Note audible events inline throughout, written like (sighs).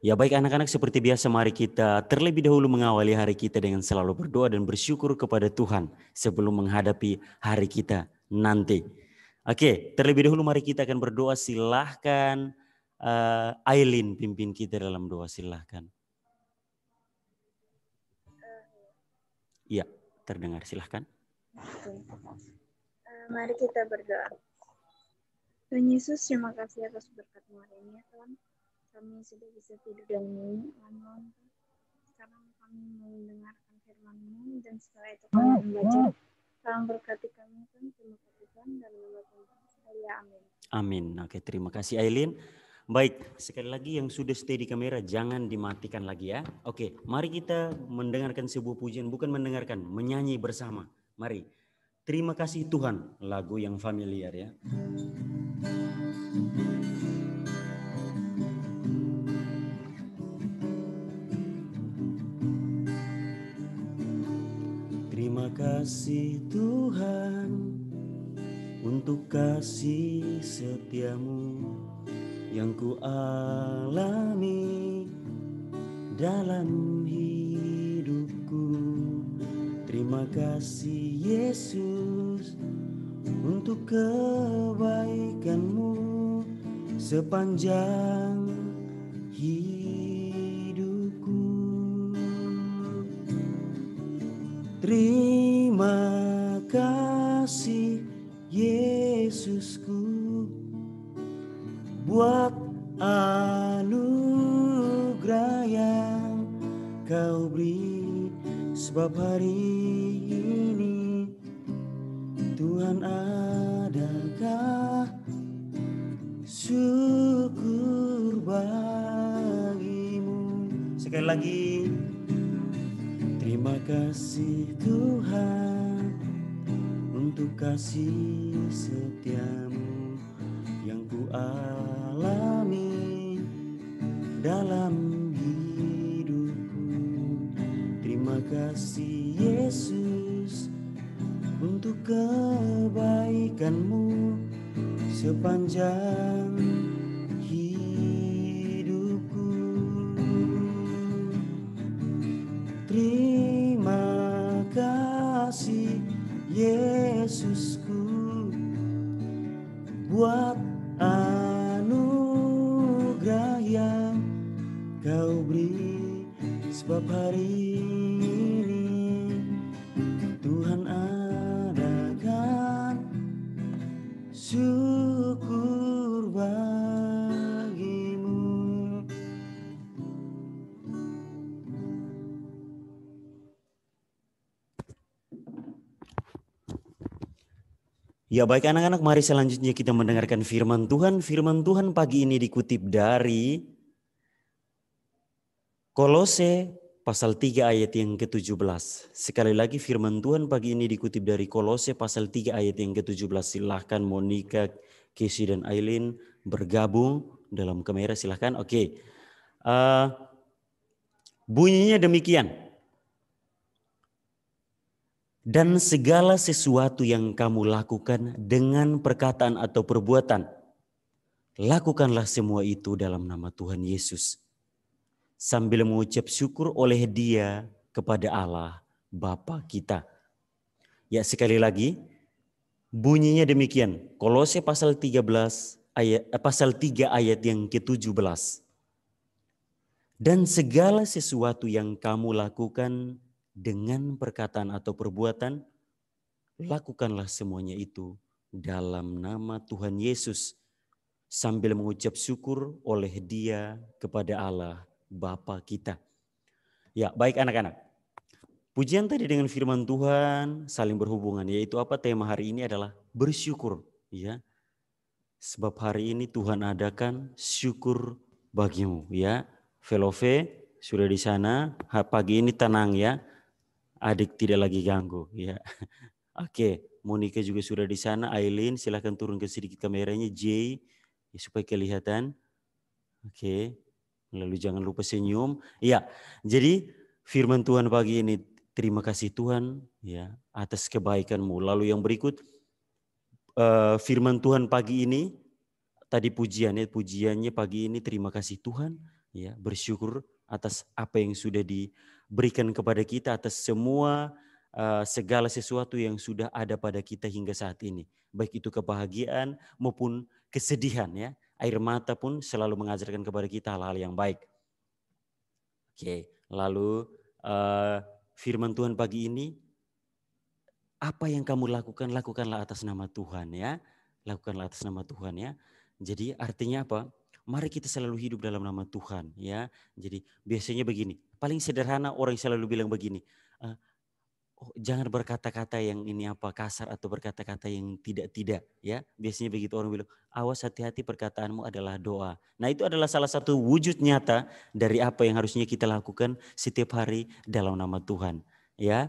Ya baik anak-anak seperti biasa mari kita terlebih dahulu mengawali hari kita dengan selalu berdoa dan bersyukur kepada Tuhan sebelum menghadapi hari kita nanti. Oke, terlebih dahulu mari kita akan berdoa. Silahkan uh, Aileen pimpin kita dalam doa. Silahkan. Ya terdengar. Silahkan. Uh, mari kita berdoa. Tuhan Yesus, terima kasih atas berkat hari ini, ya Tuhan kami sudah bisa tidur dan ini sekarang kami mendengarkan firman dan setelah itu kami hmm. membaca salam berkati kami pun terima kasih Tuhan dan nama Tuhan saya amin amin oke terima kasih Aileen Baik, sekali lagi yang sudah stay di kamera jangan dimatikan lagi ya. Oke, mari kita mendengarkan sebuah pujian, bukan mendengarkan, menyanyi bersama. Mari. Terima kasih Tuhan, lagu yang familiar ya. kasih Tuhan untuk kasih setiamu yang ku alami dalam hidupku. Terima kasih Yesus untuk kebaikanmu sepanjang hidupku. Terima Terima kasih Yesusku buat anugerah yang kau beri sebab hari ini Tuhan adakah syukur bagimu sekali lagi Terima kasih Tuhan untuk kasih setiamu yang ku alami dalam hidupku. Terima kasih Yesus untuk kebaikanmu sepanjang buat anugerah yang kau beri sebab hari Ya baik anak-anak, mari selanjutnya kita mendengarkan firman Tuhan. Firman Tuhan pagi ini dikutip dari Kolose pasal 3 ayat yang ke-17. Sekali lagi firman Tuhan pagi ini dikutip dari Kolose pasal 3 ayat yang ke-17. Silahkan Monica, Casey, dan Aileen bergabung dalam kamera silahkan. Oke, uh, bunyinya demikian dan segala sesuatu yang kamu lakukan dengan perkataan atau perbuatan, lakukanlah semua itu dalam nama Tuhan Yesus, sambil mengucap syukur oleh Dia kepada Allah Bapa kita. Ya sekali lagi, bunyinya demikian. Kolose pasal 13 ayat eh, pasal 3 ayat yang ke-17. Dan segala sesuatu yang kamu lakukan dengan perkataan atau perbuatan, lakukanlah semuanya itu dalam nama Tuhan Yesus sambil mengucap syukur oleh Dia kepada Allah Bapa kita. Ya, baik anak-anak. Pujian tadi dengan firman Tuhan saling berhubungan yaitu apa tema hari ini adalah bersyukur, ya. Sebab hari ini Tuhan adakan syukur bagimu, ya. Velove sudah di sana, pagi ini tenang ya adik tidak lagi ganggu. Ya. (laughs) Oke, Monica juga sudah di sana. Aileen, silahkan turun ke sedikit kameranya. J, ya, supaya kelihatan. Oke, lalu jangan lupa senyum. Ya, jadi firman Tuhan pagi ini terima kasih Tuhan ya atas kebaikanmu. Lalu yang berikut uh, firman Tuhan pagi ini tadi pujiannya pujiannya pagi ini terima kasih Tuhan ya bersyukur atas apa yang sudah di berikan kepada kita atas semua eh, segala sesuatu yang sudah ada pada kita hingga saat ini, baik itu kebahagiaan maupun kesedihan ya. Air mata pun selalu mengajarkan kepada kita hal-hal yang baik. Oke, lalu uh, firman Tuhan pagi ini apa yang kamu lakukan lakukanlah atas nama Tuhan ya. Lakukanlah atas nama Tuhan ya. Jadi artinya apa? Mari kita selalu hidup dalam nama Tuhan ya. Jadi biasanya begini, Paling sederhana orang selalu bilang begini, eh, oh, jangan berkata-kata yang ini apa kasar atau berkata-kata yang tidak-tidak ya. Biasanya begitu orang bilang, awas hati-hati perkataanmu adalah doa. Nah, itu adalah salah satu wujud nyata dari apa yang harusnya kita lakukan setiap hari dalam nama Tuhan, ya.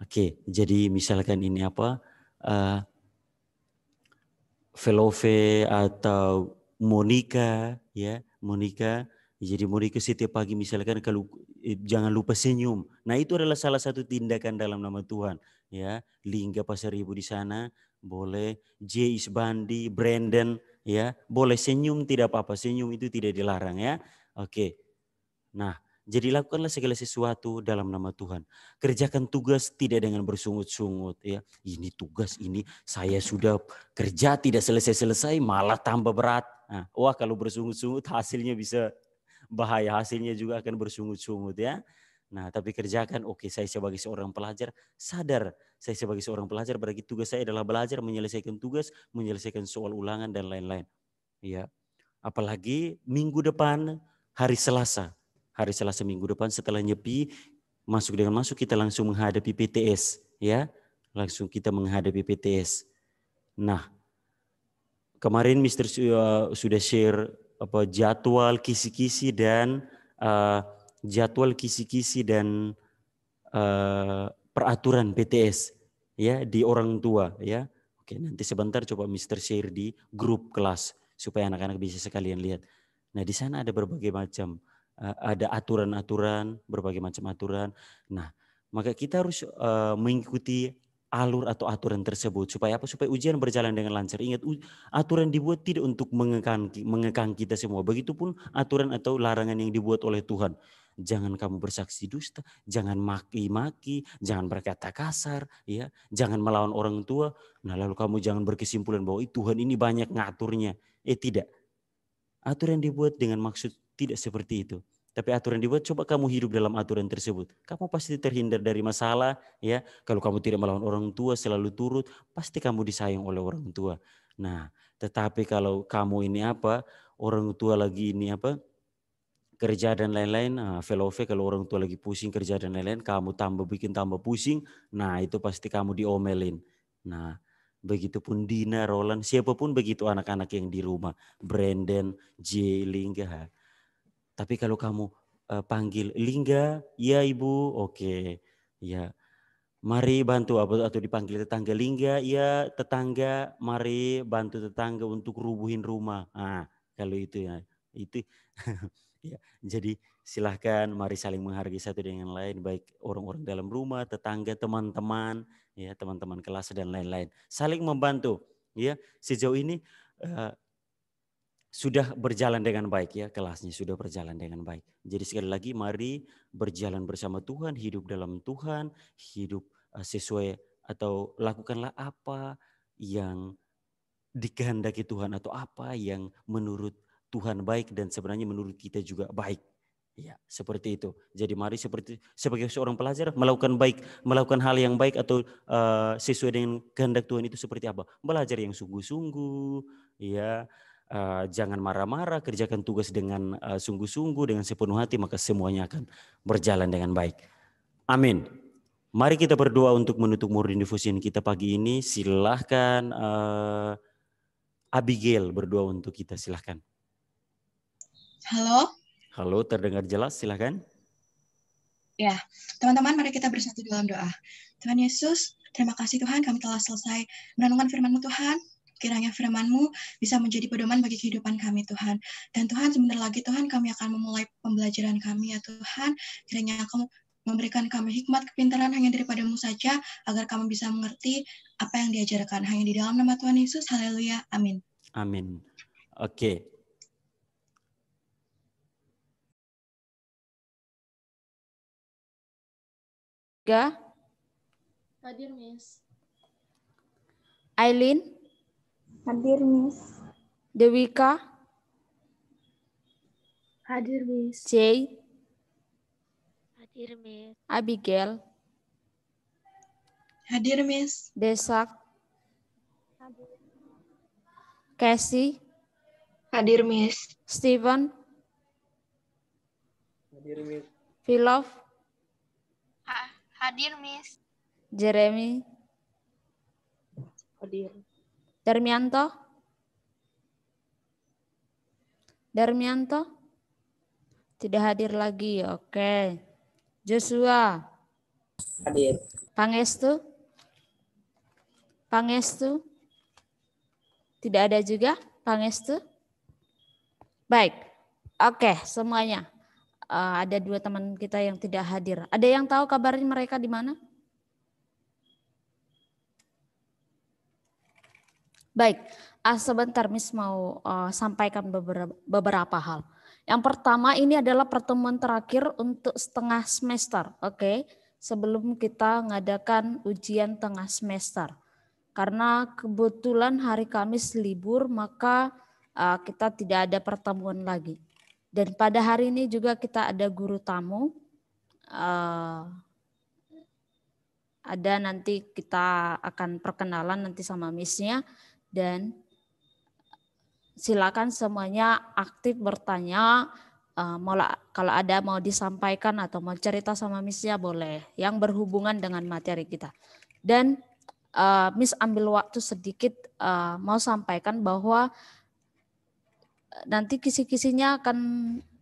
Oke, jadi misalkan ini apa? Uh, eh, Velove atau Monica ya, Monica Ya, jadi ke setiap pagi misalkan kalau jangan lupa senyum. Nah itu adalah salah satu tindakan dalam nama Tuhan. Ya, Lingga Pasar Ibu di sana boleh, J Isbandi, Brandon, ya boleh senyum tidak apa-apa. Senyum itu tidak dilarang ya. Oke. Nah, jadi lakukanlah segala sesuatu dalam nama Tuhan. Kerjakan tugas tidak dengan bersungut-sungut ya. Ini tugas ini saya sudah kerja tidak selesai-selesai malah tambah berat. Nah, wah kalau bersungut-sungut hasilnya bisa bahaya hasilnya juga akan bersungut-sungut ya. Nah, tapi kerjakan, oke, okay, saya sebagai seorang pelajar sadar, saya sebagai seorang pelajar berarti tugas saya adalah belajar, menyelesaikan tugas, menyelesaikan soal ulangan dan lain-lain. Ya. Apalagi minggu depan hari Selasa. Hari Selasa minggu depan setelah nyepi masuk dengan masuk kita langsung menghadapi PTS, ya. Langsung kita menghadapi PTS. Nah, kemarin Mister eh, sudah share apa jadwal kisi-kisi dan uh, jadwal kisi-kisi dan uh, peraturan PTS ya di orang tua ya. Oke, nanti sebentar coba Mister share di grup kelas supaya anak-anak bisa sekalian lihat. Nah, di sana ada berbagai macam uh, ada aturan-aturan, berbagai macam aturan. Nah, maka kita harus uh, mengikuti alur atau aturan tersebut supaya apa supaya ujian berjalan dengan lancar ingat aturan dibuat tidak untuk mengekang mengekang kita semua begitupun aturan atau larangan yang dibuat oleh Tuhan jangan kamu bersaksi dusta jangan maki-maki jangan berkata kasar ya jangan melawan orang tua nah lalu kamu jangan berkesimpulan bahwa Tuhan ini banyak ngaturnya eh tidak aturan dibuat dengan maksud tidak seperti itu tapi aturan dibuat coba kamu hidup dalam aturan tersebut kamu pasti terhindar dari masalah ya kalau kamu tidak melawan orang tua selalu turut pasti kamu disayang oleh orang tua nah tetapi kalau kamu ini apa orang tua lagi ini apa kerja dan lain-lain nah, velove kalau orang tua lagi pusing kerja dan lain-lain kamu tambah bikin tambah pusing nah itu pasti kamu diomelin nah begitupun Dina Roland siapapun begitu anak-anak yang di rumah Brandon J Lingga tapi kalau kamu uh, panggil Lingga, ya Ibu, oke. Okay. Ya. Mari bantu atau dipanggil tetangga Lingga, ya tetangga, mari bantu tetangga untuk rubuhin rumah. Ah, kalau itu ya. Itu (laughs) ya. Jadi silahkan mari saling menghargai satu dengan lain baik orang-orang dalam rumah, tetangga, teman-teman, ya teman-teman kelas dan lain-lain. Saling membantu ya. Sejauh ini uh, sudah berjalan dengan baik ya kelasnya sudah berjalan dengan baik. Jadi sekali lagi mari berjalan bersama Tuhan, hidup dalam Tuhan, hidup eh, sesuai atau lakukanlah apa yang dikehendaki Tuhan atau apa yang menurut Tuhan baik dan sebenarnya menurut kita juga baik. Ya, seperti itu. Jadi mari seperti sebagai seorang pelajar melakukan baik, melakukan hal yang baik atau uh, sesuai dengan kehendak Tuhan itu seperti apa? Belajar yang sungguh-sungguh, ya. Eh, jangan marah-marah, kerjakan tugas dengan eh, sungguh-sungguh, dengan sepenuh hati, maka semuanya akan berjalan dengan baik. Amin. Mari kita berdoa untuk menutup murid Diffusion kita pagi ini. Silahkan uh, Abigail berdoa untuk kita, silahkan. Halo. Halo, terdengar jelas, silahkan. Ya, teman-teman mari kita bersatu dalam doa. Tuhan Yesus, terima kasih Tuhan kami telah selesai merenungkan firman-Mu Tuhan. Kiranya firman-Mu bisa menjadi pedoman bagi kehidupan kami, Tuhan. Dan Tuhan, sebentar lagi, Tuhan, kami akan memulai pembelajaran kami, ya Tuhan. Kiranya Engkau memberikan kami hikmat kepintaran hanya daripadamu saja, agar kami bisa mengerti apa yang diajarkan. Hanya di dalam nama Tuhan Yesus, haleluya, amin. Amin. Oke. Okay. Ga? Hadir, Miss. Aileen? Hadir, Miss. Dewika. Hadir, Miss. Jay. Hadir, Miss. Abigail. Hadir, Miss. Desak. Hadir. Cassie. Hadir, Miss. Steven. Hadir, Miss. philof hadir, Miss. Jeremy. Hadir. Darmianto? Darmianto? Tidak hadir lagi, oke. Joshua? Hadir. Pangestu? Pangestu? Tidak ada juga Pangestu? Baik, oke semuanya. Uh, ada dua teman kita yang tidak hadir. Ada yang tahu kabarnya mereka di mana? Baik, uh, sebentar Miss mau uh, sampaikan beberapa, beberapa hal. Yang pertama ini adalah pertemuan terakhir untuk setengah semester, oke? Okay? Sebelum kita mengadakan ujian tengah semester. Karena kebetulan hari Kamis libur, maka uh, kita tidak ada pertemuan lagi. Dan pada hari ini juga kita ada guru tamu. Uh, ada nanti kita akan perkenalan nanti sama miss nya dan silakan semuanya aktif bertanya uh, mau kalau ada mau disampaikan atau mau cerita sama missnya boleh yang berhubungan dengan materi kita dan uh, miss ambil waktu sedikit uh, mau sampaikan bahwa nanti kisi-kisinya akan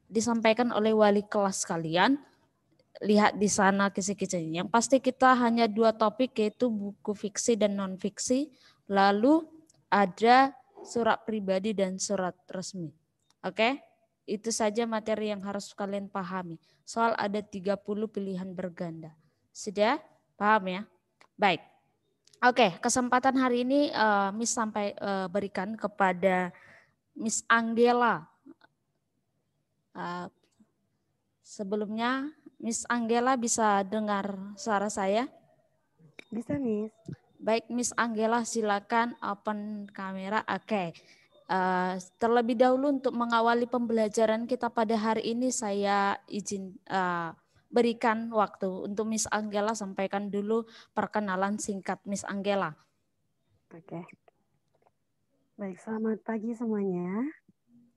disampaikan oleh wali kelas kalian lihat di sana kisi-kisinya yang pasti kita hanya dua topik yaitu buku fiksi dan non fiksi lalu ada surat pribadi dan surat resmi. Oke? Okay? Itu saja materi yang harus kalian pahami. Soal ada 30 pilihan berganda. Sudah? Paham ya? Baik. Oke, okay, kesempatan hari ini uh, Miss sampai uh, berikan kepada Miss Angela. Uh, sebelumnya Miss Angela bisa dengar suara saya? Bisa, Miss. Baik, Miss Angela silakan open kamera. Oke. Okay. Uh, eh, terlebih dahulu untuk mengawali pembelajaran kita pada hari ini saya izin uh, berikan waktu untuk Miss Angela sampaikan dulu perkenalan singkat Miss Angela. Oke. Okay. Baik, selamat pagi semuanya.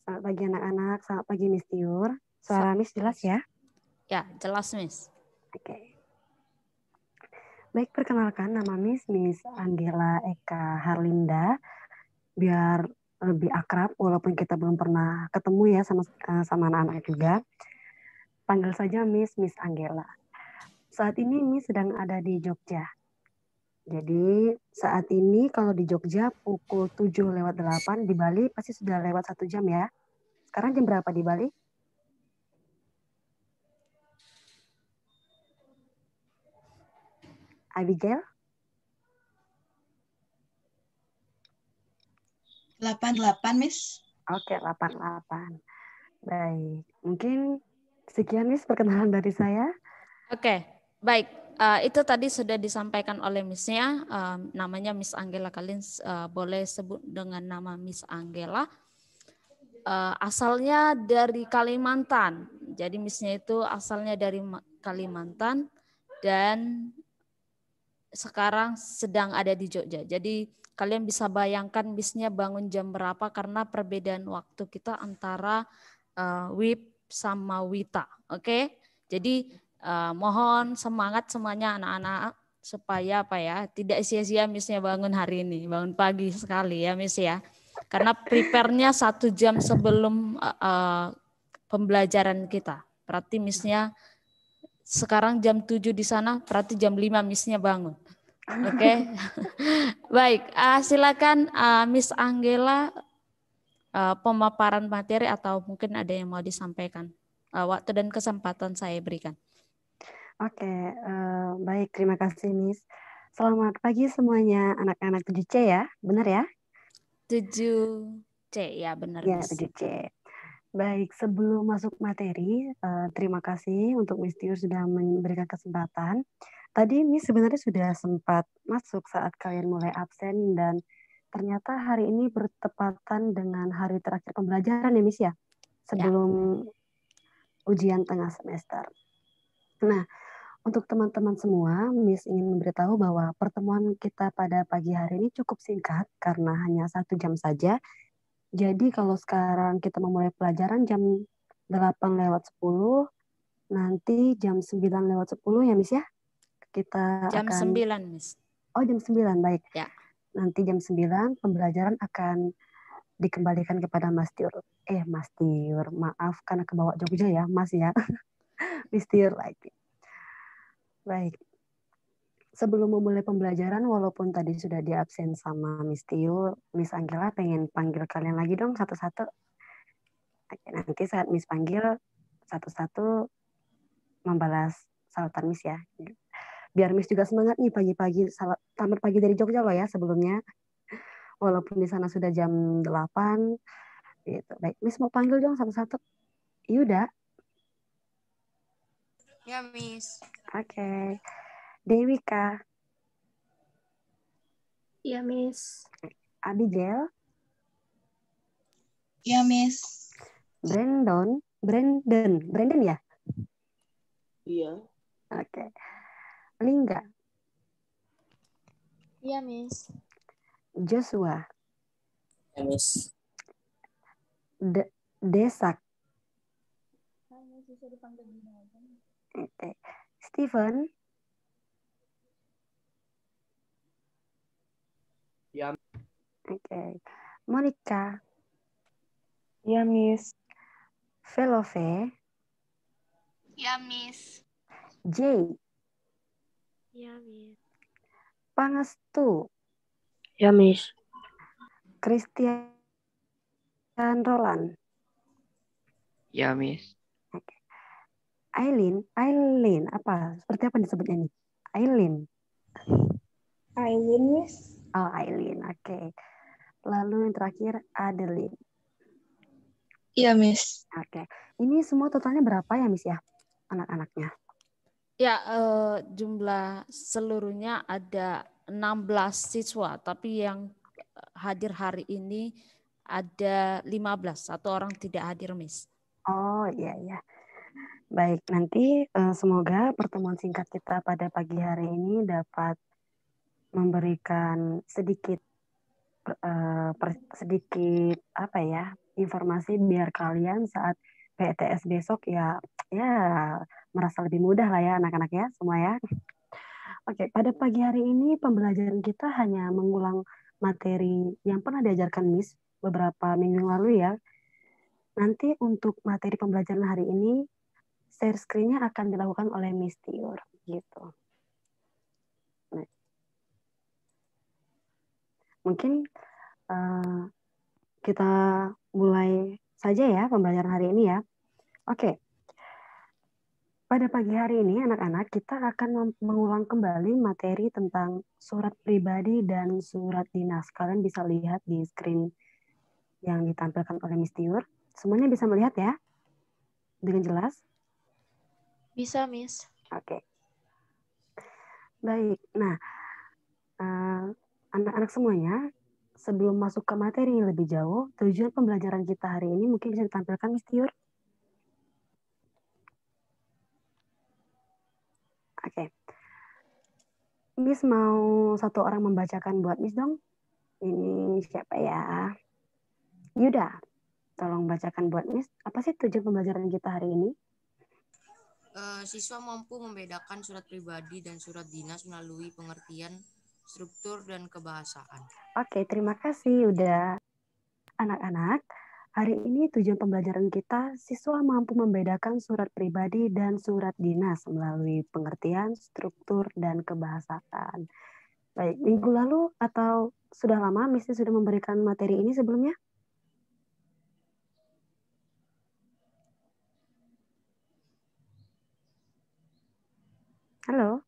Selamat pagi anak-anak, selamat pagi Miss Tiur. Suara Miss jelas ya? Ya, jelas Miss. Oke. Okay. Baik, perkenalkan nama Miss Miss Angela Eka Harlinda. Biar lebih akrab, walaupun kita belum pernah ketemu ya sama eh, sama anak-anak juga. Panggil saja Miss Miss Angela. Saat ini Miss sedang ada di Jogja. Jadi saat ini kalau di Jogja pukul 7 lewat 8, di Bali pasti sudah lewat satu jam ya. Sekarang jam berapa di Bali? Abigail? 88, Miss. Oke, okay, 88. Baik, mungkin sekian, Miss, perkenalan dari saya. Oke, baik. Uh, itu tadi sudah disampaikan oleh Missnya, uh, namanya Miss Angela. Kalian uh, eh, boleh sebut dengan nama Miss Angela. Uh, asalnya dari Kalimantan, jadi Miss-nya itu asalnya dari Kalimantan dan sekarang sedang ada di Jogja. Jadi kalian bisa bayangkan bisnya bangun jam berapa karena perbedaan waktu kita antara uh, eh, WIB sama WITA. Oke, okay? jadi uh, mohon semangat semuanya anak-anak supaya apa ya tidak sia-sia misnya bangun hari ini bangun pagi sekali ya mis ya karena preparenya satu jam sebelum uh, pembelajaran kita berarti misnya sekarang jam tujuh di sana berarti jam lima misnya bangun Oke, okay. (laughs) baik. Uh, silakan uh, Miss Angela uh, pemaparan materi atau mungkin ada yang mau disampaikan. Uh, waktu dan kesempatan saya berikan. Oke, okay. uh, baik. Terima kasih Miss. Selamat pagi semuanya anak-anak 7C ya, benar ya? 7C ya benar. Ya 7C. Baik, sebelum masuk materi, uh, terima kasih untuk Miss Tiur sudah memberikan kesempatan. Tadi ini sebenarnya sudah sempat masuk saat kalian mulai absen dan ternyata hari ini bertepatan dengan hari terakhir pembelajaran ya Miss ya, ya. sebelum ya. ujian tengah semester. Nah, untuk teman-teman semua, Miss ingin memberitahu bahwa pertemuan kita pada pagi hari ini cukup singkat karena hanya satu jam saja. Jadi kalau sekarang kita memulai pelajaran jam 8 lewat 10, nanti jam 9 lewat 10 ya Miss ya? kita jam akan... 9, Miss. Oh, jam 9, baik. Ya. Nanti jam 9 pembelajaran akan dikembalikan kepada Mas Tiur. Eh, Mas Tiur, maaf karena kebawa Jogja ya, Mas ya. Mas (laughs) Tiur lagi. Baik. Sebelum memulai pembelajaran, walaupun tadi sudah diabsen sama Miss Tiur, Miss Angela pengen panggil kalian lagi dong satu-satu. Nanti saat Miss panggil, satu-satu membalas salutan Miss ya biar Miss juga semangat nih pagi-pagi selamat tamat pagi dari Jogja loh ya sebelumnya walaupun di sana sudah jam 8 gitu baik Miss mau panggil dong satu-satu Yuda ya Miss oke okay. Dewi Kak ya Miss Abigail ya Miss Brandon Brandon Brandon ya iya oke okay. Lingga. Iya, Miss. Joshua. Iya, Miss. De Desak. Steven. Iya. Oke. Okay. Monica. Iya, Miss. Velove. Iya, Miss. J. Ya, Miss. Pangestu. Ya, Miss. Christian Roland. Ya, Miss. Oke. Aileen, Aileen apa? Seperti apa disebutnya ini? Aileen. Aileen, Miss. Oh, Aileen. Oke. Okay. Lalu yang terakhir Adeline. Iya, Miss. Oke. Okay. Ini semua totalnya berapa ya, Miss ya? Anak-anaknya? Ya, eh, jumlah seluruhnya ada 16 siswa, tapi yang eh, hadir hari ini ada 15, satu orang tidak hadir, Miss. Oh, iya ya. Baik, nanti eh, semoga pertemuan singkat kita pada pagi hari ini dapat memberikan sedikit eh, per, sedikit apa ya, informasi biar kalian saat PTS besok ya ya merasa lebih mudah lah ya anak-anak ya semua ya. Oke, pada pagi hari ini pembelajaran kita hanya mengulang materi yang pernah diajarkan Miss beberapa minggu yang lalu ya. Nanti untuk materi pembelajaran hari ini, share screen-nya akan dilakukan oleh Miss Tiur. Gitu. Nah. Mungkin uh, kita mulai saja ya pembelajaran hari ini ya. Oke, pada pagi hari ini, anak-anak, kita akan mengulang kembali materi tentang surat pribadi dan surat dinas. Kalian bisa lihat di screen yang ditampilkan oleh Miss Tiur. Semuanya bisa melihat ya? Dengan jelas? Bisa, Miss. Oke. Baik. Nah, eh, anak-anak uh, semuanya, sebelum masuk ke materi yang lebih jauh, tujuan pembelajaran kita hari ini mungkin bisa ditampilkan, Miss Tiur? Oke. Okay. Miss mau satu orang membacakan buat Miss dong. Ini siapa ya? Yuda, tolong bacakan buat Miss. Apa sih tujuan pembelajaran kita hari ini? Eh, siswa mampu membedakan surat pribadi dan surat dinas melalui pengertian struktur dan kebahasaan. Oke, terima kasih Udah, Anak-anak, Hari ini tujuan pembelajaran kita, siswa mampu membedakan surat pribadi dan surat dinas melalui pengertian, struktur, dan kebahasaan. Baik, minggu lalu atau sudah lama Misi sudah memberikan materi ini sebelumnya? Halo?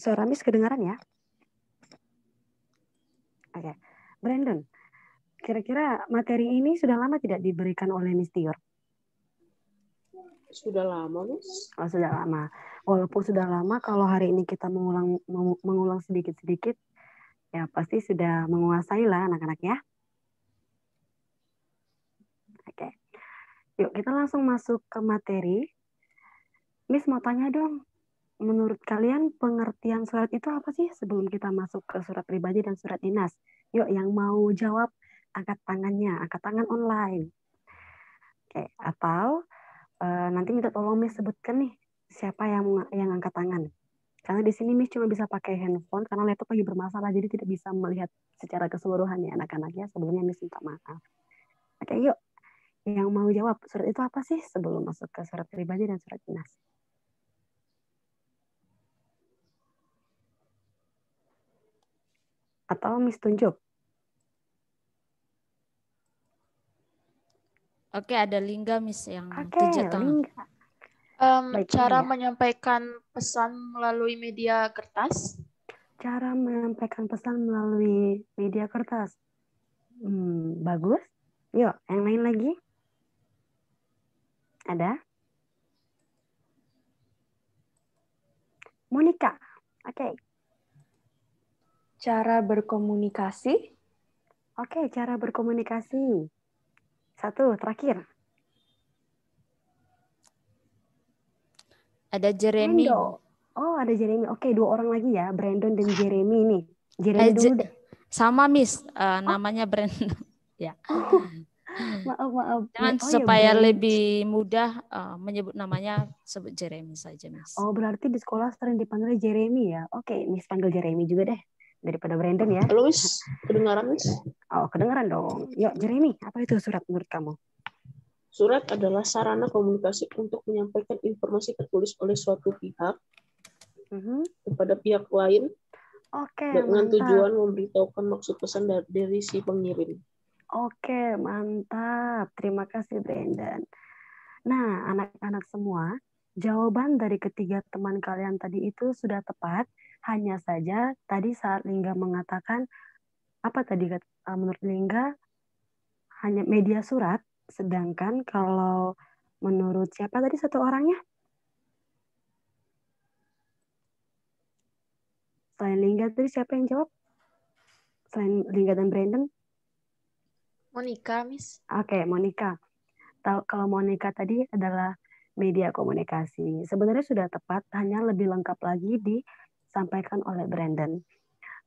Suara Miss kedengaran ya? Oke, okay. Brandon, kira-kira materi ini sudah lama tidak diberikan oleh Miss Tior? Sudah lama, Miss. Oh, sudah lama. Walaupun sudah lama, kalau hari ini kita mengulang mengulang sedikit-sedikit, ya pasti sudah menguasai lah anak-anak ya. Oke. Yuk, kita langsung masuk ke materi. Miss mau tanya dong, menurut kalian pengertian surat itu apa sih sebelum kita masuk ke surat pribadi dan surat dinas? Yuk yang mau jawab angkat tangannya, angkat tangan online. Oke, atau e, nanti minta tolong Miss sebutkan nih siapa yang yang angkat tangan. Karena di sini Miss cuma bisa pakai handphone karena laptop lagi bermasalah jadi tidak bisa melihat secara keseluruhan ya anak-anaknya. Sebelumnya Miss minta maaf. Oke, yuk. Yang mau jawab, surat itu apa sih sebelum masuk ke surat pribadi dan surat dinas? Atau Miss tunjuk? Oke, ada Lingga Miss yang Oke, tujuh tahun. Lingga. Um, Baik, cara ya. menyampaikan pesan melalui media kertas? Cara menyampaikan pesan melalui media kertas. Hmm, bagus. Yuk, yang lain lagi? Ada? Monica. Oke. Okay. Cara berkomunikasi? Oke, okay, cara berkomunikasi satu, terakhir. Ada Jeremy. Brando. Oh, ada Jeremy. Oke, dua orang lagi ya, Brandon dan Jeremy ini. Jeremy eh, dulu Sama Miss, uh, namanya oh. Brandon. (laughs) ya. Oh. (laughs) Maaf, maaf. Jangan oh, ya supaya ya, lebih mudah uh, menyebut namanya sebut Jeremy saja, Miss. Oh, berarti di sekolah sering dipanggil Jeremy ya. Oke, Miss panggil Jeremy juga deh daripada Brandon ya. Halo, Wis. Kedengaran, Wis? Oh, kedengaran dong. Yuk, Jeremy, apa itu surat menurut kamu? Surat adalah sarana komunikasi untuk menyampaikan informasi tertulis oleh suatu pihak mm-hmm. kepada pihak lain Oke, dengan mantap. tujuan memberitahukan maksud pesan dari, si pengirim. Oke, mantap. Terima kasih, Brandon. Nah, anak-anak semua, jawaban dari ketiga teman kalian tadi itu sudah tepat hanya saja tadi saat Lingga mengatakan apa tadi eh, menurut Lingga hanya media surat, sedangkan kalau menurut siapa tadi satu orangnya? Selain Lingga tadi siapa yang jawab? Selain Lingga dan Brandon? Monica, Miss. Oke, okay, Monica. Tahu kalau Monica tadi adalah media komunikasi. Sebenarnya sudah tepat, hanya lebih lengkap lagi di disampaikan oleh Brandon.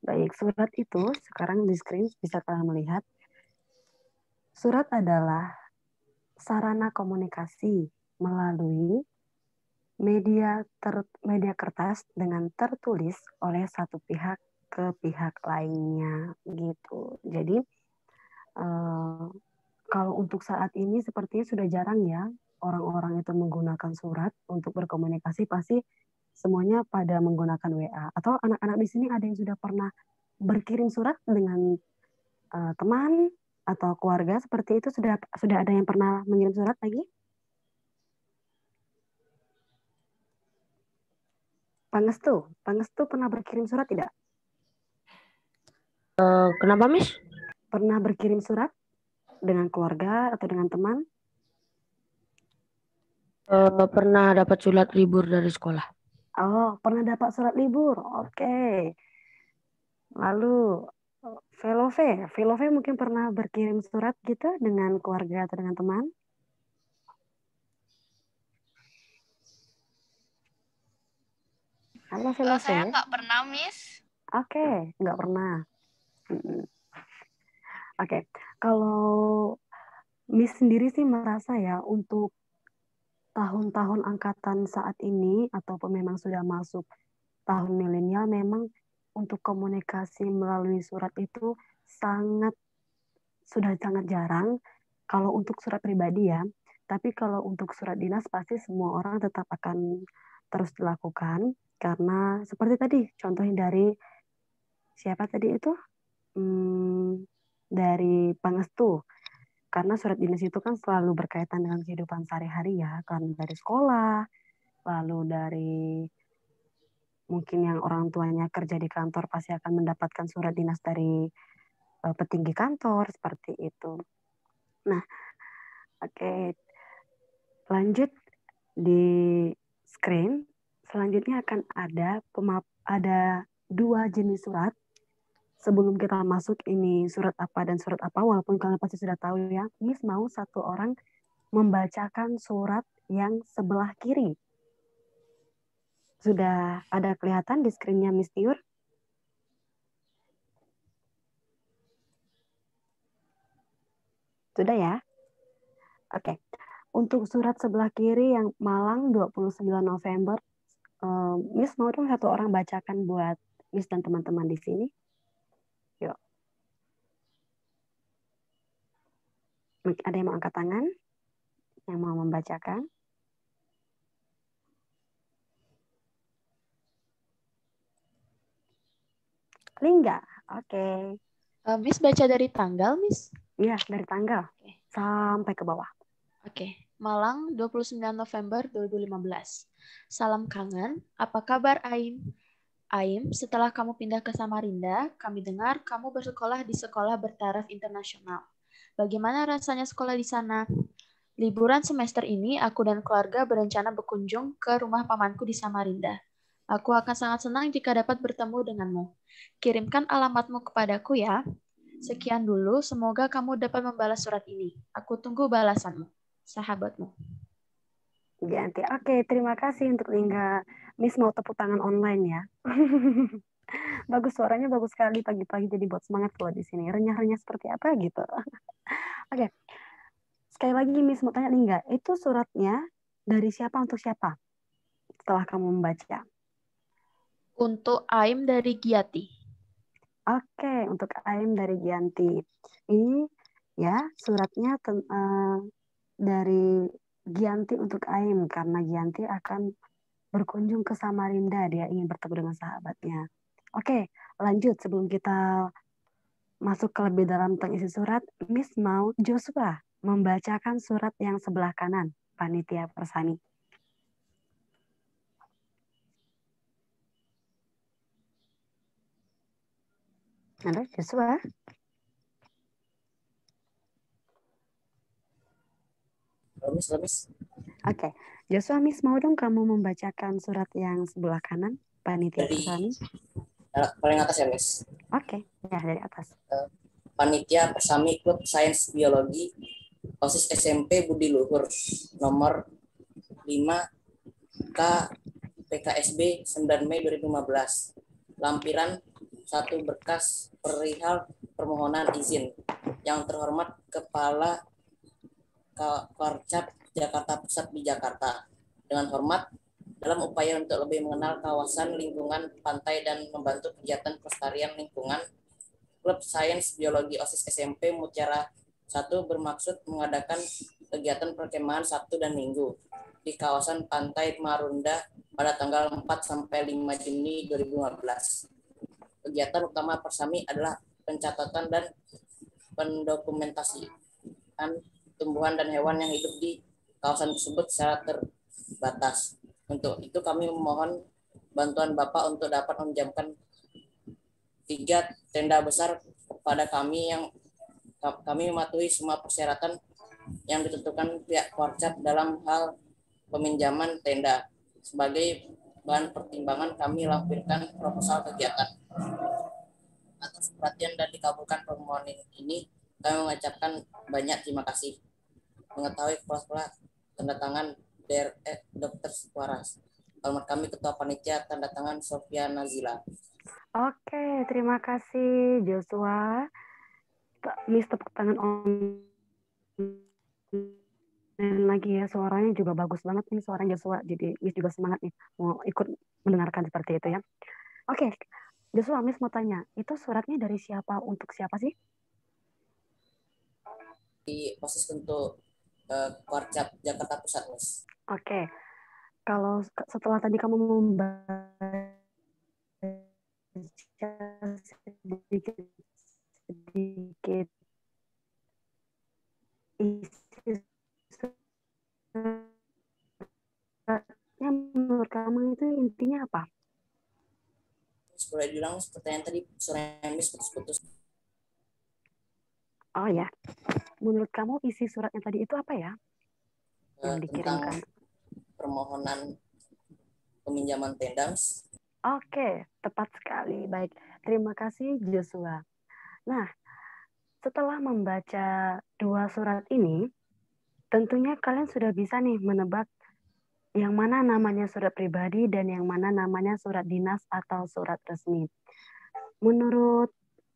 Baik, surat itu sekarang di screen bisa kalian melihat. Surat adalah sarana komunikasi melalui media ter, media kertas dengan tertulis oleh satu pihak ke pihak lainnya gitu. Jadi eh, kalau untuk saat ini sepertinya sudah jarang ya orang-orang itu menggunakan surat untuk berkomunikasi pasti semuanya pada menggunakan WA atau anak-anak di sini ada yang sudah pernah berkirim surat dengan uh, teman atau keluarga seperti itu sudah sudah ada yang pernah mengirim surat lagi? Pangestu, Pangestu pernah berkirim surat tidak? Uh, kenapa, Miss? Pernah berkirim surat dengan keluarga atau dengan teman? Uh, pernah dapat surat libur dari sekolah. Oh, pernah dapat surat libur. Oke. Okay. Lalu Velove, Velove mungkin pernah berkirim surat gitu dengan keluarga atau dengan teman? Halo Velove. Oh, saya nggak pernah, Miss. Oke, okay, nggak pernah. Oke, okay. kalau Miss sendiri sih merasa ya untuk tahun-tahun angkatan saat ini atau memang sudah masuk tahun milenial memang untuk komunikasi melalui surat itu sangat sudah sangat jarang kalau untuk surat pribadi ya tapi kalau untuk surat dinas pasti semua orang tetap akan terus dilakukan karena seperti tadi contohnya dari siapa tadi itu hmm, dari Pangestu karena surat dinas itu kan selalu berkaitan dengan kehidupan sehari-hari ya kan dari sekolah lalu dari mungkin yang orang tuanya kerja di kantor pasti akan mendapatkan surat dinas dari e, petinggi kantor seperti itu nah oke okay. lanjut di screen selanjutnya akan ada pemap ada dua jenis surat sebelum kita masuk ini surat apa dan surat apa, walaupun kalian pasti sudah tahu ya, Miss mau satu orang membacakan surat yang sebelah kiri. Sudah ada kelihatan di screennya Miss Tiur? Sudah ya? Oke. Okay. Untuk surat sebelah kiri yang Malang 29 November, eh, Miss mau dong satu orang bacakan buat Miss dan teman-teman di sini. Ada yang mau angkat tangan? Yang mau membacakan? Lingga, oke. Okay. Uh, eh, miss baca dari tanggal, Miss? Iya, dari tanggal okay. sampai ke bawah. Oke, okay. Malang 29 November 2015. Salam kangen, apa kabar Aim? Aim, setelah kamu pindah ke Samarinda, kami dengar kamu bersekolah di sekolah bertaraf internasional. Bagaimana rasanya sekolah di sana? Liburan semester ini, aku dan keluarga berencana berkunjung ke rumah pamanku di Samarinda. Aku akan sangat senang jika dapat bertemu denganmu. Kirimkan alamatmu kepadaku ya. Sekian dulu, semoga kamu dapat membalas surat ini. Aku tunggu balasanmu. Sahabatmu. Ganti. Oke, terima kasih untuk Lingga. Miss mau tepuk tangan online ya. (laughs) bagus suaranya bagus sekali pagi-pagi jadi buat semangat loh di sini. Renyah-renyah seperti apa gitu. (laughs) Oke. Okay. Sekali lagi Miss mau tanya nih enggak, itu suratnya dari siapa untuk siapa? Setelah kamu membaca. Untuk Aim dari Giati. Oke, okay, untuk Aim dari Gianti. Ini ya suratnya uh, dari Gianti untuk Aim karena Gianti akan berkunjung ke Samarinda, dia ingin bertemu dengan sahabatnya. Oke, lanjut sebelum kita Masuk ke lebih dalam tentang isi surat, Miss Mau Joshua membacakan surat yang sebelah kanan, panitia persani. Halo Joshua. Oke, okay. Joshua Miss mau dong kamu membacakan surat yang sebelah kanan panitia persani. Nah, paling atas ya guys oke okay. ya dari atas eh, panitia persami klub sains biologi osis SMP Budi Luhur nomor 5 K PKSB 9 Mei 2015 lampiran satu berkas perihal permohonan izin yang terhormat Kepala Korcap Jakarta Pusat di Jakarta dengan hormat dalam upaya untuk lebih mengenal kawasan lingkungan pantai dan membantu kegiatan pelestarian lingkungan, Klub Sains Biologi OSIS SMP Mutiara 1 bermaksud mengadakan kegiatan perkemahan Sabtu dan Minggu di kawasan Pantai Marunda pada tanggal 4 sampai 5 Juni 2015. Kegiatan utama Persami adalah pencatatan dan pendokumentasian tumbuhan dan hewan yang hidup di kawasan tersebut secara terbatas untuk itu kami memohon bantuan Bapak untuk dapat menjamkan tiga tenda besar kepada kami yang kami mematuhi semua persyaratan yang ditentukan pihak Korcat dalam hal peminjaman tenda. Sebagai bahan pertimbangan kami lampirkan proposal kegiatan. Atas perhatian dan dikabulkan permohonan ini, kami mengucapkan banyak terima kasih. Mengetahui proses sekolah tanda tangan Dr. Eh, Dr. Suwaras. Alamat kami Ketua Panitia Tanda Tangan Sofia Nazila. Oke, terima kasih Joshua. Miss tepuk tangan on dan lagi ya suaranya juga bagus banget nih suaranya Joshua. Jadi Miss juga semangat nih mau ikut mendengarkan seperti itu ya. Oke, Joshua Miss mau tanya, itu suratnya dari siapa untuk siapa sih? Di posisi untuk uh, Korcap Jakarta Pusat, mas. Oke. Okay. Kalau setelah tadi kamu membaca sedikit sedikit isi ya, menurut kamu itu intinya apa? Boleh seperti pertanyaan tadi yang putus-putus. Oh ya. Menurut kamu isi surat yang tadi itu apa ya? Eh, yang dikirimkan. Tentang permohonan peminjaman tendance. Oke, tepat sekali. Baik. Terima kasih Joshua. Nah, setelah membaca dua surat ini, tentunya kalian sudah bisa nih menebak yang mana namanya surat pribadi dan yang mana namanya surat dinas atau surat resmi. Menurut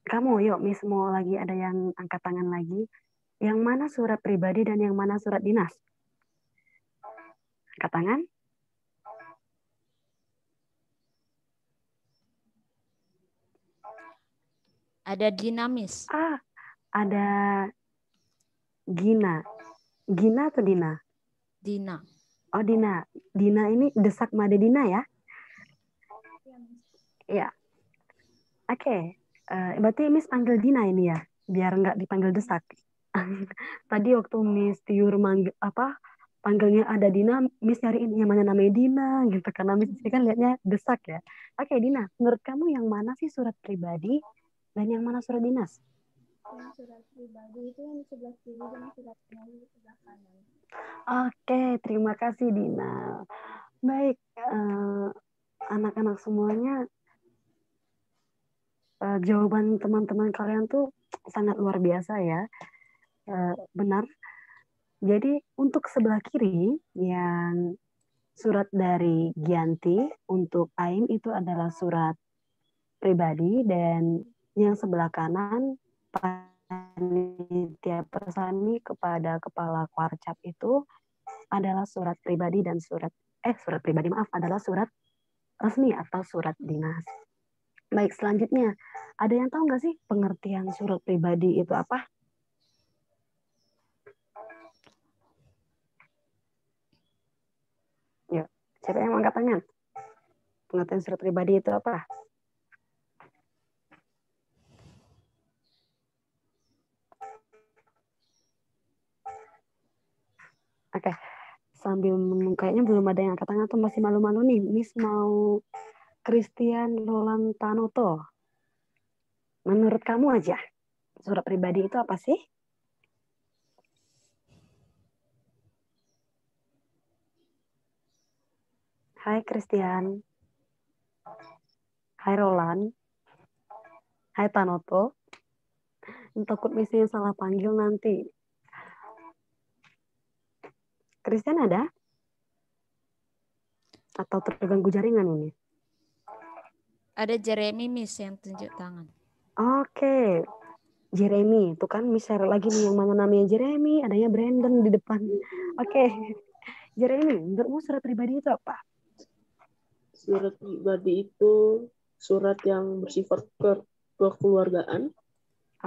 kamu yuk Miss mau lagi ada yang angkat tangan lagi yang mana surat pribadi dan yang mana surat dinas angkat tangan ada dinamis ah ada Gina Gina atau Dina Dina oh Dina Dina ini desak Made Dina ya ya oke okay Uh, berarti Miss panggil Dina ini ya, biar nggak dipanggil desak. (laughs) Tadi waktu Miss Tiur manggil apa panggilnya ada Dina, Miss nyariin yang mana namanya Dina gitu karena Miss ini kan liatnya desak ya. Oke okay, Dina, menurut kamu yang mana sih surat pribadi dan yang mana surat dinas? surat pribadi itu yang sebelah kiri dan surat dinas sebelah kanan. Oke, okay, terima kasih Dina. Baik, eh, anak-anak uh, anak -anak semuanya uh, jawaban teman-teman kalian tuh sangat luar biasa ya. Uh, benar. Jadi untuk sebelah kiri yang surat dari Gianti untuk Aim itu adalah surat pribadi dan yang sebelah kanan panitia persami kepada kepala kwarcap itu adalah surat pribadi dan surat eh surat pribadi maaf adalah surat resmi atau surat dinas. Baik, selanjutnya ada yang tahu nggak sih pengertian surat pribadi itu apa? Ya, siapa yang angkat tangan? Pengertian surat pribadi itu apa? Oke, sambil kayaknya belum ada yang angkat tangan atau masih malu-malu nih, Miss mau Christian Tanoto, Menurut kamu aja, surat pribadi itu apa sih? Hai Christian. Hai Roland. Hai Tanoto. Takut misalnya salah panggil nanti. Christian ada? Atau terganggu jaringan ini? Ada Jeremy Miss yang tunjuk tangan. Oke. Okay. Jeremy, itu kan misalnya lagi nih yang mana namanya Jeremy, adanya Brandon di depan. Oke. Okay. Jeremy, menurutmu surat pribadi itu apa? Surat pribadi itu surat yang bersifat ke kekeluargaan.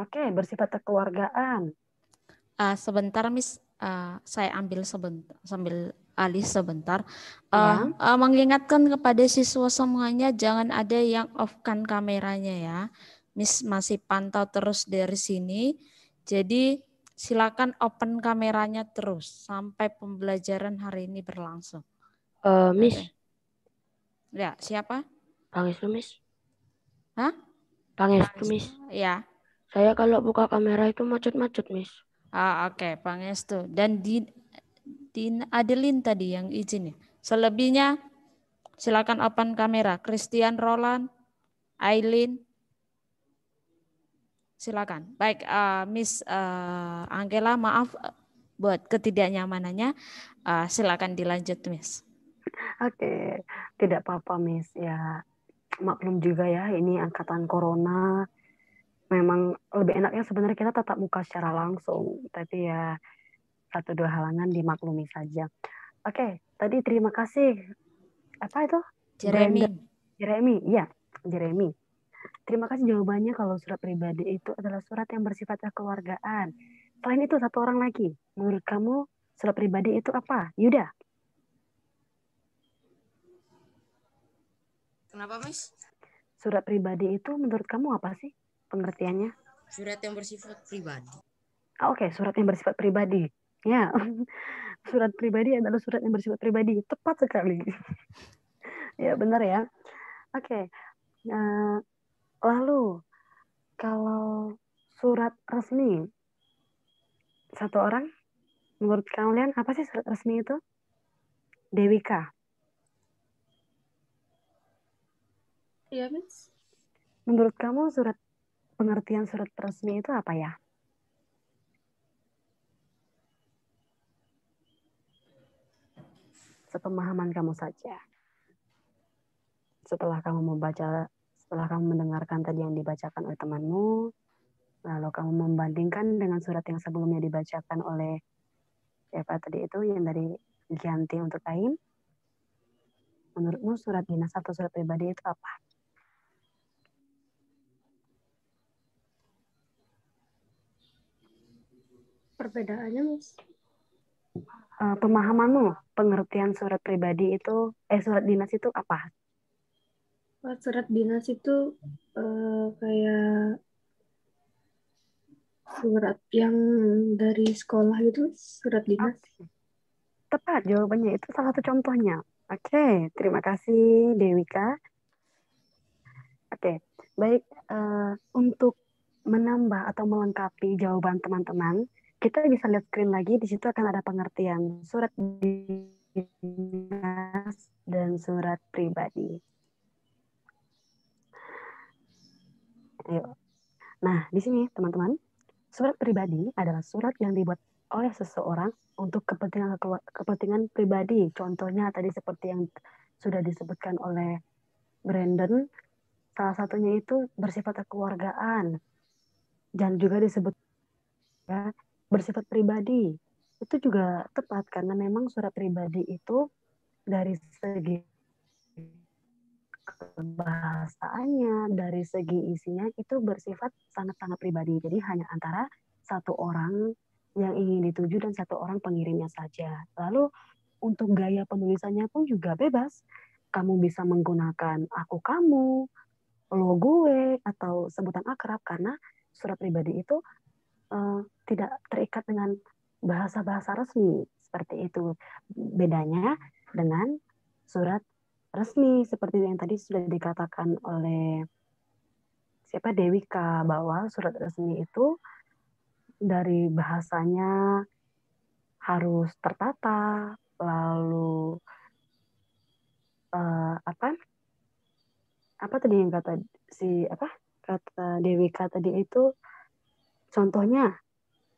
Oke, okay, bersifat kekeluargaan. Uh, sebentar, Miss. Uh, saya ambil sebentar sambil Alis sebentar. ya. uh, mengingatkan kepada siswa semuanya jangan ada yang off-kan kameranya ya. Miss masih pantau terus dari sini. Jadi silakan open kameranya terus sampai pembelajaran hari ini berlangsung. Uh, Miss. Ya, siapa? Pangestu, Miss. Hah? Pangestu, Miss. Ya. Saya kalau buka kamera itu macet-macet, Miss. Ah, oke, okay, Estu. Dan di Din Adelin tadi yang izin. ya. Selebihnya silakan open kamera. Christian Roland, Aileen, silakan. Baik, uh, Miss uh, Angela, maaf eh, buat ketidaknyamanannya. Uh, silakan dilanjut, Miss. Oke, tidak apa-apa, Miss. Ya, maklum juga ya, ini angkatan corona. Memang lebih enaknya sebenarnya kita tetap muka secara langsung, tapi ya satu dua halangan dimaklumi saja. Oke, okay, tadi terima kasih. Apa itu? Jeremy. Jeremy, iya, Jeremy. Terima kasih jawabannya kalau surat pribadi itu adalah surat yang bersifat kekeluargaan. Selain itu satu orang lagi, menurut kamu surat pribadi itu apa? Yuda. Kenapa, Miss? Surat pribadi itu menurut kamu apa sih pengertiannya? Surat yang bersifat pribadi. Ah, Oke, okay. surat yang bersifat pribadi. Ya, (laughs) surat pribadi adalah surat yang bersifat pribadi. Tepat sekali. (laughs) ya, benar ya. Oke. Nah, lalu, kalau surat resmi, satu orang, menurut kalian apa sih surat resmi itu? Dewi Dewika. Iya, Miss. Menurut kamu surat pengertian surat resmi itu apa ya? sepemahaman kamu saja. Setelah kamu membaca, setelah kamu mendengarkan tadi yang dibacakan oleh temanmu, lalu kamu membandingkan dengan surat yang sebelumnya dibacakan oleh siapa tadi itu yang dari Gianti untuk Aim, menurutmu surat dinas atau surat pribadi itu apa? Perbedaannya, Mas uh, pemahamanmu pengertian surat pribadi itu eh surat dinas itu apa? Surat dinas itu uh, kayak surat yang dari sekolah itu surat dinas. Okay. Tepat jawabannya itu salah satu contohnya. Oke, okay, terima kasih Dewika. Oke, okay, baik uh, untuk menambah atau melengkapi jawaban teman-teman kita bisa lihat screen lagi di situ akan ada pengertian surat dinas dan surat pribadi. Ayo. Nah, di sini teman-teman, surat pribadi adalah surat yang dibuat oleh seseorang untuk kepentingan kepentingan pribadi. Contohnya tadi seperti yang sudah disebutkan oleh Brandon, salah satunya itu bersifat kekeluargaan dan juga disebut ya, bersifat pribadi itu juga tepat karena memang surat pribadi itu dari segi bahasanya dari segi isinya itu bersifat sangat-sangat pribadi. Jadi hanya antara satu orang yang ingin dituju dan satu orang pengirimnya saja. Lalu untuk gaya penulisannya pun juga bebas. Kamu bisa menggunakan aku kamu, lo gue atau sebutan akrab karena surat pribadi itu Eh, tidak terikat dengan bahasa-bahasa resmi seperti itu. Bedanya dengan surat resmi seperti yang tadi sudah dikatakan oleh siapa Dewika bahwa surat resmi itu dari bahasanya harus tertata lalu uh, apa apa tadi yang kata si apa kata Dewika tadi itu Contohnya,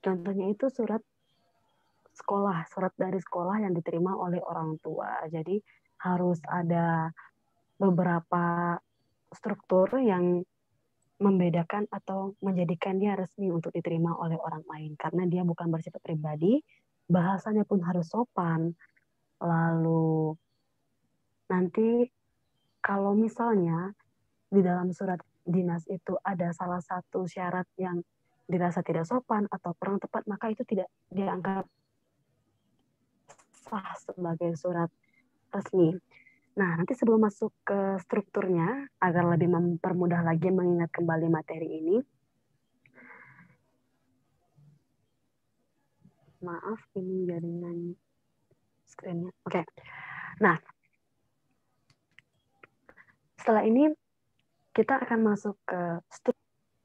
contohnya itu surat sekolah, surat dari sekolah yang diterima oleh orang tua. Jadi harus ada beberapa struktur yang membedakan atau menjadikan dia resmi untuk diterima oleh orang lain karena dia bukan bersifat pribadi, bahasanya pun harus sopan. Lalu nanti kalau misalnya di dalam surat dinas itu ada salah satu syarat yang dirasa tidak sopan atau kurang tepat maka itu tidak dianggap sah sebagai surat resmi. Nah, nanti sebelum masuk ke strukturnya agar lebih mempermudah lagi mengingat kembali materi ini. Maaf, ini jaringan screen Oke. Okay. Nah, setelah ini kita akan masuk ke struktur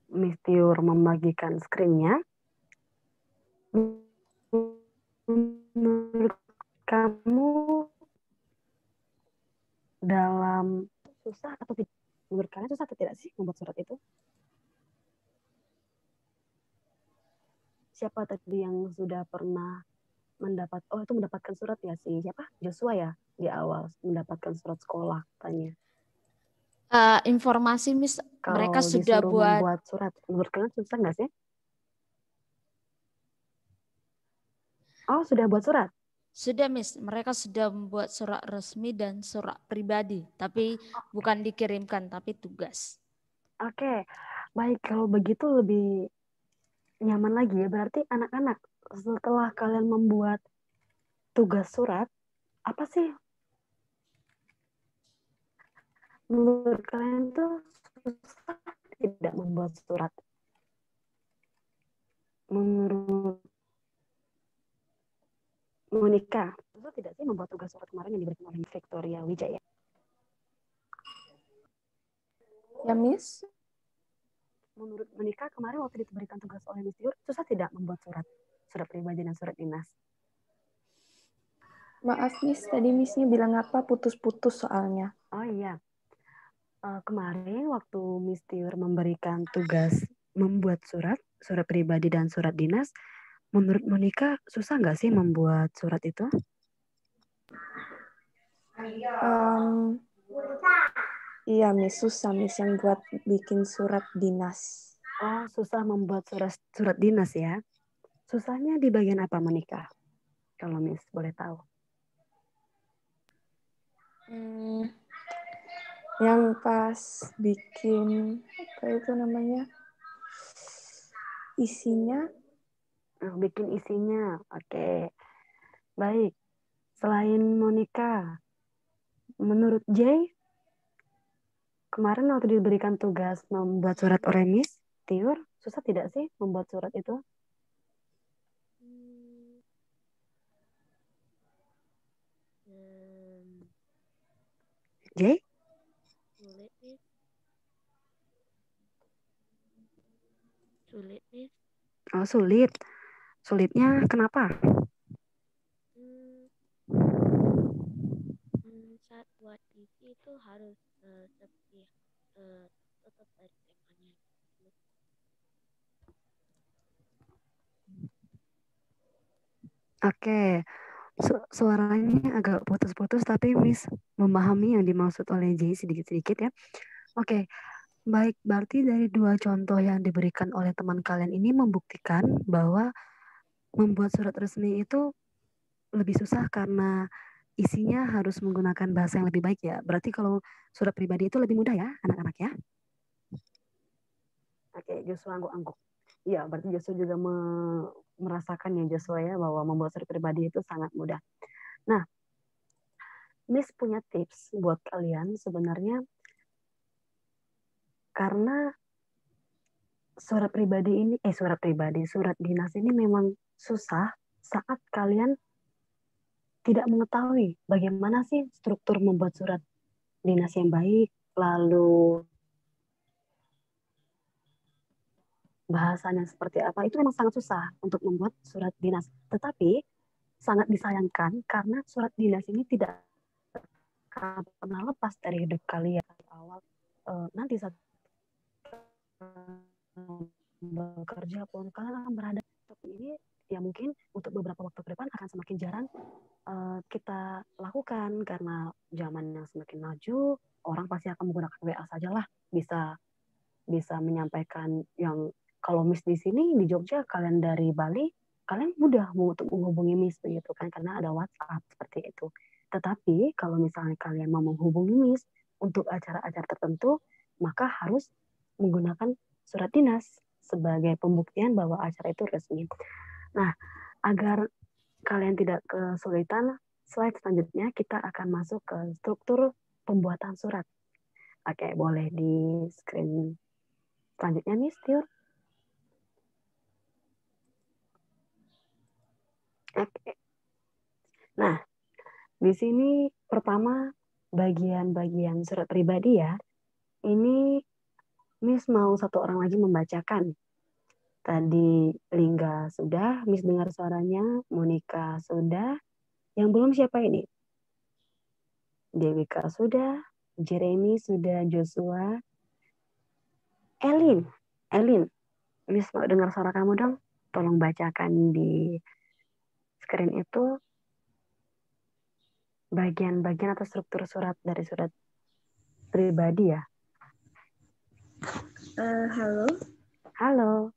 Mistiur membagikan screennya. Menurut kamu dalam susah atau tidak? Menurut kalian susah atau tidak sih membuat surat itu? Siapa tadi yang sudah pernah mendapat oh itu mendapatkan surat ya si siapa Joshua ya di awal mendapatkan surat sekolah Tanya uh, informasi mis Kalau mereka sudah buat buat surat menurut kalian susah nggak sih? Oh sudah buat surat? Sudah mis mereka sudah membuat surat resmi dan surat pribadi tapi bukan dikirimkan tapi tugas. Oke, baik kalau begitu lebih nyaman lagi ya. Berarti anak-anak setelah kalian membuat tugas surat, apa sih menurut kalian tuh susah tidak membuat surat menurut Monica susah tidak sih membuat tugas surat kemarin yang diberikan oleh Victoria Wijaya ya Miss menurut Monica kemarin waktu diberikan tugas oleh Miss Yur susah tidak membuat surat surat pribadi dan surat dinas Maaf Miss, tadi Missnya bilang apa putus-putus soalnya. Oh iya, uh, kemarin waktu Miss Tiur memberikan tugas membuat surat, surat pribadi dan surat dinas, menurut Monika susah nggak sih membuat surat itu? Um, iya, Miss susah Miss yang buat bikin surat dinas. Oh, susah membuat surat surat dinas ya. Susahnya di bagian apa Monika? Kalau Miss boleh tahu. Hmm, yang pas bikin apa itu namanya isinya bikin isinya oke baik selain Monica menurut Jay kemarin waktu diberikan tugas membuat surat oremis tiur susah tidak sih membuat surat itu hmm. Jay sulit nih oh sulit sulitnya kenapa hmm, hmm saat buat gigi itu harus uh, eh, seperti uh, eh, tetap dari temanya Oke, okay. Su suaranya agak putus-putus tapi Miss memahami yang dimaksud oleh Jay sedikit-sedikit ya. Oke, okay. Baik, berarti dari dua contoh yang diberikan oleh teman kalian ini membuktikan bahwa membuat surat resmi itu lebih susah karena isinya harus menggunakan bahasa yang lebih baik ya. Berarti kalau surat pribadi itu lebih mudah ya, anak-anak ya? Oke, Joshua angguk-angguk. Iya, berarti Joshua juga me merasakan ya Joshua ya bahwa membuat surat pribadi itu sangat mudah. Nah, Miss punya tips buat kalian sebenarnya karena surat pribadi ini eh surat pribadi surat dinas ini memang susah saat kalian tidak mengetahui bagaimana sih struktur membuat surat dinas yang baik lalu bahasanya seperti apa itu memang sangat susah untuk membuat surat dinas tetapi sangat disayangkan karena surat dinas ini tidak pernah lepas dari hidup kalian awal eh, nanti satu bekerja pun karena berada ini ya mungkin untuk beberapa waktu ke depan akan semakin jarang uh, kita lakukan karena zaman yang semakin maju orang pasti akan menggunakan WA sajalah bisa bisa menyampaikan yang kalau Miss di sini di Jogja kalian dari Bali kalian mudah untuk menghubungi Miss begitu kan karena ada WhatsApp seperti itu tetapi kalau misalnya kalian mau menghubungi Miss untuk acara-acara tertentu maka harus menggunakan surat dinas sebagai pembuktian bahwa acara itu resmi. Nah, agar kalian tidak kesulitan, slide selanjutnya kita akan masuk ke struktur pembuatan surat. Oke, boleh di screen selanjutnya nih, Stiur. Oke. Nah, di sini pertama bagian-bagian surat pribadi ya. Ini Miss mau satu orang lagi membacakan. Tadi Lingga sudah, Miss dengar suaranya, Monica sudah. Yang belum siapa ini? Dewika sudah, Jeremy sudah, Joshua. Elin, Elin, Miss mau dengar suara kamu dong. Tolong bacakan di screen itu bagian-bagian atau struktur surat dari surat pribadi ya Eh, halo. Halo.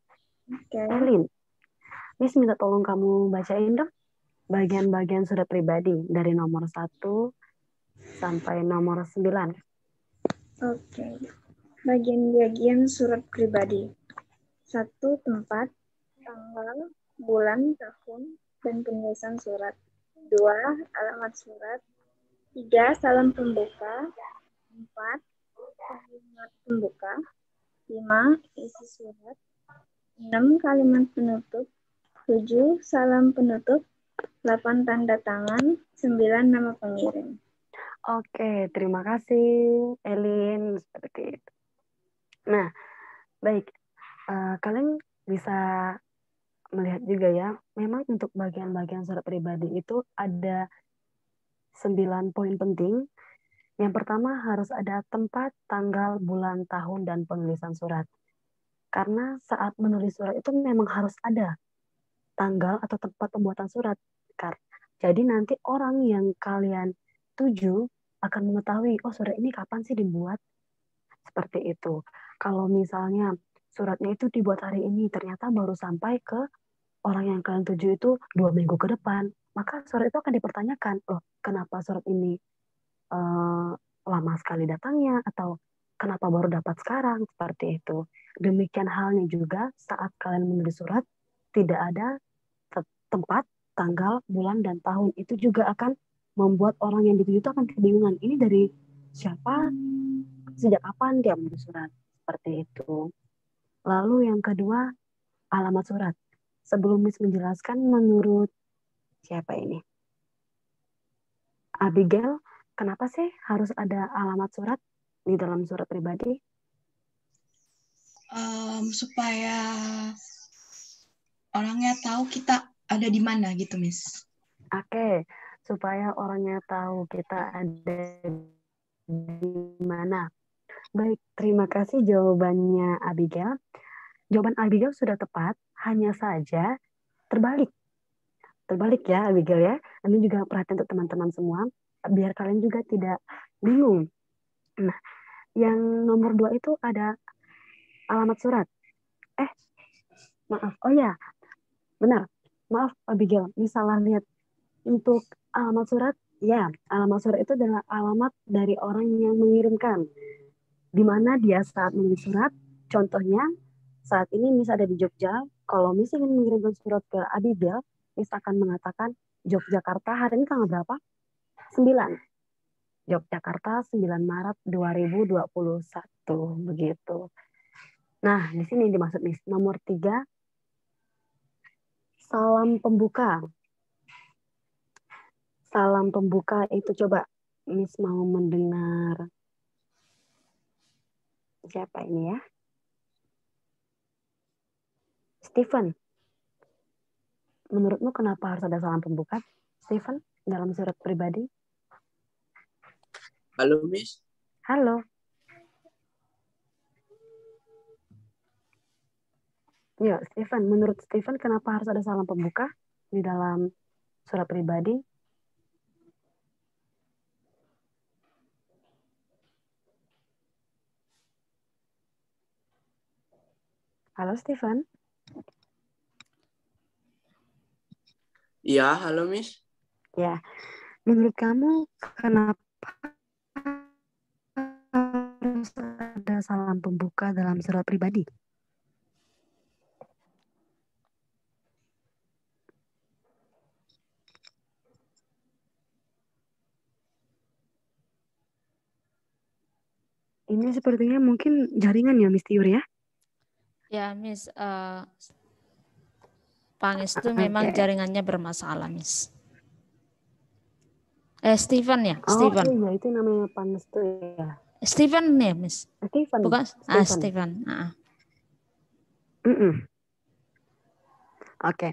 Okay. Elin, Miss minta tolong kamu bacain dong bagian-bagian surat pribadi dari nomor 1 sampai nomor 9. Oke. Okay. Bagian-bagian surat pribadi. Satu tempat, tanggal, bulan, tahun, dan penulisan surat. Dua, alamat surat. Tiga, salam pembuka. Empat, salam pembuka. 5. Isi surat 6. Kalimat penutup 7. Salam penutup 8. Tanda tangan 9. Nama pengirim Oke, terima kasih Elin seperti itu. Nah, baik. Uh, kalian bisa melihat juga ya, memang untuk bagian-bagian surat pribadi itu ada 9 poin penting yang pertama harus ada tempat, tanggal, bulan, tahun, dan penulisan surat. Karena saat menulis surat itu memang harus ada tanggal atau tempat pembuatan surat. Jadi nanti orang yang kalian tuju akan mengetahui, oh surat ini kapan sih dibuat? Seperti itu. Kalau misalnya suratnya itu dibuat hari ini, ternyata baru sampai ke orang yang kalian tuju itu dua minggu ke depan, maka surat itu akan dipertanyakan, loh kenapa surat ini uh, lama sekali datangnya atau kenapa baru dapat sekarang seperti itu. Demikian halnya juga saat kalian menulis surat tidak ada tempat, tanggal, bulan dan tahun itu juga akan membuat orang yang dituju itu akan kebingungan. Ini dari siapa? Sejak kapan dia menulis surat? Seperti itu. Lalu yang kedua, alamat surat. Sebelum Miss menjelaskan menurut siapa ini? Abigail, kenapa sih harus ada alamat surat di dalam surat pribadi? Um, supaya orangnya tahu kita ada di mana gitu, Miss. Oke, okay. supaya orangnya tahu kita ada di mana. Baik, terima kasih jawabannya Abigail. Jawaban Abigail sudah tepat, hanya saja terbalik. Terbalik ya Abigail ya. Ini juga perhatian untuk teman-teman semua biar kalian juga tidak bingung. Nah, yang nomor dua itu ada alamat surat. Eh, maaf. Oh ya, benar. Maaf, Abigail. Ini salah lihat. Untuk alamat surat, ya, alamat surat itu adalah alamat dari orang yang mengirimkan. Di mana dia saat mengirim surat, contohnya saat ini Miss ada di Jogja, kalau Miss ingin mengirimkan surat ke Abigail, Miss akan mengatakan Yogyakarta hari ini tanggal berapa? 9. Yogyakarta 9 Maret 2021 begitu. Nah, di sini dimaksud nih nomor 3 salam pembuka. Salam pembuka itu coba Miss mau mendengar siapa ini ya? Stephen, menurutmu kenapa harus ada salam pembuka? Stephen, dalam surat pribadi? Halo, Miss. Halo. Ya, Stephen, menurut Stephen kenapa harus ada salam pembuka di dalam surat pribadi? Halo, Stephen. Ya, halo, Miss. Ya, menurut kamu kenapa ada salam pembuka dalam surat pribadi? Ini sepertinya mungkin jaringan ya, Miss Tiur ya? Ya, Miss. Uh, eh, Pangis itu okay. memang jaringannya bermasalah, Miss. Eh, Steven ya, oh, Steven. Oh iya, itu namanya Pangis itu ya. Steven ya, Miss? Steven. Bukan? Ah, Stephen. Ah, Steven. Ah. Mm -mm. Oke, okay.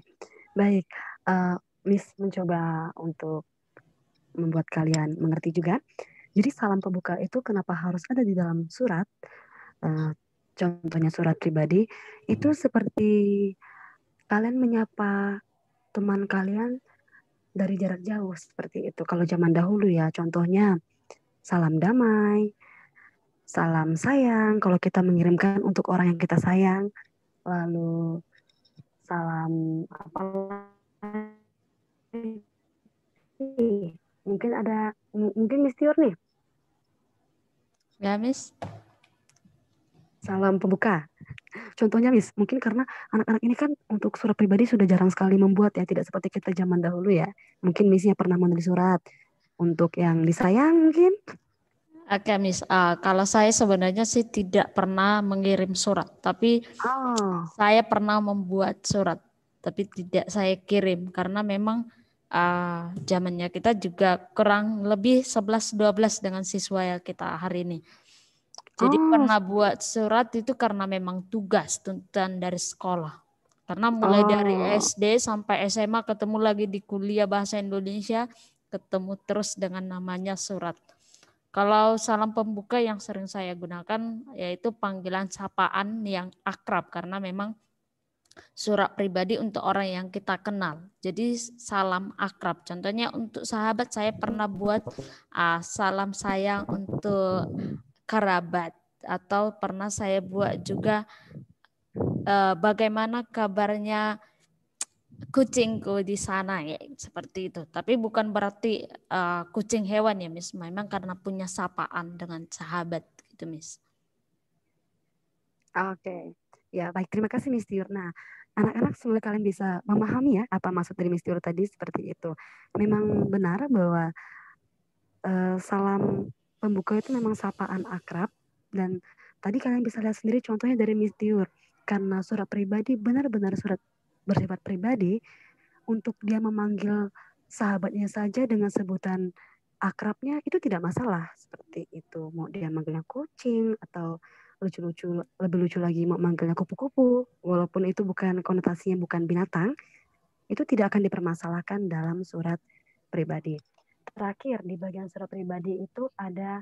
baik. Uh, Miss mencoba untuk membuat kalian mengerti juga. Jadi salam pembuka itu kenapa harus ada di dalam surat? Uh, contohnya surat pribadi itu seperti kalian menyapa teman kalian dari jarak jauh seperti itu. Kalau zaman dahulu ya, contohnya salam damai, salam sayang kalau kita mengirimkan untuk orang yang kita sayang lalu salam apa mungkin ada mungkin Miss Tior nih ya Miss salam pembuka contohnya Miss mungkin karena anak-anak ini kan untuk surat pribadi sudah jarang sekali membuat ya tidak seperti kita zaman dahulu ya mungkin Missnya pernah menulis surat untuk yang disayang mungkin Oke, okay, Miss. Uh, kalau saya sebenarnya sih tidak pernah mengirim surat, tapi oh. saya pernah membuat surat, tapi tidak saya kirim karena memang uh, zamannya kita juga kurang lebih 11-12 dengan siswa ya kita hari ini. Jadi oh. pernah buat surat itu karena memang tugas tuntutan dari sekolah. Karena mulai oh. dari SD sampai SMA ketemu lagi di kuliah bahasa Indonesia, ketemu terus dengan namanya surat kalau salam pembuka yang sering saya gunakan yaitu panggilan sapaan yang akrab karena memang surat pribadi untuk orang yang kita kenal. Jadi salam akrab. Contohnya untuk sahabat saya pernah buat uh, salam sayang untuk kerabat atau pernah saya buat juga uh, bagaimana kabarnya kucingku di sana ya seperti itu. Tapi bukan berarti uh, kucing hewan ya Miss, memang karena punya sapaan dengan sahabat gitu Miss. Oke. Okay. Ya, baik terima kasih Miss Nah, Anak-anak semoga kalian bisa memahami ya apa maksud dari Miss Tiur tadi seperti itu. Memang benar bahwa uh, salam pembuka itu memang sapaan akrab dan tadi kalian bisa lihat sendiri contohnya dari Miss Tiur karena surat pribadi benar-benar surat bersifat pribadi untuk dia memanggil sahabatnya saja dengan sebutan akrabnya itu tidak masalah seperti itu mau dia manggilnya kucing atau lucu-lucu lebih lucu lagi mau manggilnya kupu-kupu walaupun itu bukan konotasinya bukan binatang itu tidak akan dipermasalahkan dalam surat pribadi terakhir di bagian surat pribadi itu ada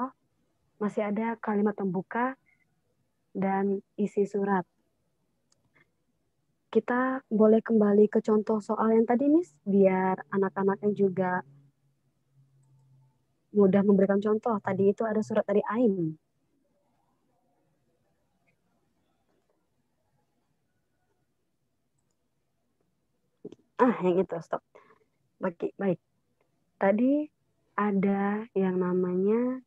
oh masih ada kalimat pembuka dan isi surat kita boleh kembali ke contoh soal yang tadi Miss biar anak-anaknya juga mudah memberikan contoh. Tadi itu ada surat dari Aim. Ah, yang itu stop. Baik, baik. Tadi ada yang namanya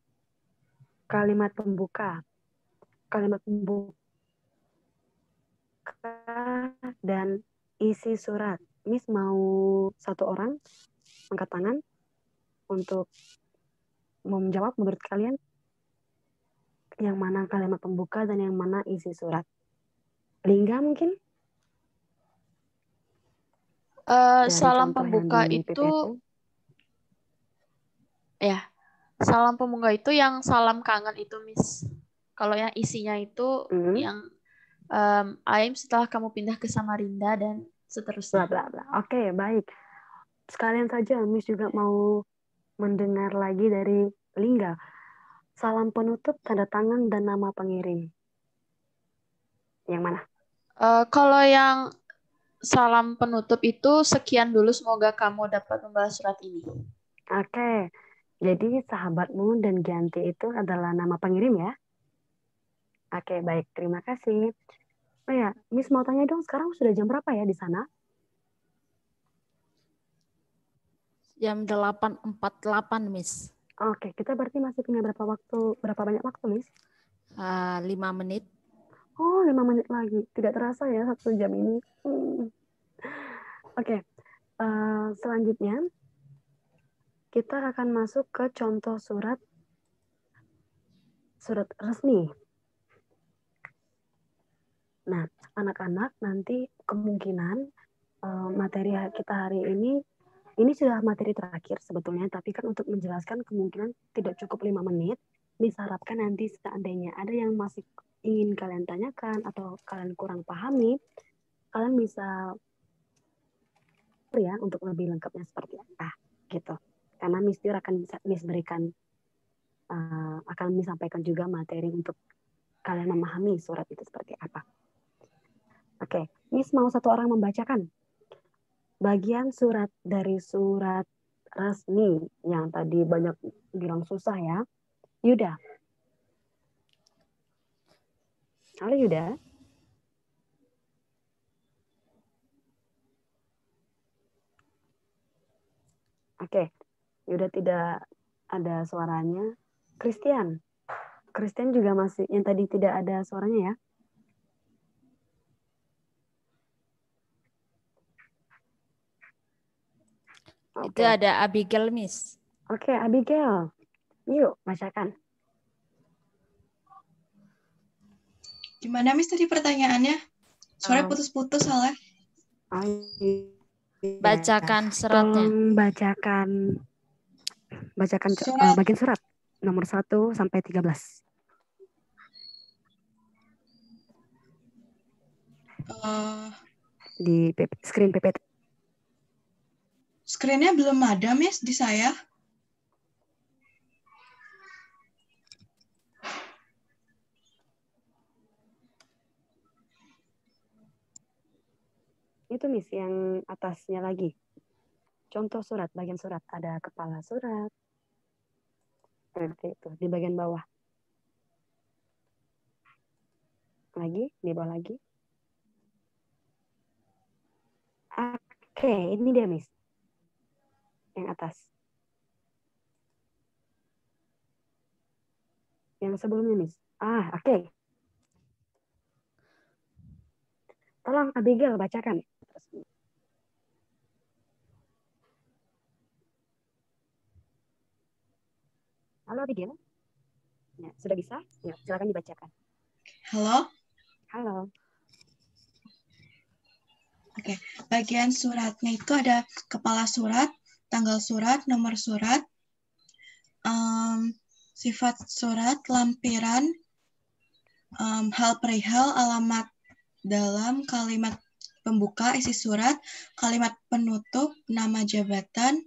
kalimat pembuka. Kalimat pembuka dan isi surat. Miss mau satu orang angkat tangan untuk menjawab menurut kalian yang mana kalimat pembuka dan yang mana isi surat. Lingga mungkin? Uh, salam pembuka itu ya salam pembuka itu yang salam kangen itu miss kalau yang isinya itu mm -hmm. yang um, Aim setelah kamu pindah ke Samarinda dan seterusnya. Bla bla bla. Oke, okay, baik. Sekalian saja Miss juga mau mendengar lagi dari Lingga. Salam penutup, tanda tangan dan nama pengirim. Yang mana? Uh, kalau yang salam penutup itu sekian dulu semoga kamu dapat membahas surat ini. Oke. Okay. Jadi sahabatmu dan Ganti itu adalah nama pengirim ya? Oke, baik. Terima kasih. Oh ya, Miss mau tanya dong, sekarang sudah jam berapa ya di sana? Jam 8.48, Miss. Oke, kita berarti masih punya berapa waktu, berapa banyak waktu, Miss? Uh, ah, 5 menit. Oh, 5 menit lagi. Tidak terasa ya satu jam ini. Hmm. Oke, uh, selanjutnya kita akan masuk ke contoh surat surat resmi Nah, anak-anak nanti kemungkinan uh, materi kita hari ini ini sudah materi terakhir sebetulnya, tapi kan untuk menjelaskan kemungkinan tidak cukup lima menit. bisa harapkan nanti seandainya ada yang masih ingin kalian tanyakan atau kalian kurang pahami, kalian bisa ya untuk lebih lengkapnya seperti apa gitu. Karena Miss Dior akan Miss berikan uh, akan disampaikan juga materi untuk kalian memahami surat itu seperti apa. Oke, okay. ini mau satu orang membacakan. Bagian surat dari surat resmi yang tadi banyak bilang susah ya. Yuda. Halo Yuda. Oke, okay. Yuda tidak ada suaranya. Christian. Christian juga masih yang tadi tidak ada suaranya ya. Okay. Itu ada Abigail Miss. Oke, okay, Abigail. Yuk, bacakan. Gimana Miss tadi pertanyaannya? Suara oh. putus-putus salah. Oh, iya. Bacakan suratnya. Bacakan bacakan surat. Uh, bagian surat nomor 1 sampai 13. Uh, eh, di screen PPT Screennya belum ada, Miss, ya, di saya. Itu, Miss, yang atasnya lagi. Contoh surat, bagian surat. Ada kepala surat. Seperti itu, di bagian bawah. Lagi, di bawah lagi. Oke, ini dia, Miss yang atas. Yang sebelumnya, Miss. Ah, oke. Okay. Tolong Abigail bacakan. Halo Abigail. Ya, sudah bisa? Ya, silakan dibacakan. Halo. Halo. Oke, okay. bagian suratnya itu ada kepala surat, tanggal surat, nomor surat, um, sifat surat, lampiran, um, hal perihal, alamat dalam, kalimat pembuka, isi surat, kalimat penutup, nama jabatan,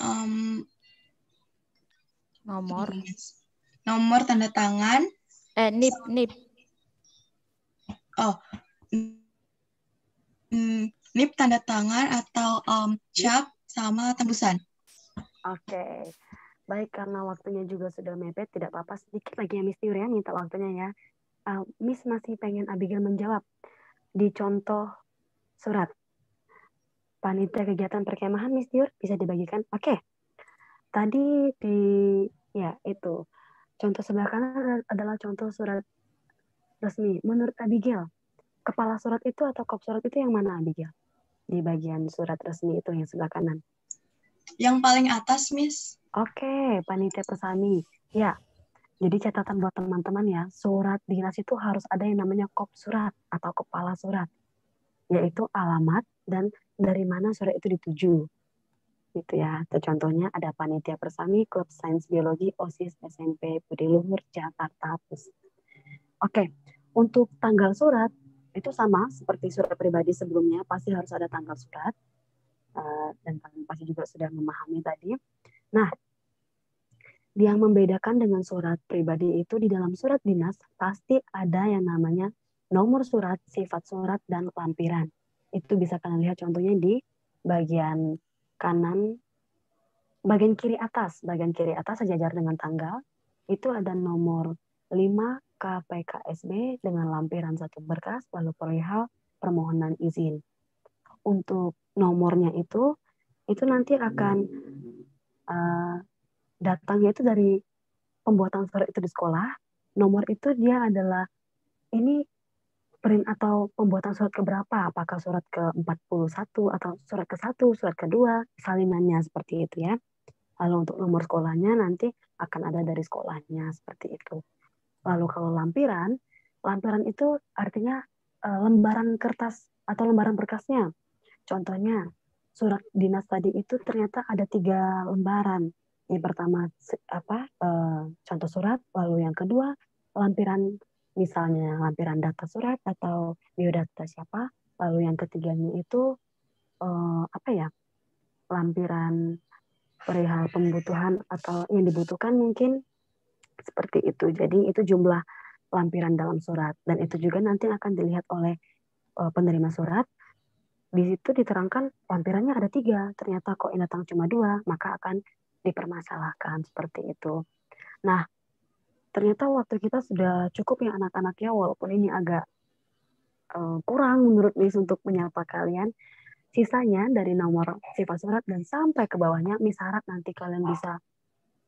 um, nomor, nomor tanda tangan, eh, nip, nip. Oh, mm, NIP tanda tangan atau um, cap sama tembusan. Oke. Okay. Baik, karena waktunya juga sudah mepet, tidak apa-apa sedikit lagi ya Miss Yuria minta waktunya ya. Uh, Miss masih pengen Abigail menjawab di contoh surat. Panitia kegiatan perkemahan Miss Yur bisa dibagikan. Oke. Okay. Tadi di ya itu. Contoh sebelah kanan adalah contoh surat resmi. Menurut Abigail, kepala surat itu atau kop surat itu yang mana Abigail? di bagian surat resmi itu yang sebelah kanan? Yang paling atas, Miss. Oke, panitia pesami, Ya, jadi catatan buat teman-teman ya, surat dinas itu harus ada yang namanya kop surat atau kepala surat, yaitu alamat dan dari mana surat itu dituju. Gitu ya. Contohnya ada panitia persami Klub Sains Biologi OSIS SMP Budi Luhur Jakarta Pusat. Oke, untuk tanggal surat itu sama seperti surat pribadi sebelumnya pasti harus ada tanggal surat uh, dan kalian pasti juga sudah memahami tadi. Nah, yang membedakan dengan surat pribadi itu di dalam surat dinas pasti ada yang namanya nomor surat, sifat surat dan lampiran. Itu bisa kalian lihat contohnya di bagian kanan bagian kiri atas, bagian kiri atas sejajar dengan tanggal itu ada nomor 5, KPKSB dengan lampiran satu berkas lalu perihal permohonan izin. Untuk nomornya itu, itu nanti akan uh, datangnya itu dari pembuatan surat itu di sekolah. Nomor itu dia adalah ini print atau pembuatan surat ke berapa Apakah surat ke-41 atau surat ke-1, surat kedua, salinannya seperti itu ya. Lalu untuk nomor sekolahnya nanti akan ada dari sekolahnya seperti itu. Lalu kalau lampiran, lampiran itu artinya eh, lembaran kertas atau lembaran berkasnya. Contohnya, surat dinas tadi itu ternyata ada tiga lembaran. Yang pertama apa eh, contoh surat, lalu yang kedua lampiran misalnya lampiran data surat atau biodata siapa, lalu yang ketiganya itu eh, apa ya lampiran perihal pembutuhan atau yang dibutuhkan mungkin seperti itu. Jadi itu jumlah lampiran dalam surat dan itu juga nanti akan dilihat oleh uh, penerima surat. Di situ diterangkan lampirannya ada tiga, ternyata kok yang datang cuma dua, maka akan dipermasalahkan seperti itu. Nah, ternyata waktu kita sudah cukup ya anak anaknya walaupun ini agak uh, kurang menurut Miss untuk menyapa kalian. Sisanya dari nomor sifat surat dan sampai ke bawahnya, Miss harap nanti kalian bisa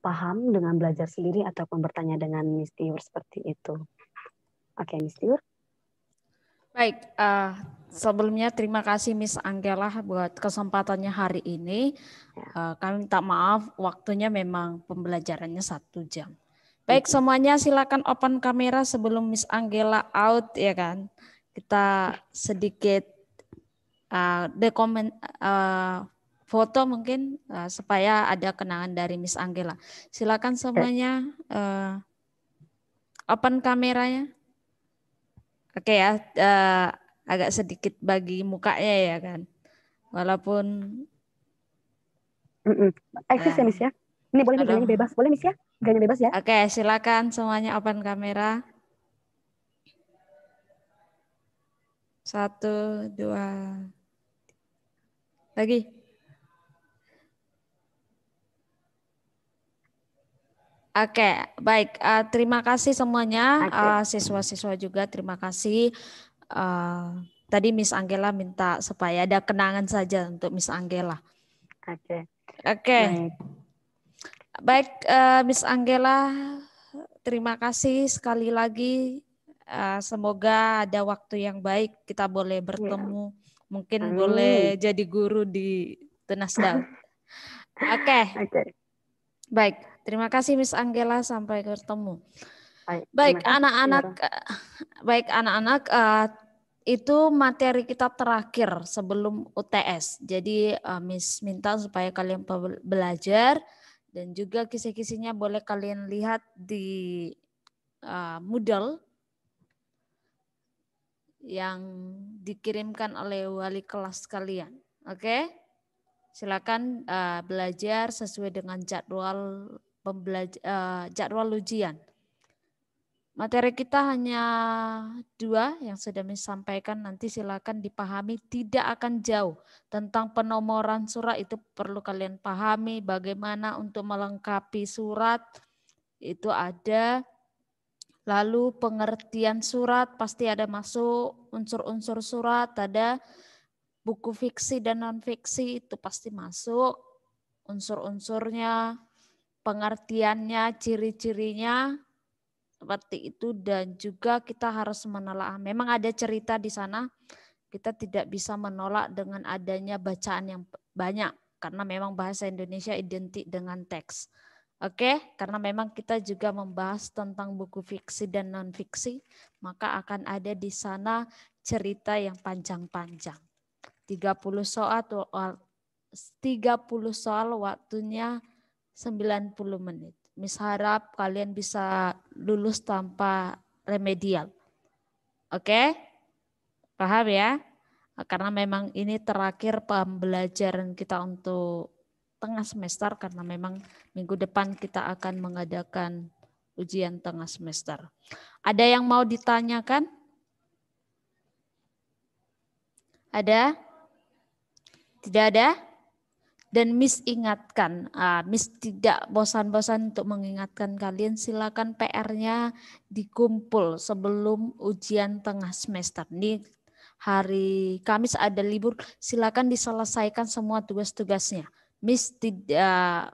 paham dengan belajar sendiri ataupun bertanya dengan Miss seperti itu. Oke, okay, Miss Baik, uh, sebelumnya terima kasih Miss Angela buat kesempatannya hari ini. Uh, kami minta maaf, waktunya memang pembelajarannya satu jam. Baik semuanya silakan open kamera sebelum Miss Angela out ya kan. Kita ya. sedikit uh, dekomen uh, foto mungkin uh, supaya ada kenangan dari Miss Angela. Silakan semuanya uh, open kameranya. Oke okay, ya, uh, agak sedikit bagi mukanya ya kan. Walaupun mm -mm. Eksis ya Miss ya. Ini boleh nih bebas, boleh Miss ya? Gaya bebas ya. Oke, okay, silakan semuanya open kamera. Satu, dua, lagi. Oke, okay, baik. Uh, terima kasih semuanya, okay. uh, eh, siswa-siswa juga. Terima kasih. Uh, tadi Miss Angela minta supaya ada kenangan saja untuk Miss Angela. Oke. Okay. Oke. Okay. Baik, baik uh, Miss Angela, terima kasih sekali lagi. Uh, semoga ada waktu yang baik kita boleh iya. bertemu. Yeah. Mungkin Amin. boleh jadi guru di Tunasdal. (laughs) Oke. okay. Oke. Okay. Baik terima kasih Miss Angela sampai ketemu. Baik anak-anak, eh, baik anak-anak uh, itu materi kita terakhir sebelum UTS. Jadi uh, Miss minta supaya kalian belajar dan juga kisi-kisinya boleh kalian lihat di uh, Moodle yang dikirimkan oleh wali kelas kalian. Oke? Okay? Silakan uh, belajar sesuai dengan jadwal pembelajaran uh, eh, jadwal ujian. Materi kita hanya dua yang sudah disampaikan, nanti silakan dipahami, tidak akan jauh. Tentang penomoran surat itu perlu kalian pahami bagaimana untuk melengkapi surat, itu ada. Lalu pengertian surat, pasti ada masuk unsur-unsur surat, ada buku fiksi dan non-fiksi, itu pasti masuk unsur-unsurnya, pengertiannya, ciri-cirinya seperti itu dan juga kita harus menelaah. Memang ada cerita di sana, kita tidak bisa menolak dengan adanya bacaan yang banyak karena memang bahasa Indonesia identik dengan teks. Oke, karena memang kita juga membahas tentang buku fiksi dan non fiksi, maka akan ada di sana cerita yang panjang-panjang. 30 soal 30 soal waktunya 90 menit. Miss harap kalian bisa lulus tanpa remedial. Oke? Okay? Paham ya? Karena memang ini terakhir pembelajaran kita untuk tengah semester karena memang minggu depan kita akan mengadakan ujian tengah semester. Ada yang mau ditanyakan? Ada? Tidak ada? dan Miss ingatkan, uh, ah, Miss tidak bosan-bosan untuk mengingatkan kalian silakan PR-nya dikumpul sebelum ujian tengah semester. Nih hari Kamis ada libur, silakan diselesaikan semua tugas-tugasnya. Miss tidak ah,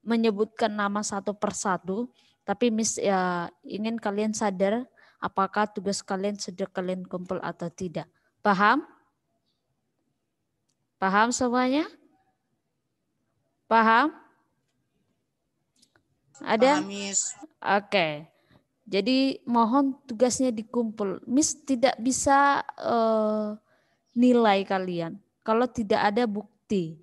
menyebutkan nama satu persatu, tapi Miss ya, ingin kalian sadar apakah tugas kalian sudah kalian kumpul atau tidak. Paham? Paham semuanya? Paham? Ada? Oke. Okay. Jadi mohon tugasnya dikumpul. Miss tidak bisa uh, nilai kalian kalau tidak ada bukti.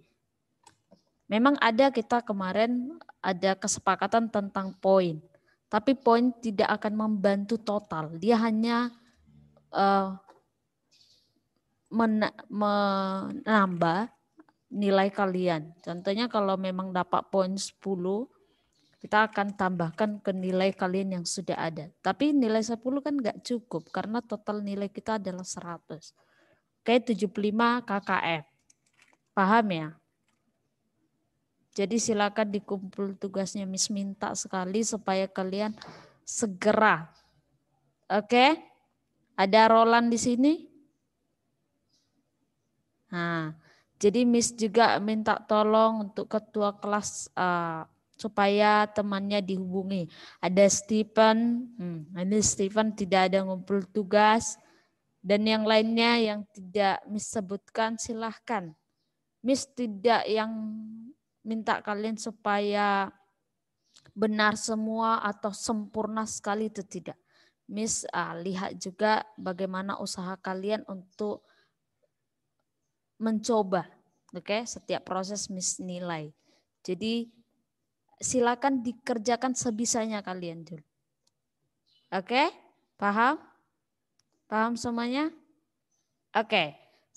Memang ada kita kemarin ada kesepakatan tentang poin, tapi poin tidak akan membantu total. Dia hanya uh, eh, men menambah nilai kalian. Contohnya kalau memang dapat poin 10, kita akan tambahkan ke nilai kalian yang sudah ada. Tapi nilai 10 kan nggak cukup karena total nilai kita adalah 100. Oke, 75 KKF. Paham ya? Jadi silakan dikumpul tugasnya Miss minta sekali supaya kalian segera. Oke? Ada Roland di sini? Nah, jadi Miss juga minta tolong untuk ketua kelas uh, supaya temannya dihubungi. Ada Stephen, hmm, ini Stephen tidak ada ngumpul tugas dan yang lainnya yang tidak Miss sebutkan silahkan. Miss tidak yang minta kalian supaya benar semua atau sempurna sekali itu tidak. Miss uh, lihat juga bagaimana usaha kalian untuk mencoba. Oke, okay? setiap proses misnilai. Jadi silakan dikerjakan sebisanya kalian dulu. Oke? Okay? Paham? Paham semuanya? Oke. Okay.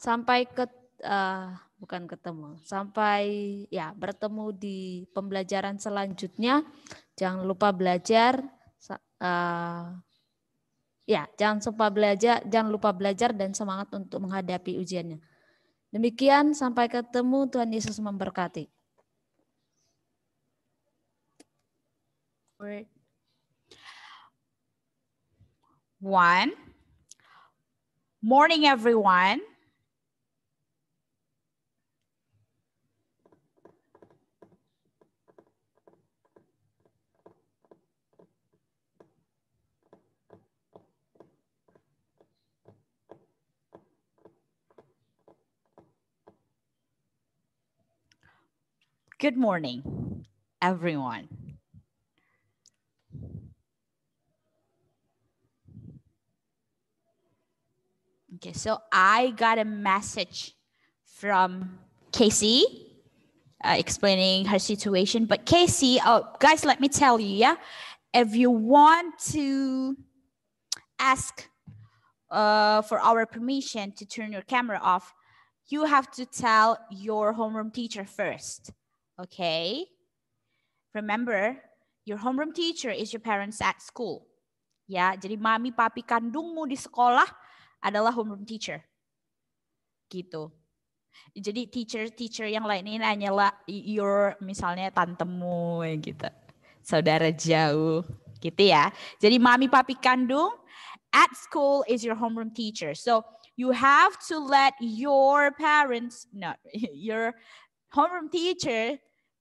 Sampai ke uh, bukan ketemu. Sampai ya bertemu di pembelajaran selanjutnya. Jangan lupa belajar uh, ya, jangan lupa belajar, jangan lupa belajar dan semangat untuk menghadapi ujiannya. Demikian sampai ketemu Tuhan Yesus memberkati. One. Morning everyone. Good morning, everyone. Okay, so I got a message from Casey uh, explaining her situation. But Casey, oh, guys, let me tell you, yeah, if you want to ask uh, for our permission to turn your camera off, you have to tell your homeroom teacher first. Okay. Remember, your homeroom teacher is your parents at school. Ya, jadi mami papi kandungmu di sekolah adalah homeroom teacher. Gitu. Jadi teacher-teacher yang lain ini hanyalah your misalnya tantemu yang gitu. Saudara jauh gitu ya. Jadi mami papi kandung at school is your homeroom teacher. So you have to let your parents, not (laughs) your homeroom teacher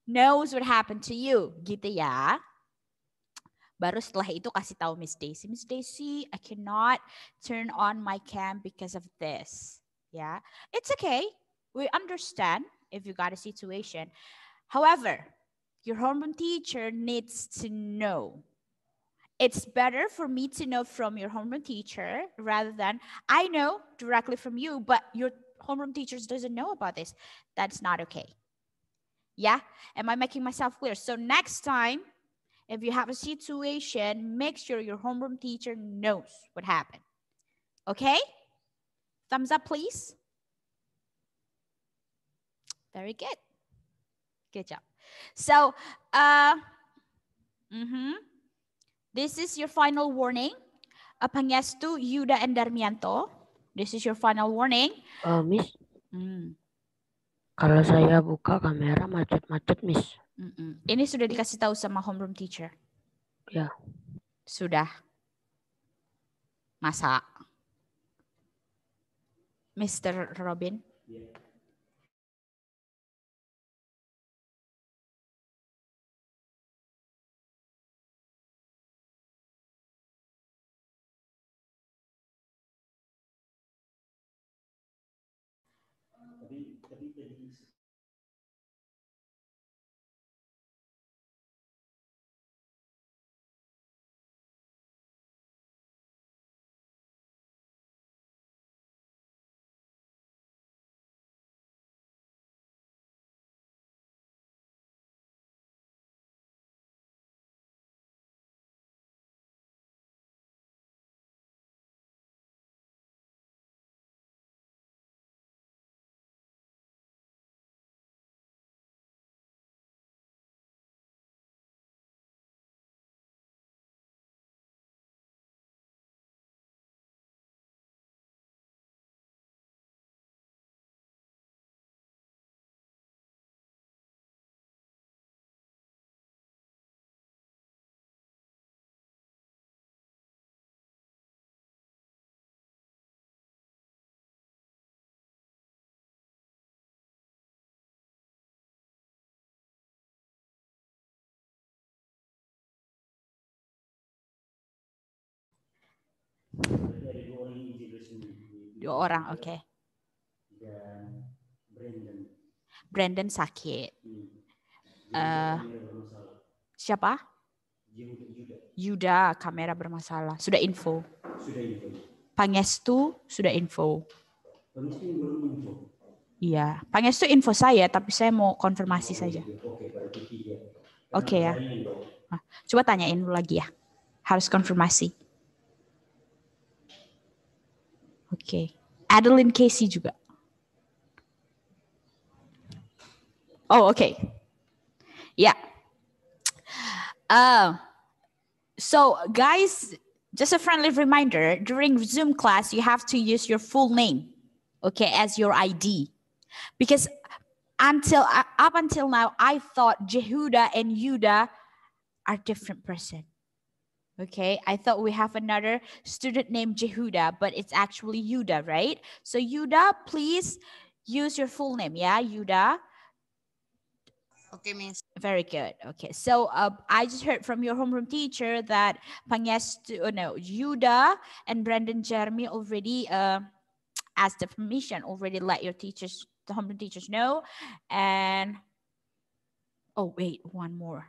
knows what happened to you. Gitu ya. Baru setelah itu kasih tahu Miss Daisy. Miss Daisy, I cannot turn on my cam because of this. Yeah, it's okay. We understand if you got a situation. However, your homeroom teacher needs to know. It's better for me to know from your homeroom teacher rather than I know directly from you, but your homeroom teachers doesn't know about this. That's not okay. Yeah? Am I making myself clear? So next time, if you have a situation, make sure your homeroom teacher knows what happened. Okay? Thumbs up, please. Very good. Good job. So, uh, mm-hmm. this is your final warning. Apangestu, Yuda, and Darmianto. This is your final warning. Uh, miss, mm. Kalau iya. saya buka kamera macet-macet, Miss. Mm-mm. Ini sudah dikasih tahu sama homeroom teacher? Ya. Sudah. Masa? Mr. Robin? Yeah. Dua orang, oke. Okay. Iya. Iya, Brandon. Brandon sakit. Hmm. Uh, siapa? Yuda. kamera bermasalah. Sudah info. Sudah info. Pangestu sudah info. Iya, Iya, Pangestu info saya, tapi saya mau konfirmasi oh, saja. Oke, ya. Coba tanyain lagi ya. Harus konfirmasi. Oke. Okay. Adeline Casey juga. Oh, oke. Okay. Yeah. Uh, so, guys, just a friendly reminder during Zoom class, you have to use your full name, okay, as your ID. Because until up until now, I thought Jehuda and Yuda are different person. Okay, I thought we have another student named Jehuda, but it's actually Yuda, right? So Yuda, please use your full name. Yeah, Yuda. Okay, Miss. Very good. Okay, so uh, I just heard from your homeroom teacher that Panges, oh no, Yuda and Brandon Jeremy already uh, asked the permission, already let your teachers, the homeroom teachers know. And, oh wait, one more.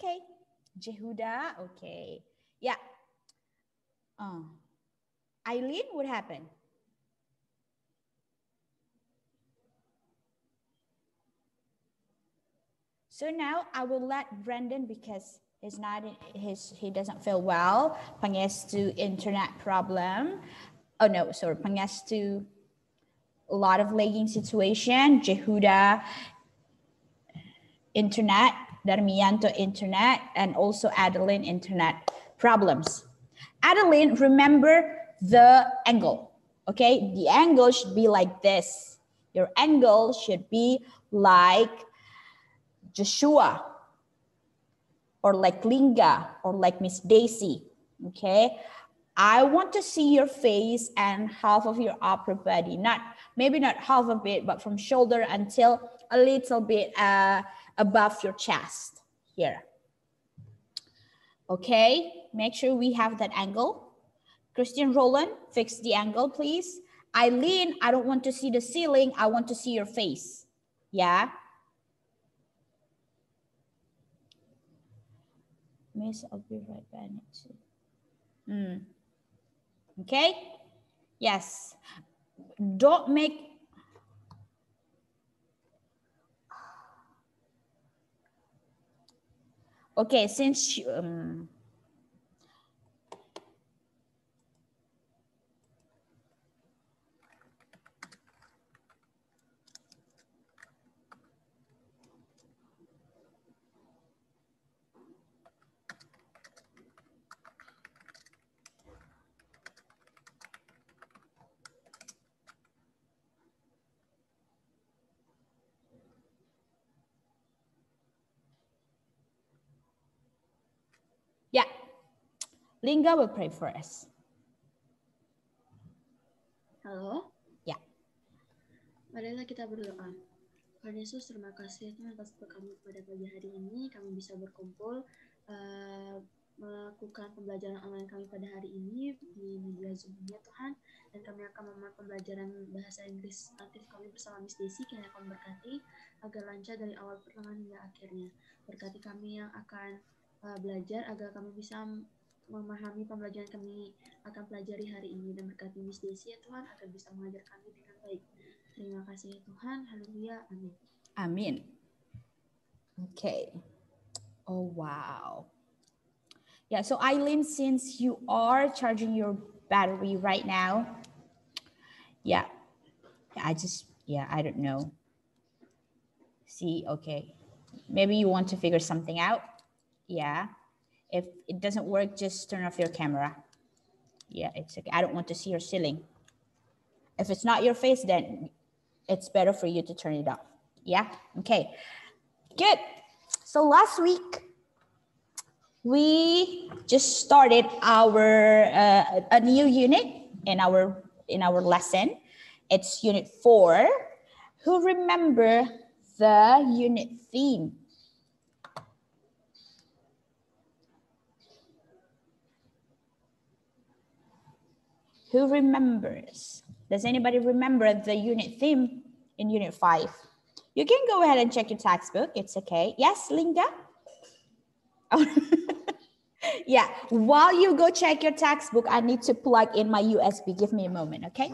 Okay. Jehuda, okay. Yeah. Uh, Eileen, what happened? So now I will let Brendan because he's not his he doesn't feel well. Panges to internet problem. Oh no, sorry, Panges to a lot of lagging situation. Jehuda internet Darmianto internet and also Adeline internet problems. Adeline, remember the angle, okay? The angle should be like this. Your angle should be like Joshua or like Linga or like Miss Daisy, okay? I want to see your face and half of your upper body, not maybe not half a bit, but from shoulder until a little bit uh, above your chest here. Okay, make sure we have that angle. Christian Roland, fix the angle, please. Eileen, I don't want to see the ceiling. I want to see your face. Yeah. Miss, I'll be right back. Mm. Okay. Yes. Don't make okay since um, Lingga will pray for us. Halo? Ya. Marilah kita berdoa. Tuhan Yesus, terima kasih Tuhan atas kamu pada pagi hari ini. Kami bisa berkumpul uh, melakukan pembelajaran online kami pada hari ini di media Zoom-nya Tuhan. Dan kami akan memakai pembelajaran bahasa Inggris aktif kami bersama Miss Desi. Kami akan berkati agar lancar dari awal pertengahan hingga akhirnya. Berkati kami yang akan uh, belajar agar kami bisa memahami pembelajaran kami akan pelajari hari ini dan berkati Miss Desi ya Tuhan agar bisa mengajar kami dengan baik. Terima kasih ya Tuhan. Haleluya. Amin. Amin. Oke. Okay. Oh wow. Yeah, so Eileen, since you are charging your battery right now, yeah, I just, yeah, I don't know. See, okay. Maybe you want to figure something out. Yeah. If it doesn't work, just turn off your camera. Yeah, it's okay. I don't want to see your ceiling. If it's not your face, then it's better for you to turn it off. Yeah, okay, good. So last week, we just started our uh, a new unit in our in our lesson. It's unit four. Who remember the unit theme? Who remembers? Does anybody remember the unit theme in unit five? You can go ahead and check your textbook. It's okay. Yes, Linda? Oh. (laughs) yeah, while you go check your textbook, I need to plug in my USB. Give me a moment, okay?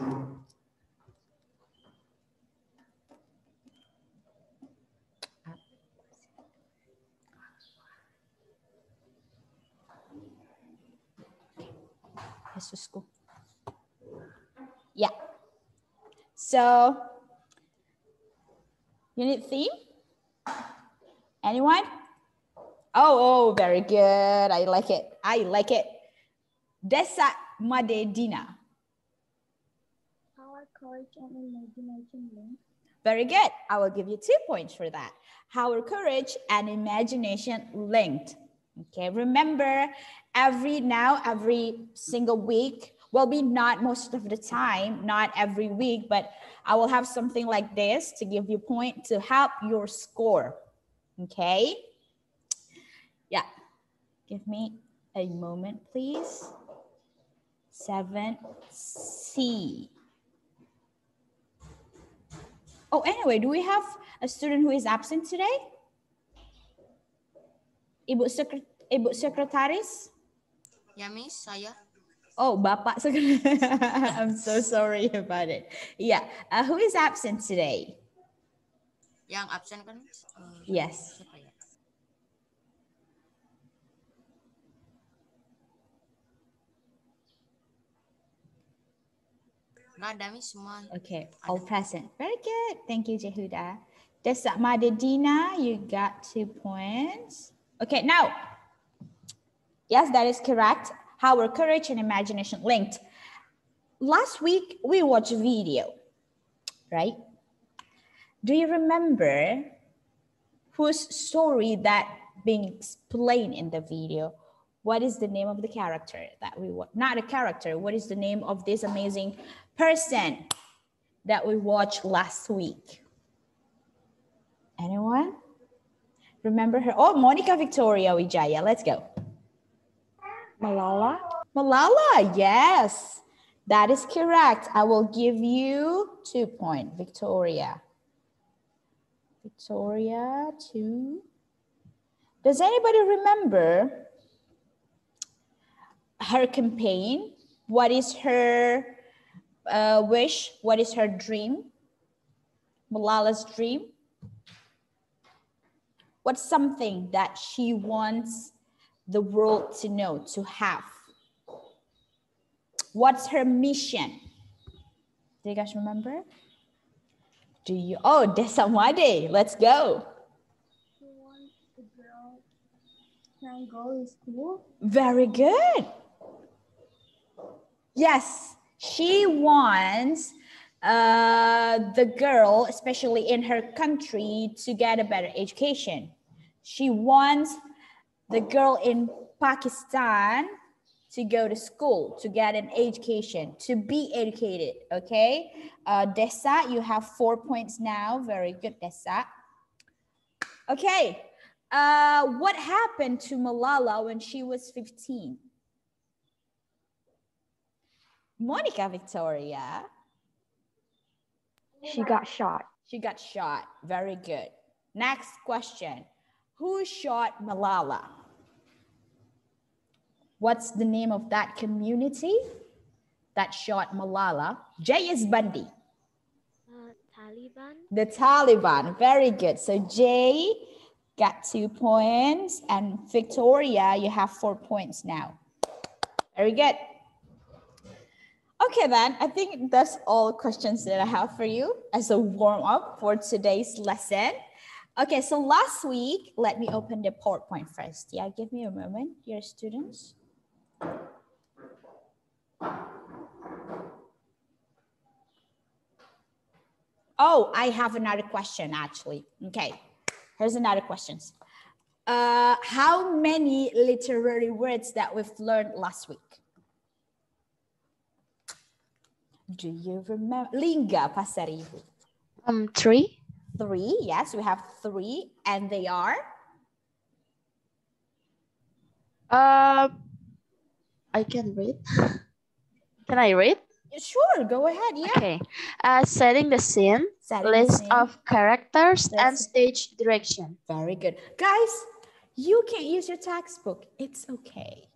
This is cool. Yeah. So, unit theme? Anyone? Oh, oh, very good. I like it. I like it. Desa Madedina. Power, courage, and imagination Very good. I will give you two points for that. Our courage and imagination linked. Okay, remember every now, every single week, well be not most of the time not every week but i will have something like this to give you point to help your score okay yeah give me a moment please 7c oh anyway do we have a student who is absent today ibu ibu sekretaris ya miss saya Oh, Bapak (laughs) I'm so sorry about it. Yeah. Uh, who is absent today? Yang absent kan? Uh, yes. semua. Okay, all present. Very good. Thank you, Jehuda. Desak Madadina, you got two points. Okay, now. Yes, that is correct how our courage and imagination linked. Last week, we watched a video, right? Do you remember whose story that being explained in the video? What is the name of the character that we watch? Not a character. What is the name of this amazing person that we watched last week? Anyone? Remember her? Oh, Monica Victoria Wijaya. Let's go. Malala? Malala, yes. That is correct. I will give you two point, Victoria. Victoria, two. Does anybody remember her campaign? What is her uh, wish? What is her dream? Malala's dream? What's something that she wants the world to know, to have. What's her mission? Do you guys remember? Do you? Oh, Desamade, let's go. She wants to grow, can go to school. Very good. Yes, she wants uh, the girl, especially in her country, to get a better education. She wants the girl in Pakistan to go to school, to get an education, to be educated, okay? Uh, Desa, you have four points now. Very good, Desa. Okay, uh, what happened to Malala when she was 15? Monica Victoria. She got shot. She got shot. Very good. Next question. Who shot Malala? What's the name of that community that shot Malala? J.S. Bundy. Uh, Taliban. The Taliban. Very good. So J got two points and Victoria, you have four points now. Very good. Okay, then I think that's all questions that I have for you as a warm up for today's lesson. Okay, so last week, let me open the PowerPoint first. Yeah, give me a moment, dear students. Oh, I have another question actually. Okay, here's another question. Uh, how many literary words that we've learned last week? Do you remember? Lingga, pasari. Um, three three. Yes, we have three, and they are. Uh, I can read. (laughs) Can I read? Sure, go ahead. Yeah. Okay. Uh, setting the scene, setting list the scene. of characters and stage direction. Very good. Guys, you can use your textbook. It's okay.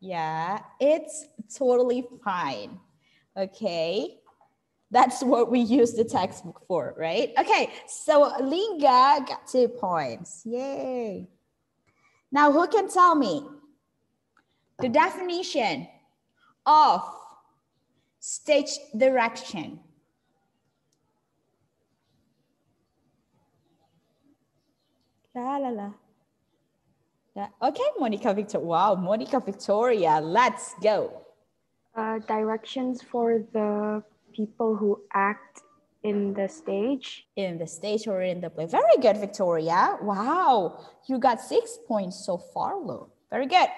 Yeah, it's totally fine. Okay. That's what we use the textbook for, right? Okay, so Linga got two points. Yay. Now, who can tell me the definition of stage direction? La la la. Yeah. Okay, Monica Victor. Wow, Monica Victoria, let's go. Uh, directions for the people who act in the stage in the stage or in the play very good victoria wow you got six points so far very good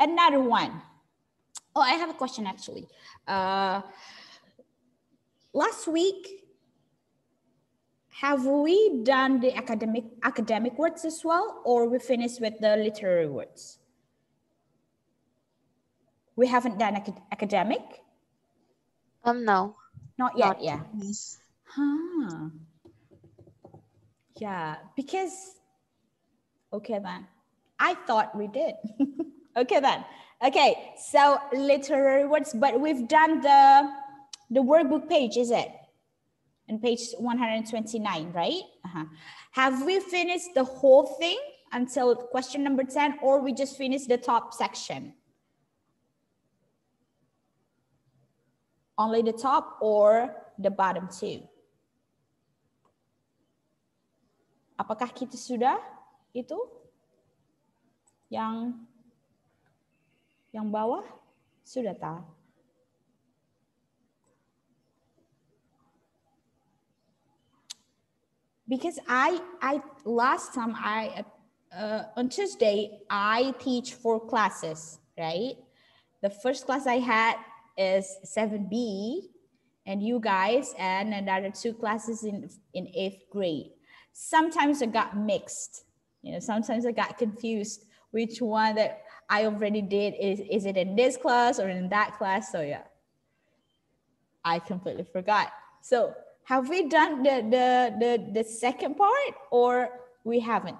another one oh i have a question actually uh, last week have we done the academic academic words as well or we finished with the literary words we haven't done academic um no not yet, Not, yeah. Yes. Huh. Yeah, because, okay then. I thought we did. (laughs) okay then. Okay, so literary words, but we've done the, the workbook page, is it? And page 129, right? Uh -huh. Have we finished the whole thing until question number 10 or we just finished the top section? Only the top or the bottom two. Apakah kita sudah itu? Yang yang bawah sudah tak? Because I I last time I uh, uh, on Tuesday I teach four classes, right? The first class I had is 7B and you guys and another two classes in, in eighth grade. Sometimes I got mixed, you know, sometimes I got confused which one that I already did. Is, is it in this class or in that class? So yeah, I completely forgot. So have we done the, the, the, the second part or we haven't?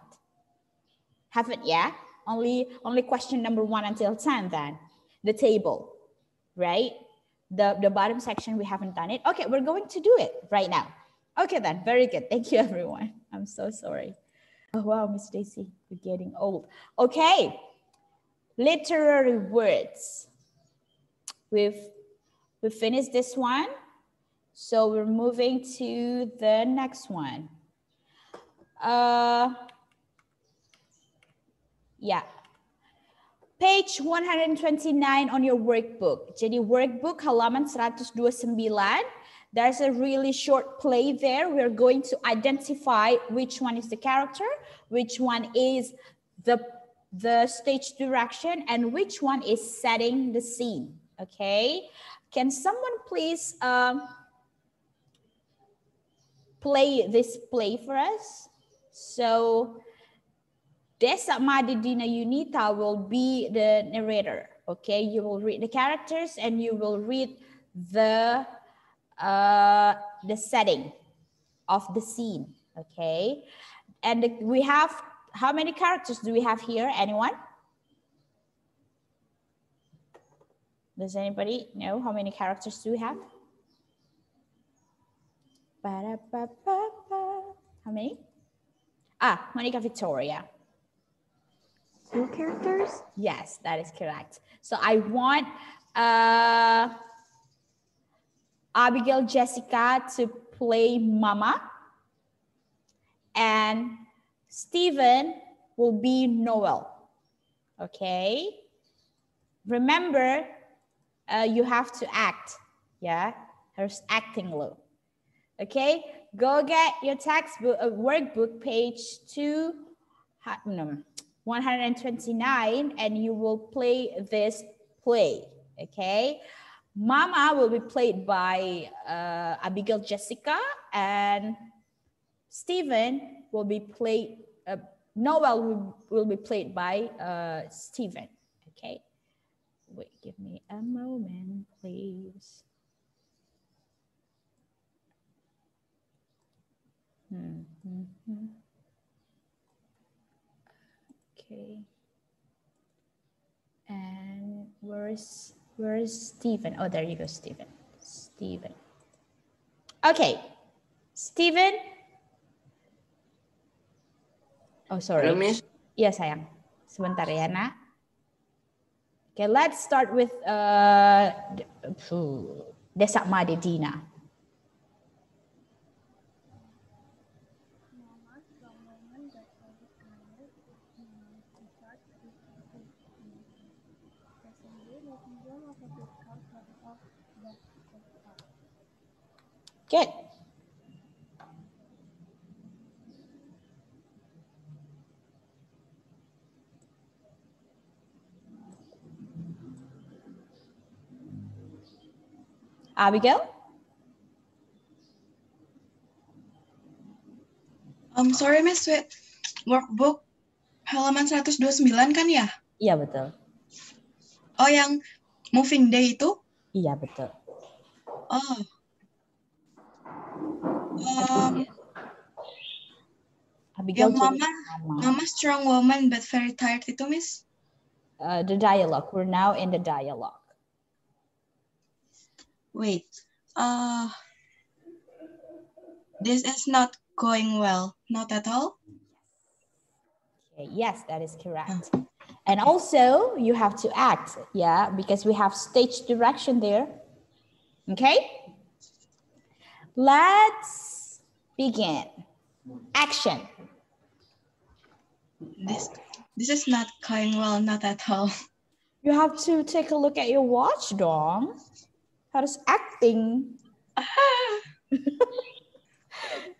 Haven't yet? Only, only question number one until 10 then, the table right? The, the bottom section, we haven't done it. Okay, we're going to do it right now. Okay then, very good. Thank you (laughs) everyone. I'm so sorry. Oh wow, Miss Stacy, you're getting old. Okay, literary words. We've, we finished this one. So we're moving to the next one. Uh, yeah, Page 129 on your workbook. Jadi workbook halaman 129. There's a really short play there. We're going to identify which one is the character, which one is the, the stage direction, and which one is setting the scene, okay? Can someone please um, play this play for us? So Desa Madidina Unita will be the narrator. Okay, you will read the characters and you will read the uh, the setting of the scene. Okay, and we have how many characters do we have here? Anyone? Does anybody know how many characters do we have? How many? Ah, Monica Victoria two characters? Yes, that is correct. So I want uh, Abigail Jessica to play Mama and Stephen will be Noel. Okay. Remember, uh, you have to act. Yeah, there's acting loop. Okay, go get your textbook, uh, workbook page two. No, 129 and you will play this play, okay? Mama will be played by uh, Abigail Jessica and Stephen will be played, uh, Noel will, will be played by uh, Stephen, okay? Wait, give me a moment, please. Mm -hmm. hmm, hmm. Okay. And where is where is Stephen? Oh, there you go, Stephen. Stephen. Okay. Stephen. Oh, sorry. Hello, miss. Yes, I am. Sebentar ya, nak. Okay, let's start with uh, Desa Madedina. Good. Kan? Abigail? I'm sorry, Miss. Sweet. Workbook halaman 129 kan ya? Iya, betul. Oh, yang moving day itu? Iya, betul. Oh, Um, Abigail mama, mama, strong woman but very tired Ito, Miss. Uh, the dialogue. We're now in the dialogue. Wait. Uh, this is not going well. Not at all. Okay. Yes, that is correct. Uh. And also, you have to act, yeah, because we have stage direction there. Okay? Let's begin. Action. This, this is not going well, not at all. You have to take a look at your watch, Dong. does acting? (laughs)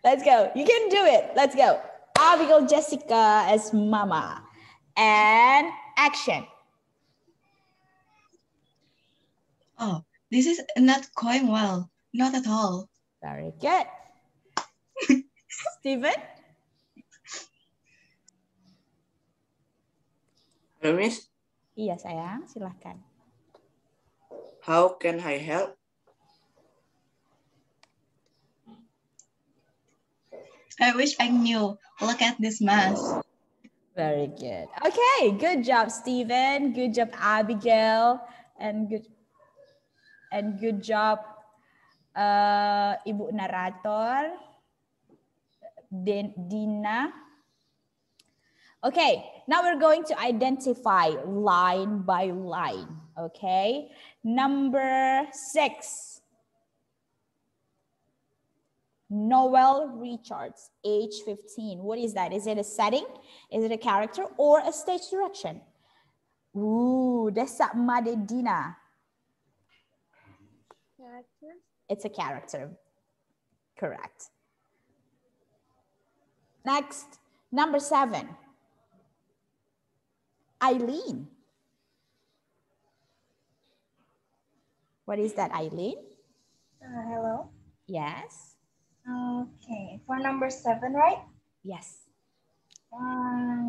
Let's go. You can do it. Let's go. Abigail Jessica as mama. And action. Oh, this is not going well. Not at all. Very good. (laughs) Stephen? Hello, Miss. Iya, sayang. Silahkan. How can I help? I wish I knew. Look at this mess. Very good. Okay, good job, Stephen. Good job, Abigail, and good and good job, uh, ibu narator, Dina. Okay, now we're going to identify line by line. Okay, number six. Noel Richards, age 15. What is that? Is it a setting? Is it a character or a stage direction? Ooh, desa Madedina. It's a character. Correct. Next, number seven. Eileen. What is that, Eileen? Uh, hello. Yes. Okay, for number seven, right? Yes. Uh,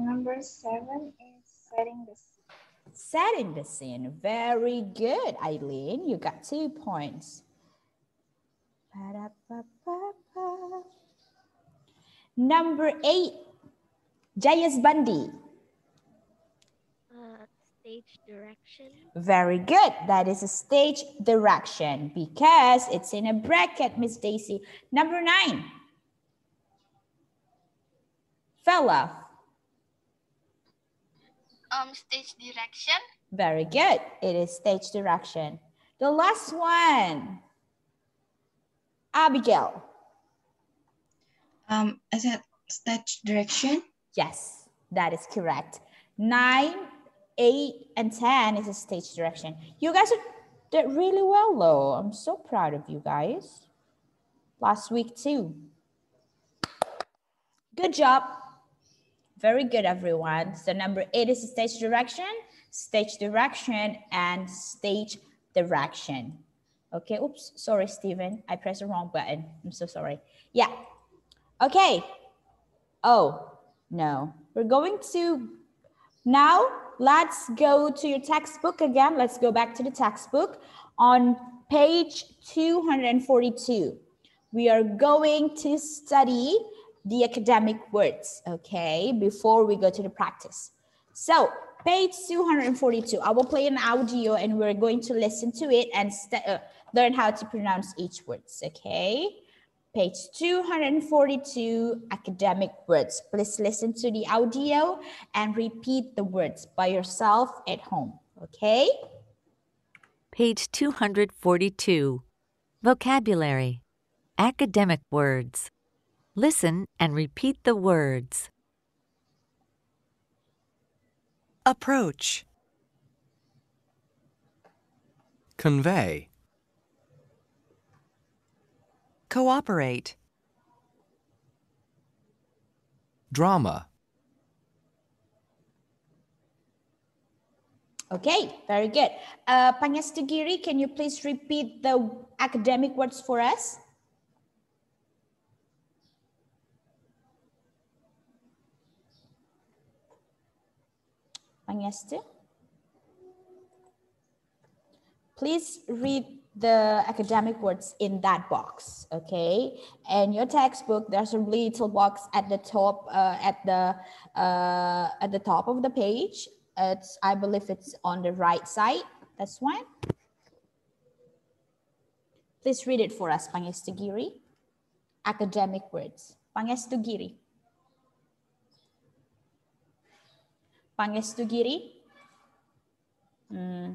number seven is setting the scene. Setting the scene. Very good, Eileen. You got two points. Ba -ba -ba Number eight, Jayas Bundy. Uh, stage direction. Very good. That is a stage direction because it's in a bracket, Miss Daisy. Number nine, Fella. Um, stage direction. Very good. It is stage direction. The last one. Abigail. Um, is that stage direction? Yes, that is correct. Nine, eight, and 10 is a stage direction. You guys did really well though. I'm so proud of you guys. Last week too. Good job. Very good, everyone. So number eight is stage direction, stage direction, and stage direction. Okay, oops, sorry, Stephen. I pressed the wrong button. I'm so sorry. Yeah. Okay. Oh, no. We're going to, now let's go to your textbook again. Let's go back to the textbook on page 242. We are going to study the academic words, okay, before we go to the practice. So page 242, I will play an audio and we're going to listen to it and uh, learn how to pronounce each words, okay? Page 242, academic words. Please listen to the audio and repeat the words by yourself at home, okay? Page 242, vocabulary, academic words. Listen and repeat the words. Approach. Convey Cooperate. Drama. Okay, very good. Uh, Pangestagiri, can you please repeat the academic words for us? Pangestagiri? Please read the academic words in that box okay and your textbook there's a little box at the top uh, at the uh, at the top of the page it's i believe it's on the right side that's one please read it for us pangestugiri academic words pangestugiri pangestugiri hmm.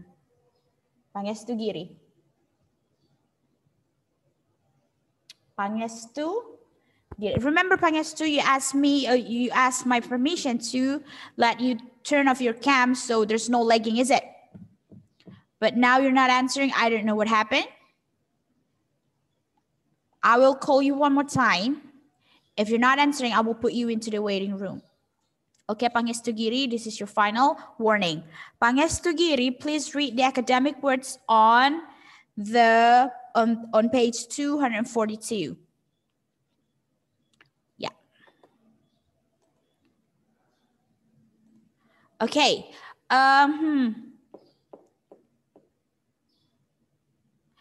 pangestugiri Pangestu. Remember, Pangestu, you asked me, uh, you asked my permission to let you turn off your cam so there's no lagging, is it? But now you're not answering. I don't know what happened. I will call you one more time. If you're not answering, I will put you into the waiting room. Okay, Pangestu Giri, this is your final warning. Pangestu Giri, please read the academic words on the on, on page 242. Yeah. Okay. Um, hmm.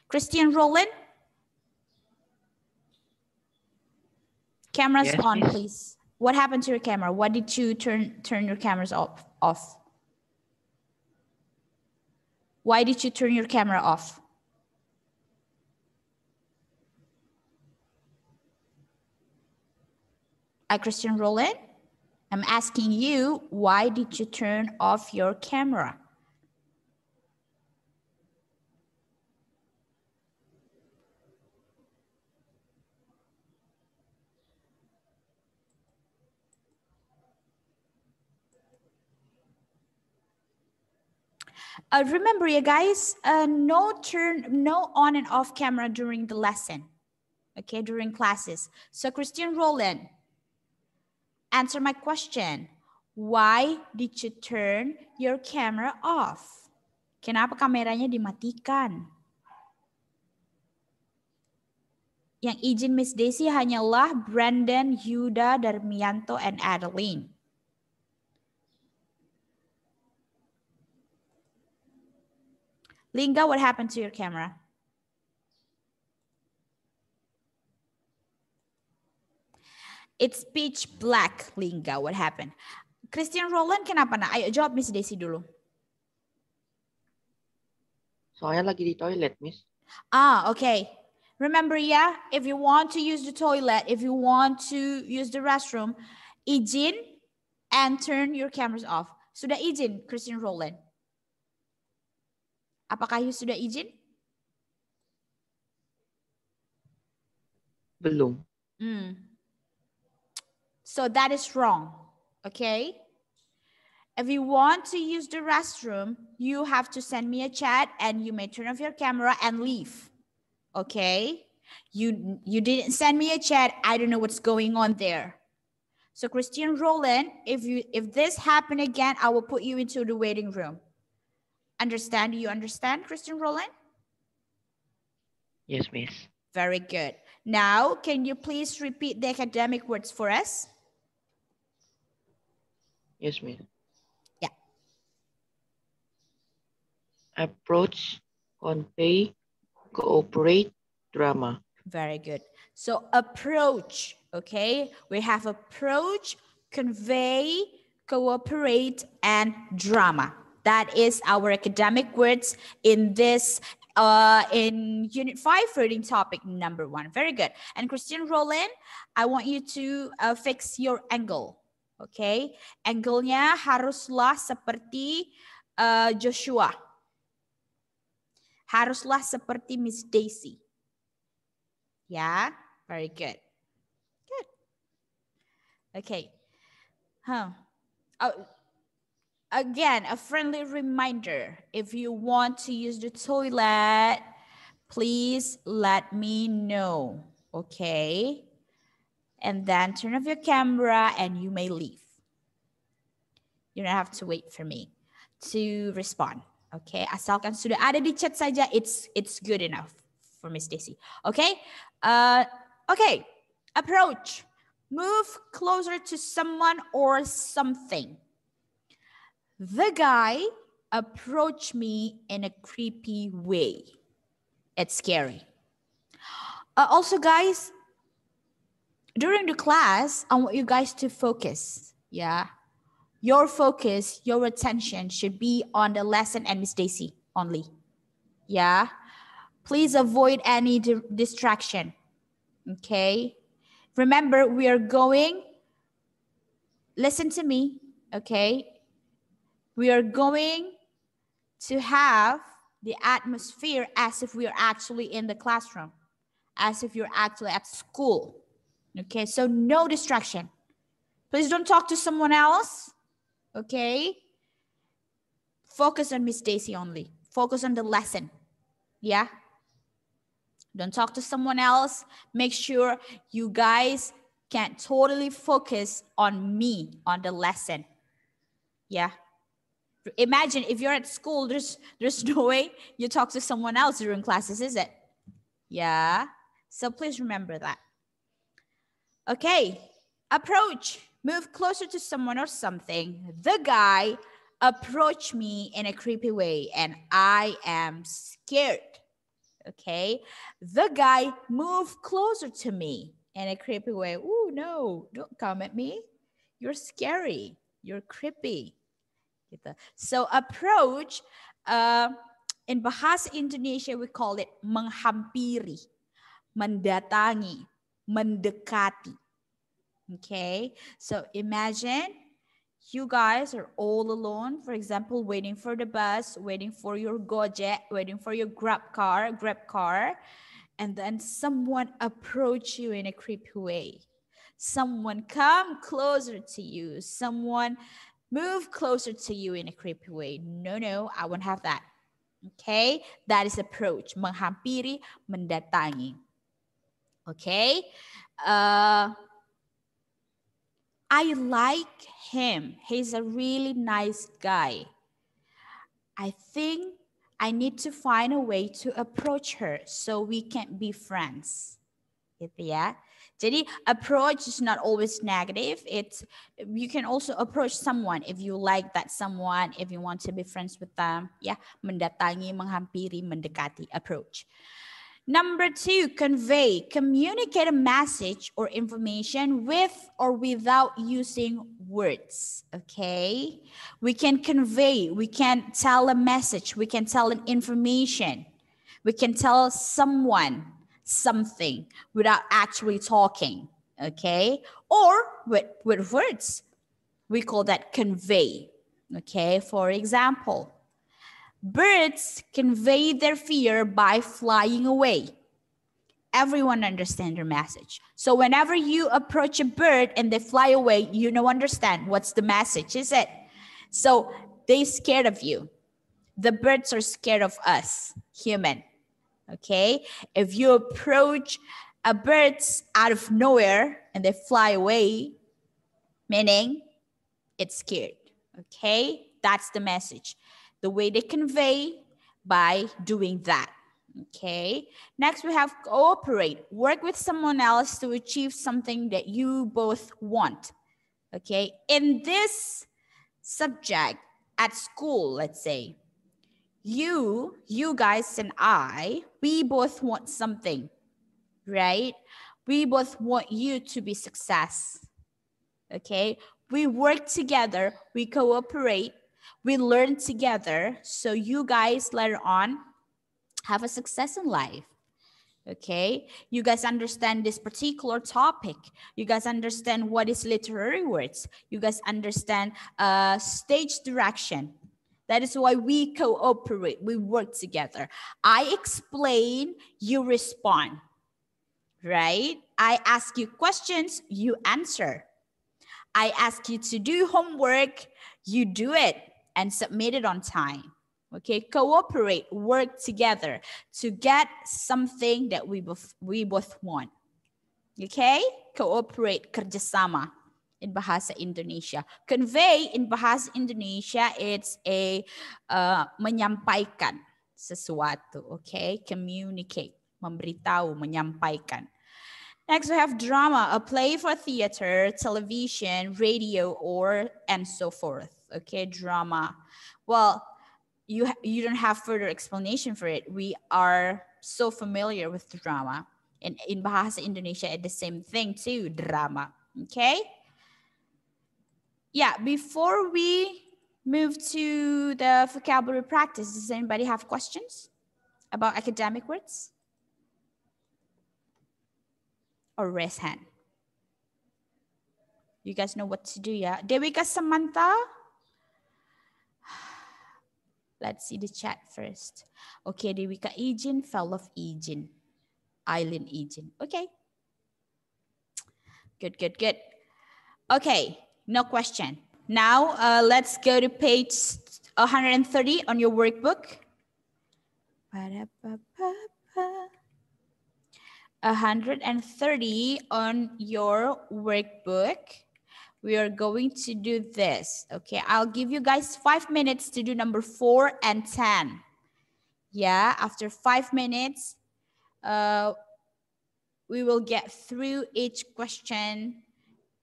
Christian Roland? Cameras yes, on, please. please. What happened to your camera? What did you turn turn your cameras off? off? Why did you turn your camera off? Uh, Christian Roland, I'm asking you, why did you turn off your camera? Uh, remember, you guys, uh, no turn, no on and off camera during the lesson, okay, during classes. So Christian Roland, Answer my question. Why did you turn your camera off? Kenapa kameranya dimatikan? Yang izin Miss Daisy hanyalah Brandon, Yuda, Darmianto, and Adeline. Linga, what happened to your camera? It's pitch black, Lingga. What happened? Christian Roland kenapa nak? Ayo jawab Miss Desi dulu. Soalnya lagi di toilet, Miss. Ah, oke. Okay. Remember ya, yeah, if you want to use the toilet, if you want to use the restroom, izin and turn your cameras off. Sudah izin, Christian Roland? Apakah you sudah izin? Belum. Hmm. So that is wrong, okay? If you want to use the restroom, you have to send me a chat and you may turn off your camera and leave. Okay? You you didn't send me a chat. I don't know what's going on there. So Christian Roland, if you if this happen again, I will put you into the waiting room. Understand? You understand, Christian Roland? Yes, miss. Very good. Now, can you please repeat the academic words for us? Yes, ma'am. Yeah. Approach, convey, cooperate, drama. Very good. So approach, okay? We have approach, convey, cooperate, and drama. That is our academic words in this uh, in Unit 5, reading topic number one. Very good. And Christian Roland, I want you to uh, fix your angle. Okay, angle-nya haruslah seperti uh, Joshua. Haruslah seperti Miss Daisy. Ya, yeah? very good. Good. Okay. Huh. Oh, again, a friendly reminder. If you want to use the toilet, please let me know. Okay and then turn off your camera and you may leave. You don't have to wait for me to respond. okay? asalkan sudah ada di chat saja, it's it's good enough for Miss Stacy. okay? uh, okay. approach, move closer to someone or something. The guy approached me in a creepy way. It's scary. Uh, also, guys, during the class, I want you guys to focus. Yeah. Your focus, your attention should be on the lesson and Miss Daisy only. Yeah. Please avoid any di distraction. Okay. Remember, we are going, listen to me. Okay. We are going to have the atmosphere as if we are actually in the classroom, as if you're actually at school Okay, so no distraction. Please don't talk to someone else. Okay. Focus on Miss Stacy only. Focus on the lesson. Yeah. Don't talk to someone else. Make sure you guys can totally focus on me, on the lesson. Yeah. Imagine if you're at school, there's there's (laughs) no way you talk to someone else during classes, is it? Yeah. So please remember that. Okay, approach, move closer to someone or something. The guy approached me in a creepy way and I am scared. Okay, the guy moved closer to me in a creepy way. Oh, no, don't come at me. You're scary. You're creepy. So approach, uh, in Bahasa Indonesia we call it menghampiri, mendatangi, mendekati. Okay, so imagine you guys are all alone, for example, waiting for the bus, waiting for your Gojek, waiting for your Grab car, Grab car, and then someone approach you in a creepy way. Someone come closer to you. Someone move closer to you in a creepy way. No, no, I won't have that. Okay, that is approach, menghampiri, mendatangi okay? Uh, I like him. He's a really nice guy. I think I need to find a way to approach her so we can be friends. Yeah. Jadi approach is not always negative. It's you can also approach someone if you like that someone, if you want to be friends with them. Yeah, mendatangi, menghampiri, mendekati, approach. Number two, convey, communicate a message or information with or without using words. Okay. We can convey, we can tell a message, we can tell an information, we can tell someone something without actually talking. Okay. Or with, with words. We call that convey. Okay. For example, Birds convey their fear by flying away. Everyone understand your message. So whenever you approach a bird and they fly away, you know understand what's the message, is it? So they scared of you. The birds are scared of us, human. Okay? If you approach a bird out of nowhere and they fly away, meaning it's scared. Okay? That's the message the way they convey by doing that. Okay. Next, we have cooperate. Work with someone else to achieve something that you both want. Okay. In this subject at school, let's say, you, you guys and I, we both want something, right? We both want you to be success. Okay. We work together, we cooperate we learn together so you guys later on have a success in life. Okay, you guys understand this particular topic. You guys understand what is literary words. You guys understand uh, stage direction. That is why we cooperate, we work together. I explain, you respond, right? I ask you questions, you answer. I ask you to do homework, you do it and submit it on time. Okay, cooperate, work together to get something that we both, we both want. Okay, cooperate, kerjasama in bahasa Indonesia. Convey in bahasa Indonesia, it's a uh, menyampaikan sesuatu. Okay, communicate, memberitahu, menyampaikan. Next, we have drama, a play for theater, television, radio, or and so forth okay, drama. Well, you, you don't have further explanation for it. We are so familiar with drama. And in Bahasa Indonesia, it's the same thing too, drama, okay? Yeah, before we move to the vocabulary practice, does anybody have questions about academic words? Or raise hand. You guys know what to do, yeah? get Samantha? Let's see the chat first. Okay, Dewika Ejin, fell off Ejin. Island Ejin. Okay. Good, good, good. Okay, no question. Now uh, let's go to page 130 on your workbook. 130 on your workbook we are going to do this. Okay, I'll give you guys five minutes to do number four and 10. Yeah, after five minutes, uh, we will get through each question,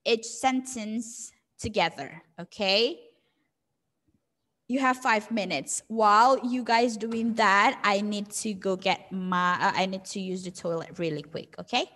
each sentence together, okay? You have five minutes. While you guys doing that, I need to go get my, uh, I need to use the toilet really quick, okay?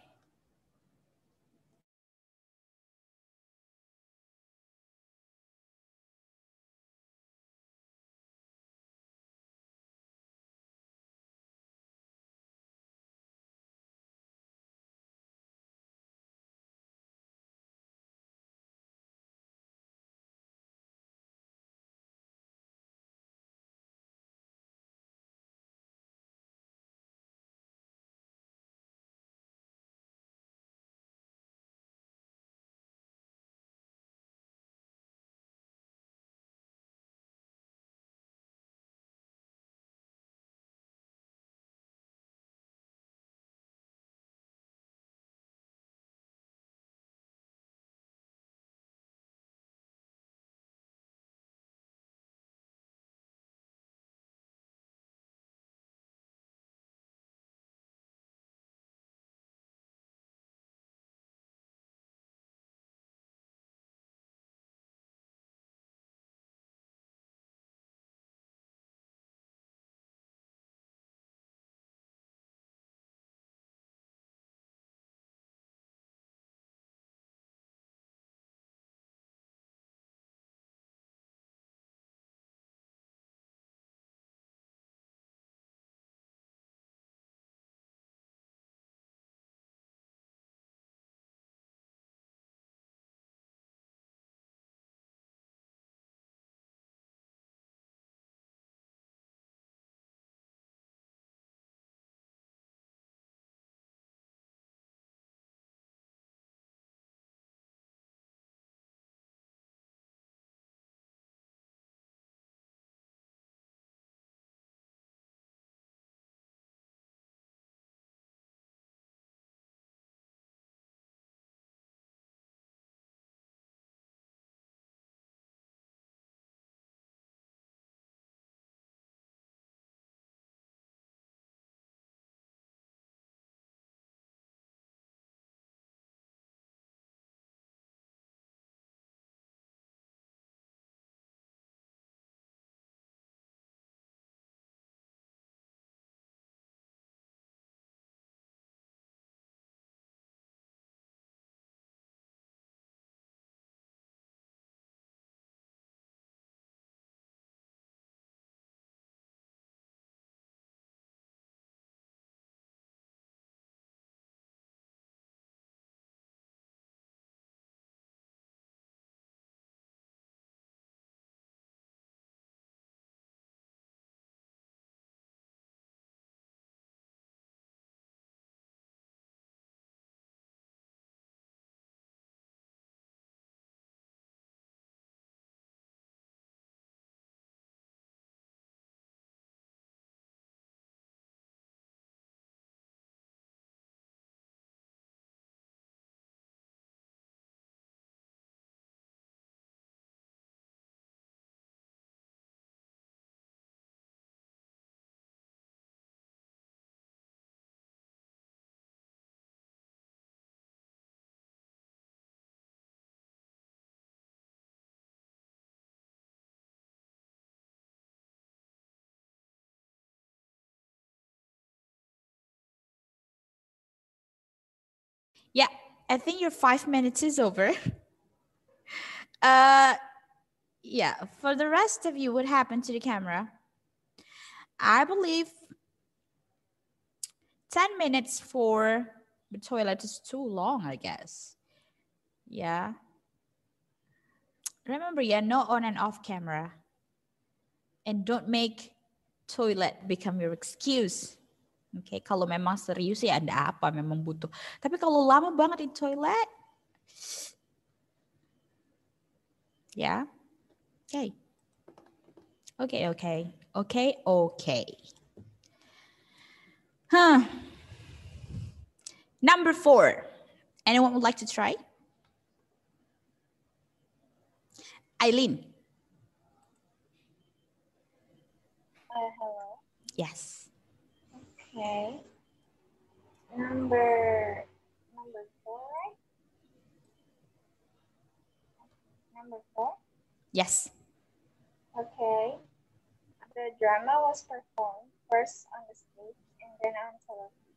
Yeah, I think your five minutes is over. (laughs) uh, yeah, for the rest of you, what happened to the camera? I believe 10 minutes for the toilet is too long, I guess. Yeah. Remember, yeah, no on and off camera. And don't make toilet become your excuse Oke, okay, kalau memang serius ya ada apa memang butuh. Tapi kalau lama banget di toilet, ya, oke, oke, oke, oke, oke. Okay. Huh. Number four. Anyone would like to try? Eileen. Uh, hello. Yes. Okay. Number number four, Number four? Yes. Okay. The drama was performed first on the stage and then on television.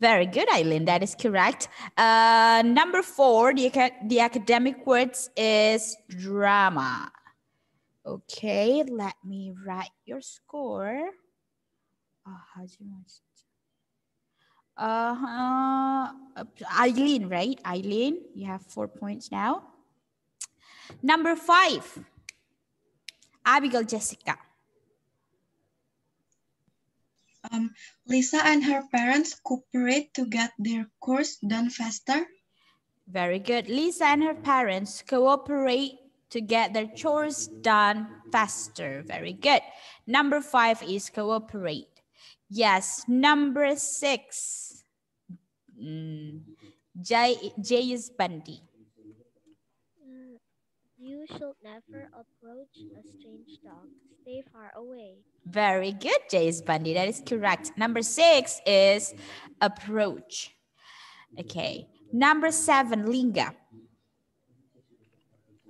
Very good, Eileen. That is correct. Uh, number four, the, the academic words is drama. Okay, let me write your score. Oh, how much? uh, uh, Eileen, right? Eileen, you have four points now. Number five, Abigail Jessica. Um, Lisa and her parents cooperate to get their course done faster. Very good. Lisa and her parents cooperate to get their chores done faster. Very good. Number five is cooperate. Yes, number six. Mm. J, J is Bundy. Uh, you should never approach a strange dog. Stay far away. Very good, J is Bundy. That is correct. Number six is approach. Okay. Number seven, Linga.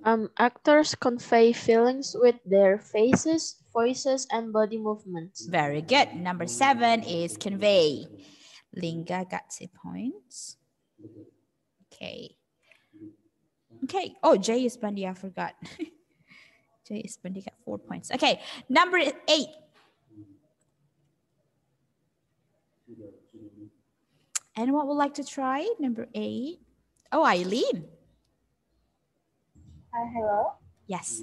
Um, actors convey feelings with their faces voices and body movements. Very good. Number seven is convey. Linga got the points. Okay. Okay. Oh, Jay is Bundy. I forgot. (laughs) Jay is Bundy got four points. Okay. Number eight. Anyone would like to try number eight? Oh, Eileen. Hi. hello. Yes.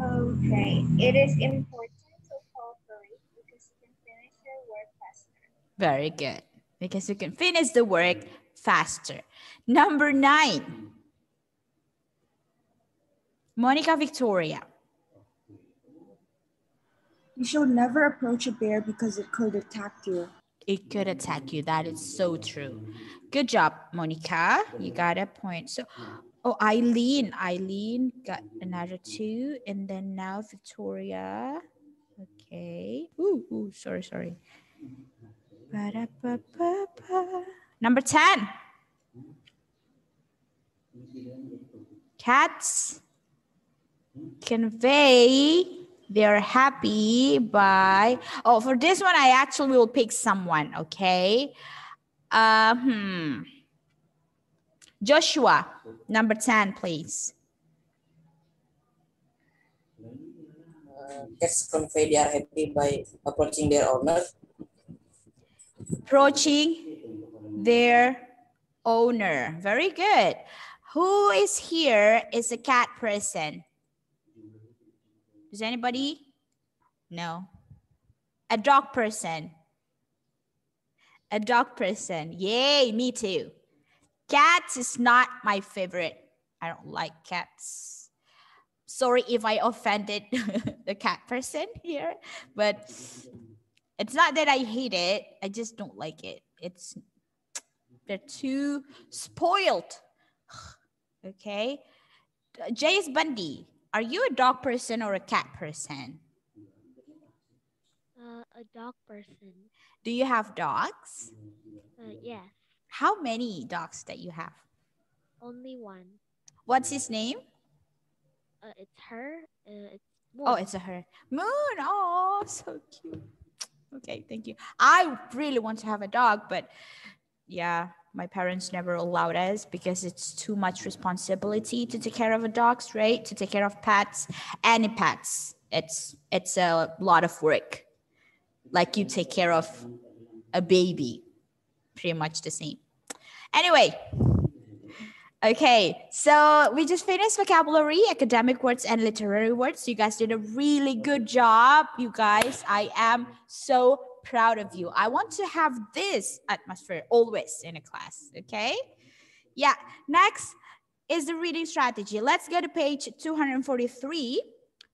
Okay, it is important to cooperate because you can finish your work faster. Very good, because you can finish the work faster. Number nine, Monica Victoria. You should never approach a bear because it could attack you. It could attack you. That is so true. Good job, Monica. You got a point. So Oh, Eileen. Eileen got another two. And then now Victoria. Okay. Ooh, ooh sorry, sorry. Ba -da -ba -ba -ba. Number 10. Cats convey they're happy by, oh, for this one, I actually will pick someone, okay? Uh, hmm. Joshua, number 10, please. Cats convey their happy by approaching their owner. Approaching their owner. Very good. Who is here is a cat person? Is anybody? No. A dog person. A dog person. Yay, me too. Cats is not my favorite. I don't like cats. Sorry if I offended (laughs) the cat person here, but it's not that I hate it. I just don't like it. It's they're too spoiled. (sighs) okay. Jay is Bundy, are you a dog person or a cat person? Uh, a dog person. Do you have dogs? Uh, yes. How many dogs that you have? Only one. What's his name? Uh, it's her. Uh, it's Moon. Oh, it's a her. Moon. Oh, so cute. Okay, thank you. I really want to have a dog, but yeah, my parents never allowed us because it's too much responsibility to take care of a dog, right? To take care of pets, any pets. It's it's a lot of work. Like you take care of a baby, pretty much the same. Anyway, okay, so we just finished vocabulary, academic words, and literary words. You guys did a really good job. You guys, I am so proud of you. I want to have this atmosphere always in a class, okay? Yeah, next is the reading strategy. Let's go to page 243.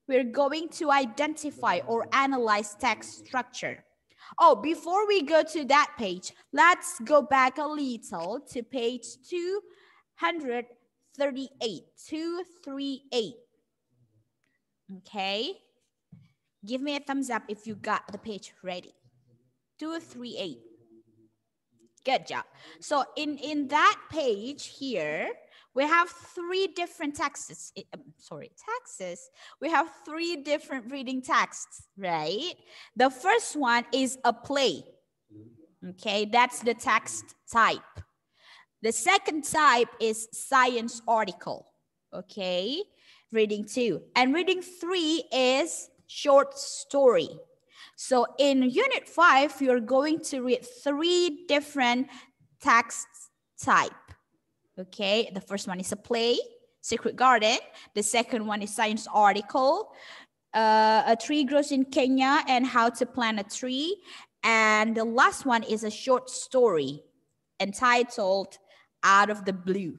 We're going to identify or analyze text structure. Oh, before we go to that page, let's go back a little to page 238, 238. Okay. Give me a thumbs up if you got the page ready. 238. Good job. So in, in that page here, we have three different texts, um, sorry, texts. We have three different reading texts, right? The first one is a play. Okay, that's the text type. The second type is science article. Okay, reading two. And reading three is short story. So in unit five, you're going to read three different text type. Okay, the first one is a play, Secret Garden. The second one is science article. Uh, a tree grows in Kenya and how to plant a tree. And the last one is a short story entitled Out of the Blue.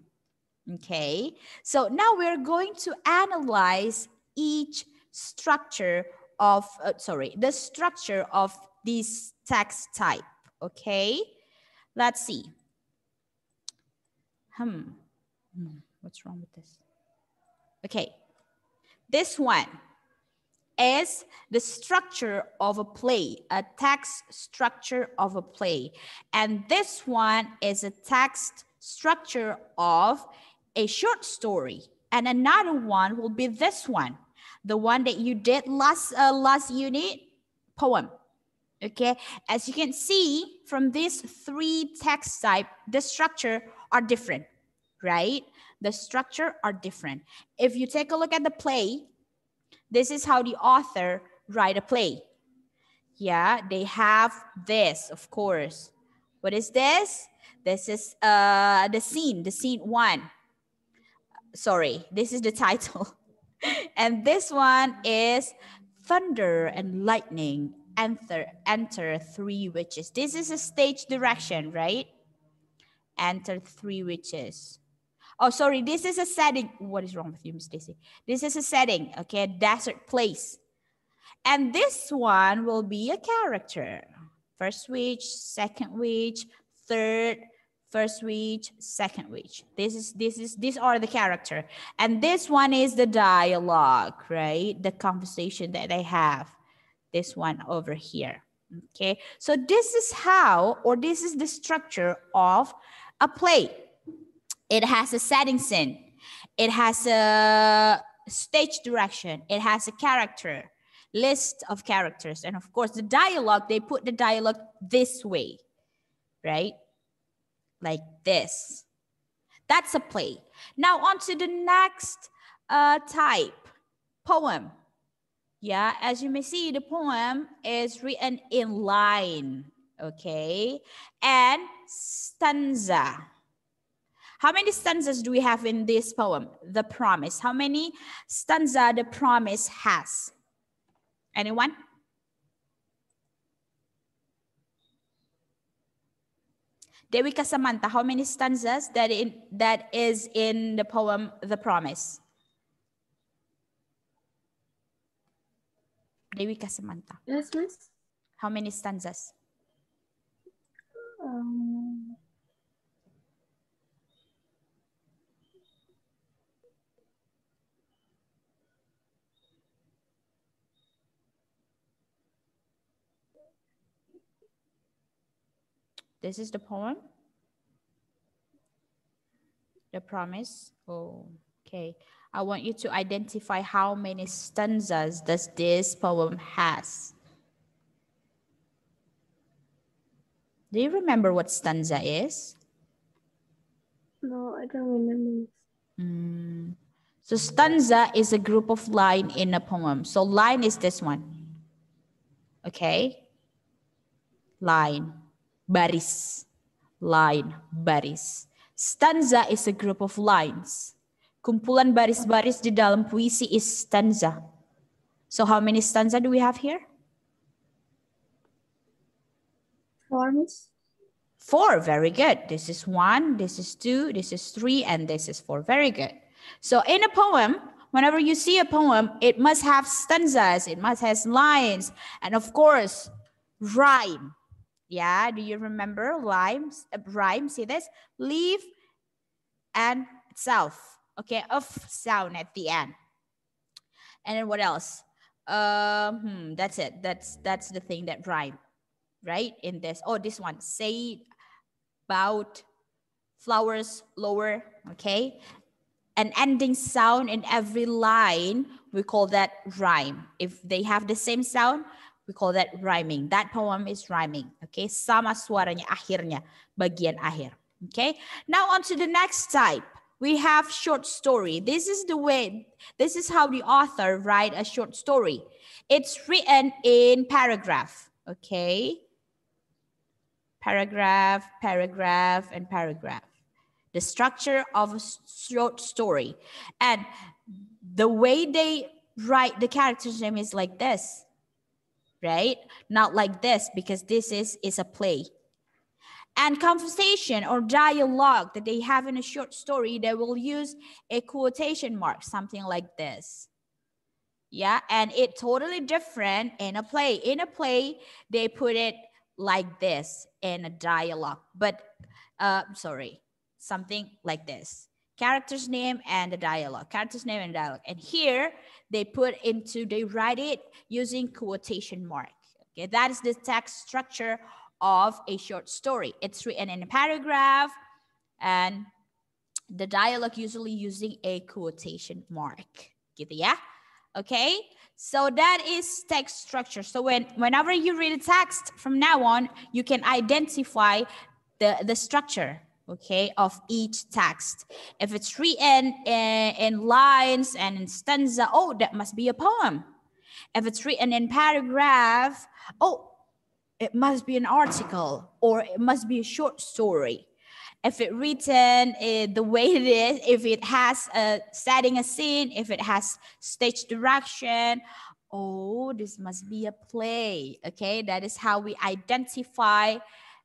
Okay, so now we're going to analyze each structure of, uh, sorry, the structure of this text type. Okay, let's see. Hmm. hmm. What's wrong with this? Okay. This one is the structure of a play, a text structure of a play. And this one is a text structure of a short story. And another one will be this one, the one that you did last, uh, last unit, poem. Okay, as you can see from these three text type, the structure are different, right? The structure are different. If you take a look at the play, this is how the author write a play. Yeah, they have this, of course. What is this? This is uh, the scene, the scene one. Sorry, this is the (laughs) title. and this one is thunder and lightning enter enter three witches. This is a stage direction, right? Enter three witches. Oh, sorry, this is a setting. What is wrong with you, Miss Stacy? This is a setting, okay, a desert place. And this one will be a character. First witch, second witch, third, first witch, second witch. This is this is these are the character. And this one is the dialogue, right? The conversation that they have. This one over here. Okay. So this is how or this is the structure of a play. It has a setting scene. It has a stage direction. It has a character, list of characters. And of course, the dialogue, they put the dialogue this way, right? Like this. That's a play. Now on to the next uh, type, poem. Yeah, as you may see, the poem is written in line okay? And stanza. How many stanzas do we have in this poem, The Promise? How many stanza The Promise has? Anyone? Dewi Kasamanta, how many stanzas that, in, that is in the poem, The Promise? Dewi Kasamanta. Yes, miss. How many stanzas? Um, this is the poem. The promise. Oh, okay. I want you to identify how many stanzas does this poem has. Do you remember what stanza is? No, I don't remember. Mm. So stanza is a group of line in a poem. So line is this one. Okay. Line, baris, line, baris. Stanza is a group of lines. Kumpulan baris-baris di dalam puisi is stanza. So how many stanza do we have here? Four, Four, very good. This is one, this is two, this is three, and this is four. Very good. So in a poem, whenever you see a poem, it must have stanzas, it must have lines, and of course, rhyme. Yeah, do you remember rhymes? Uh, rhyme, see this? Leaf and itself. Okay, of sound at the end. And then what else? Um, uh, hmm, that's it. That's that's the thing that rhyme right? In this, oh, this one, say about flowers lower, okay? An ending sound in every line, we call that rhyme. If they have the same sound, we call that rhyming. That poem is rhyming, okay? Sama suaranya, akhirnya, bagian akhir, okay? Now on to the next type we have short story this is the way this is how the author write a short story it's written in paragraph okay paragraph, paragraph, and paragraph. The structure of a short story. And the way they write the character's name is like this, right? Not like this, because this is, is a play. And conversation or dialogue that they have in a short story, they will use a quotation mark, something like this. Yeah, and it totally different in a play. In a play, they put it like this in a dialogue, but uh, sorry, something like this. Character's name and a dialogue. Character's name and dialogue. And here they put into, they write it using quotation mark. Okay, that is the text structure of a short story. It's written in a paragraph and the dialogue usually using a quotation mark. Gitu ya. Okay. So that is text structure. So when, whenever you read a text from now on, you can identify the, the structure okay, of each text. If it's written in, in, lines and in stanza, oh, that must be a poem. If it's written in paragraph, oh, it must be an article or it must be a short story if it written it, eh, the way it is, if it has a setting a scene, if it has stage direction, oh, this must be a play. Okay, that is how we identify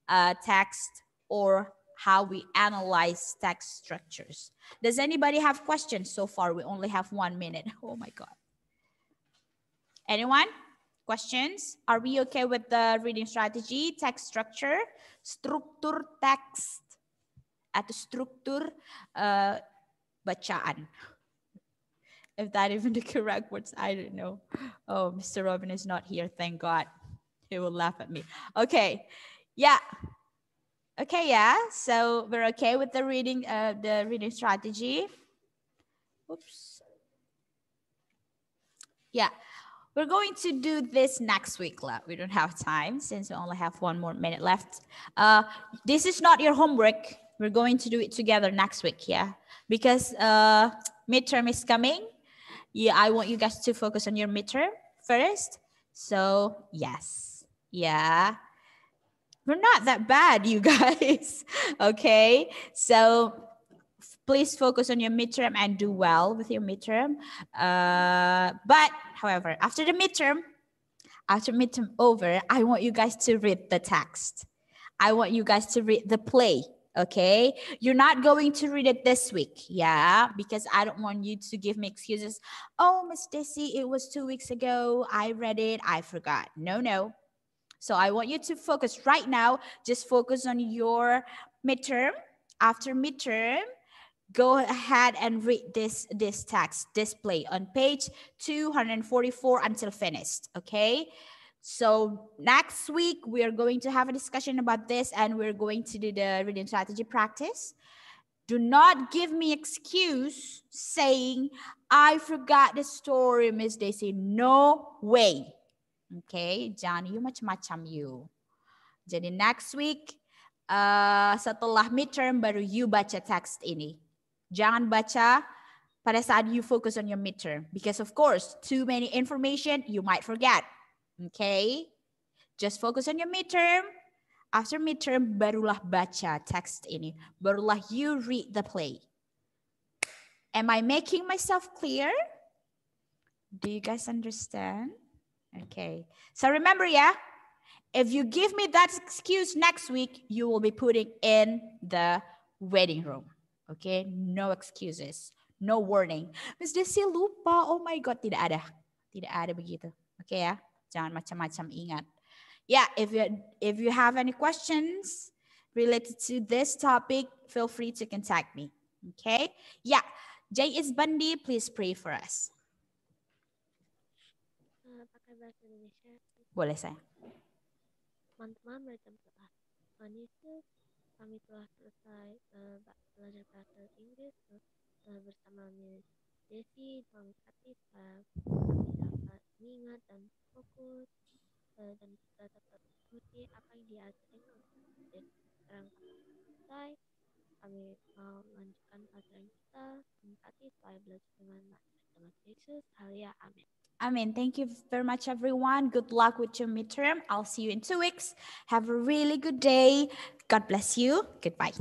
uh, text or how we analyze text structures. Does anybody have questions so far? We only have one minute. (laughs) Oh my God. Anyone? Questions? Are we okay with the reading strategy, text structure, structure text? atau struktur uh, bacaan. If that even the correct words, I don't know. Oh, Mr. Robin is not here. Thank God. He will laugh at me. Okay. Yeah. Okay, yeah. So we're okay with the reading uh, the reading strategy. Oops. Yeah. We're going to do this next week. We don't have time since we only have one more minute left. Uh, this is not your homework we're going to do it together next week yeah because uh midterm is coming yeah i want you guys to focus on your midterm first so yes yeah we're not that bad you (laughs) guys okay so please focus on your midterm and do well with your midterm uh but however after the midterm after midterm over i want you guys to read the text i want you guys to read the play okay you're not going to read it this week yeah because i don't want you to give me excuses oh miss dissy it was two weeks ago i read it i forgot no no so i want you to focus right now just focus on your midterm after midterm go ahead and read this this text display on page 244 until finished okay so next week, we are going to have a discussion about this and we're going to do the reading strategy practice. Do not give me excuse saying, I forgot the story, Miss Daisy. No way. Okay, John, you much am you. Jadi next week, uh, setelah midterm baru you baca text ini. Jangan baca pada saat you focus on your midterm. Because of course, too many information, you might forget. Okay? Just focus on your midterm. After midterm, barulah baca text ini. Barulah you read the play. Am I making myself clear? Do you guys understand? Okay. So remember, yeah, if you give me that excuse next week, you will be putting in the wedding room. Okay, no excuses, no warning. Miss Desi lupa, oh my God, tidak ada. Tidak ada begitu. Okay ya. Yeah? Jangan macam-macam ingat. Yeah, if you if you have any questions related to this topic, feel free to contact me. Okay? Yeah. Jay is Bundy, please pray for us. Eh, Boleh saya. Teman-teman berjumpa. Tuhan Yesus, kami telah selesai eh, belajar bahasa Inggris eh, bersama Miss Desi, Bang Katif, mengingat dan fokus eh, dan kita dapat mengikuti apa yang diajarkan. dan sekarang selesai kami mau melanjutkan pelajaran kita terima kasih telah belajar dengan dengan Yesus halia amin Amen. Thank you very much, everyone. Good luck with your midterm. I'll see you in two weeks. Have a really good day. God bless you. Goodbye.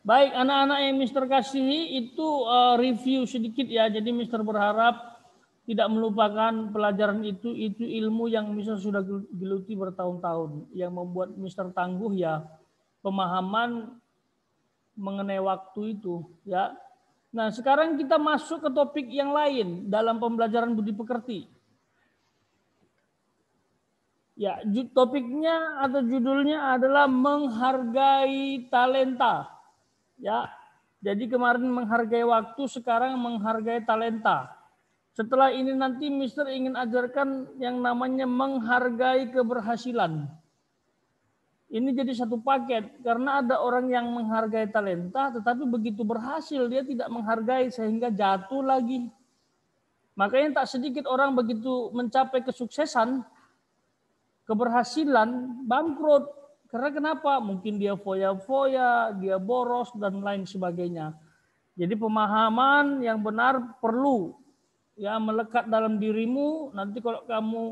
Baik, anak-anak yang Mister Kasih itu eh, review sedikit ya. Jadi Mister berharap tidak melupakan pelajaran itu, itu ilmu yang Mister sudah geluti bertahun-tahun. Yang membuat Mister tangguh ya pemahaman mengenai waktu itu ya. Nah, sekarang kita masuk ke topik yang lain dalam pembelajaran budi pekerti. Ya, topiknya atau judulnya adalah menghargai talenta. Ya, jadi kemarin menghargai waktu, sekarang menghargai talenta. Setelah ini nanti Mister ingin ajarkan yang namanya menghargai keberhasilan. Ini jadi satu paket karena ada orang yang menghargai talenta tetapi begitu berhasil dia tidak menghargai sehingga jatuh lagi. Makanya tak sedikit orang begitu mencapai kesuksesan, keberhasilan, bangkrut karena kenapa? Mungkin dia foya-foya, dia boros, dan lain sebagainya. Jadi pemahaman yang benar perlu ya melekat dalam dirimu. Nanti kalau kamu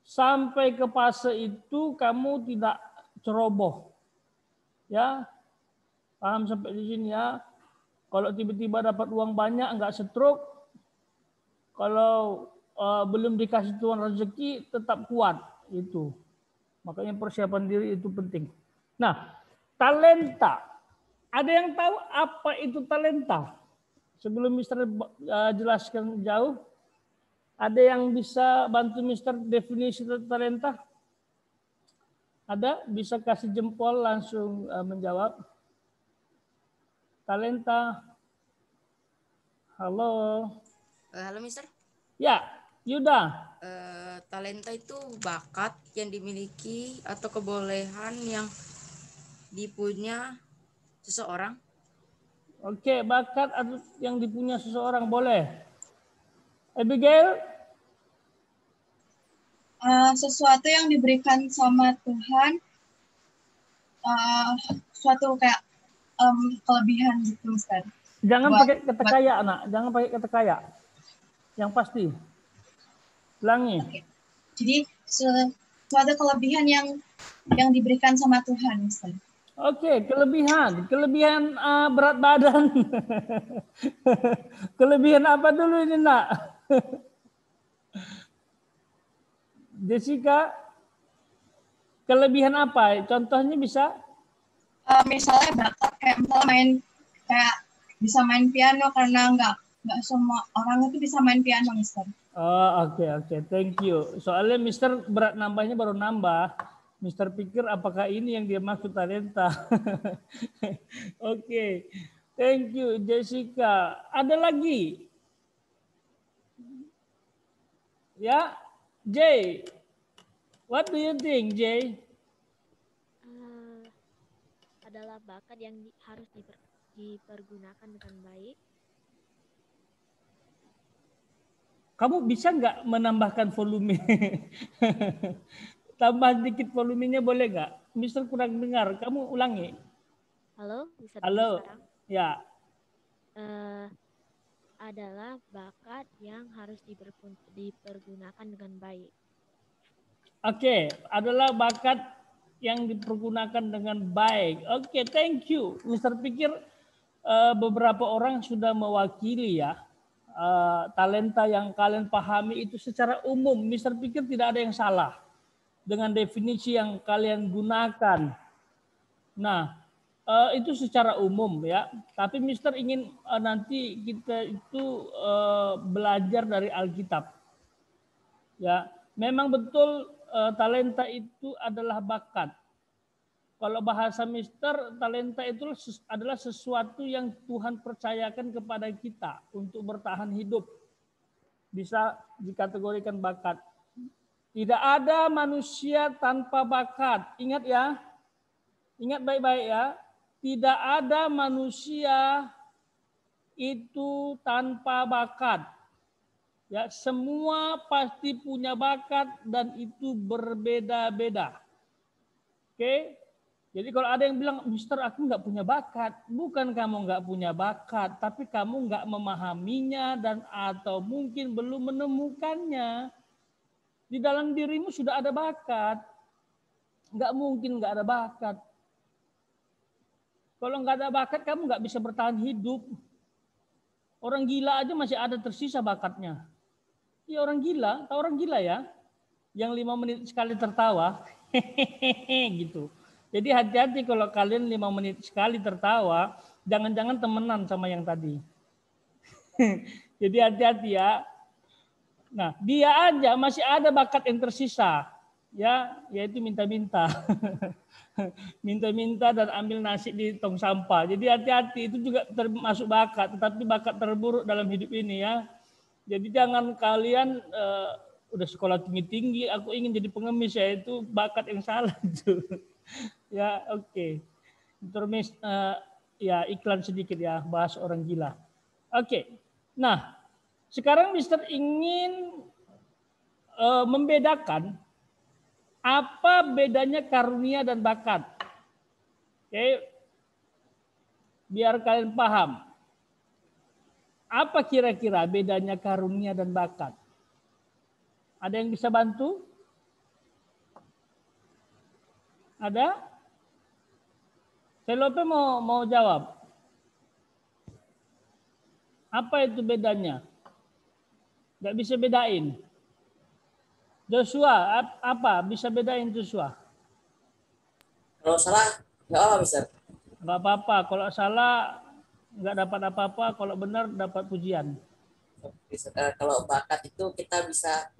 sampai ke fase itu, kamu tidak ceroboh. Ya, paham sampai di sini ya. Kalau tiba-tiba dapat uang banyak, enggak setruk. Kalau uh, belum dikasih tuan rezeki, tetap kuat itu. Makanya persiapan diri itu penting. Nah, talenta. Ada yang tahu apa itu talenta? Sebelum Mister eh, jelaskan jauh, ada yang bisa bantu Mister definisi talenta? Ada bisa kasih jempol langsung eh, menjawab. Talenta. Halo. Eh, halo Mister. Ya, Yuda. Uh, talenta itu bakat yang dimiliki atau kebolehan yang dipunya seseorang. Oke, okay, bakat atau yang dipunya seseorang boleh. Abigail? Uh, sesuatu yang diberikan sama Tuhan, uh, suatu kayak um, kelebihan gitu, Ustaz. Jangan buat, pakai kata kaya, anak. Jangan pakai kata kaya. Yang pasti. Pelangi. Jadi suatu ada kelebihan yang yang diberikan sama Tuhan, Ustaz. Oke, okay, kelebihan, kelebihan uh, berat badan. (laughs) kelebihan apa dulu ini, Nak? (laughs) Jessica, kelebihan apa? Contohnya bisa? Uh, misalnya bakat kayak misalnya main kayak bisa main piano karena nggak nggak semua orang itu bisa main piano, Mister. Oh, oke okay, oke. Okay. Thank you. Soalnya Mister berat nambahnya baru nambah. Mister pikir apakah ini yang dia maksud talenta. (laughs) oke. okay. Thank you Jessica. Ada lagi? Ya, Jay. What do you think, Jay? Eh, adalah bakat yang harus diper, dipergunakan dengan baik kamu bisa nggak menambahkan volume? (laughs) Tambah dikit volumenya boleh nggak? Mister kurang dengar, kamu ulangi. Halo, bisa Halo. Sekarang? Ya. Uh, adalah bakat yang harus dipergunakan dengan baik. Oke, okay. adalah bakat yang dipergunakan dengan baik. Oke, okay, thank you. Mister pikir uh, beberapa orang sudah mewakili ya uh, talenta yang kalian pahami itu secara umum. Mister pikir tidak ada yang salah dengan definisi yang kalian gunakan. Nah, uh, itu secara umum ya. Tapi Mister ingin uh, nanti kita itu uh, belajar dari Alkitab. Ya, memang betul uh, talenta itu adalah bakat kalau bahasa mister, talenta itu adalah sesuatu yang Tuhan percayakan kepada kita untuk bertahan hidup. Bisa dikategorikan bakat. Tidak ada manusia tanpa bakat. Ingat ya. Ingat baik-baik ya. Tidak ada manusia itu tanpa bakat. Ya, semua pasti punya bakat dan itu berbeda-beda. Oke, jadi kalau ada yang bilang, Mister aku nggak punya bakat, bukan kamu nggak punya bakat, tapi kamu nggak memahaminya dan atau mungkin belum menemukannya. Di dalam dirimu sudah ada bakat, nggak mungkin nggak ada bakat. Kalau nggak ada bakat, kamu nggak bisa bertahan hidup. Orang gila aja masih ada tersisa bakatnya. Ya orang gila, tahu orang gila ya, yang lima menit sekali tertawa, (laughs) hehehe gitu jadi hati-hati kalau kalian lima menit sekali tertawa, jangan-jangan temenan sama yang tadi. (laughs) Jadi hati-hati ya. Nah, dia aja masih ada bakat yang tersisa, ya, yaitu minta-minta. (laughs) minta-minta dan ambil nasi di tong sampah. Jadi hati-hati itu juga termasuk bakat, tetapi bakat terburuk dalam hidup ini ya. Jadi jangan kalian uh, udah sekolah tinggi-tinggi, aku ingin jadi pengemis ya itu bakat yang salah tuh. (laughs) (laughs) ya oke. Okay. uh, eh, ya iklan sedikit ya bahas orang gila. Oke. Okay. Nah, sekarang Mister ingin uh, membedakan apa bedanya karunia dan bakat. Oke. Okay. Biar kalian paham. Apa kira-kira bedanya karunia dan bakat? Ada yang bisa bantu? Ada? Selope mau mau jawab. Apa itu bedanya? Gak bisa bedain. Joshua, apa? Bisa bedain Joshua? Kalau salah, nggak apa-apa, Mister. Nggak apa-apa. Kalau salah, nggak dapat apa-apa. Kalau benar, dapat pujian. Eh, kalau bakat itu kita bisa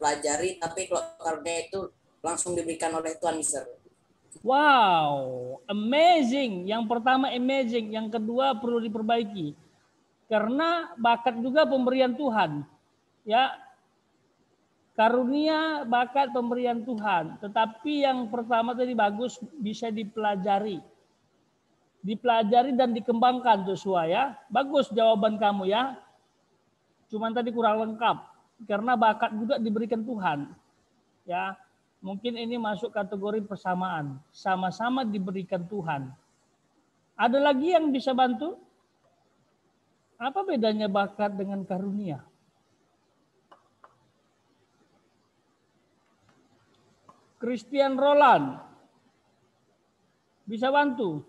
pelajari, tapi kalau karunia itu langsung diberikan oleh Tuhan, Mister. Wow, amazing. Yang pertama amazing, yang kedua perlu diperbaiki. Karena bakat juga pemberian Tuhan. Ya. Karunia bakat pemberian Tuhan, tetapi yang pertama tadi bagus bisa dipelajari. Dipelajari dan dikembangkan sesuai ya. Bagus jawaban kamu ya. Cuman tadi kurang lengkap karena bakat juga diberikan Tuhan. Ya, Mungkin ini masuk kategori persamaan. Sama-sama diberikan Tuhan. Ada lagi yang bisa bantu? Apa bedanya bakat dengan karunia? Christian Roland. Bisa bantu?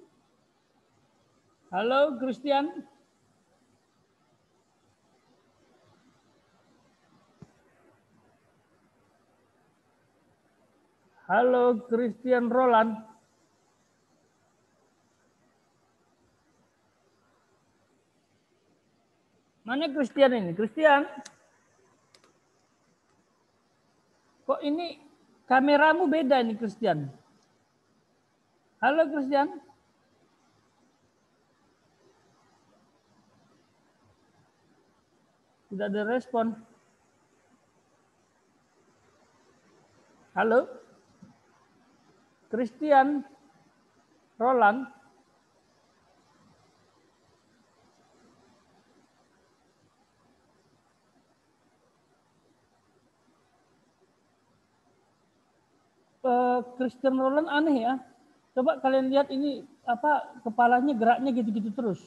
Halo Christian? Halo Christian Roland. Mana Christian ini? Christian. Kok ini kameramu beda ini Christian? Halo Christian. Tidak ada respon. Halo. Christian Roland eh, Christian Roland aneh ya. Coba kalian lihat ini apa kepalanya geraknya gitu-gitu terus.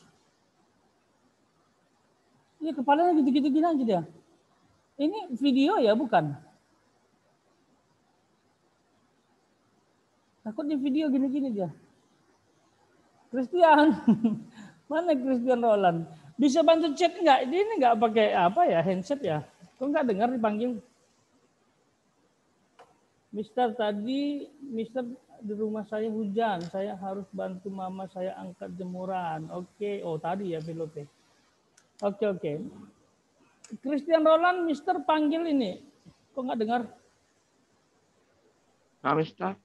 Ini kepalanya gitu-gitu gini aja dia. Ini video ya bukan? Takut di video gini-gini dia. Christian, (laughs) mana Christian Roland? Bisa bantu chat nggak? Ini nggak pakai apa ya handset ya? Kok nggak dengar dipanggil? Mister tadi, Mister di rumah saya hujan, saya harus bantu mama saya angkat jemuran. Oke, okay. oh tadi ya pilotnya. Oke okay, oke. Okay. Christian Roland, Mister panggil ini. Kok nggak dengar? Nah, Mister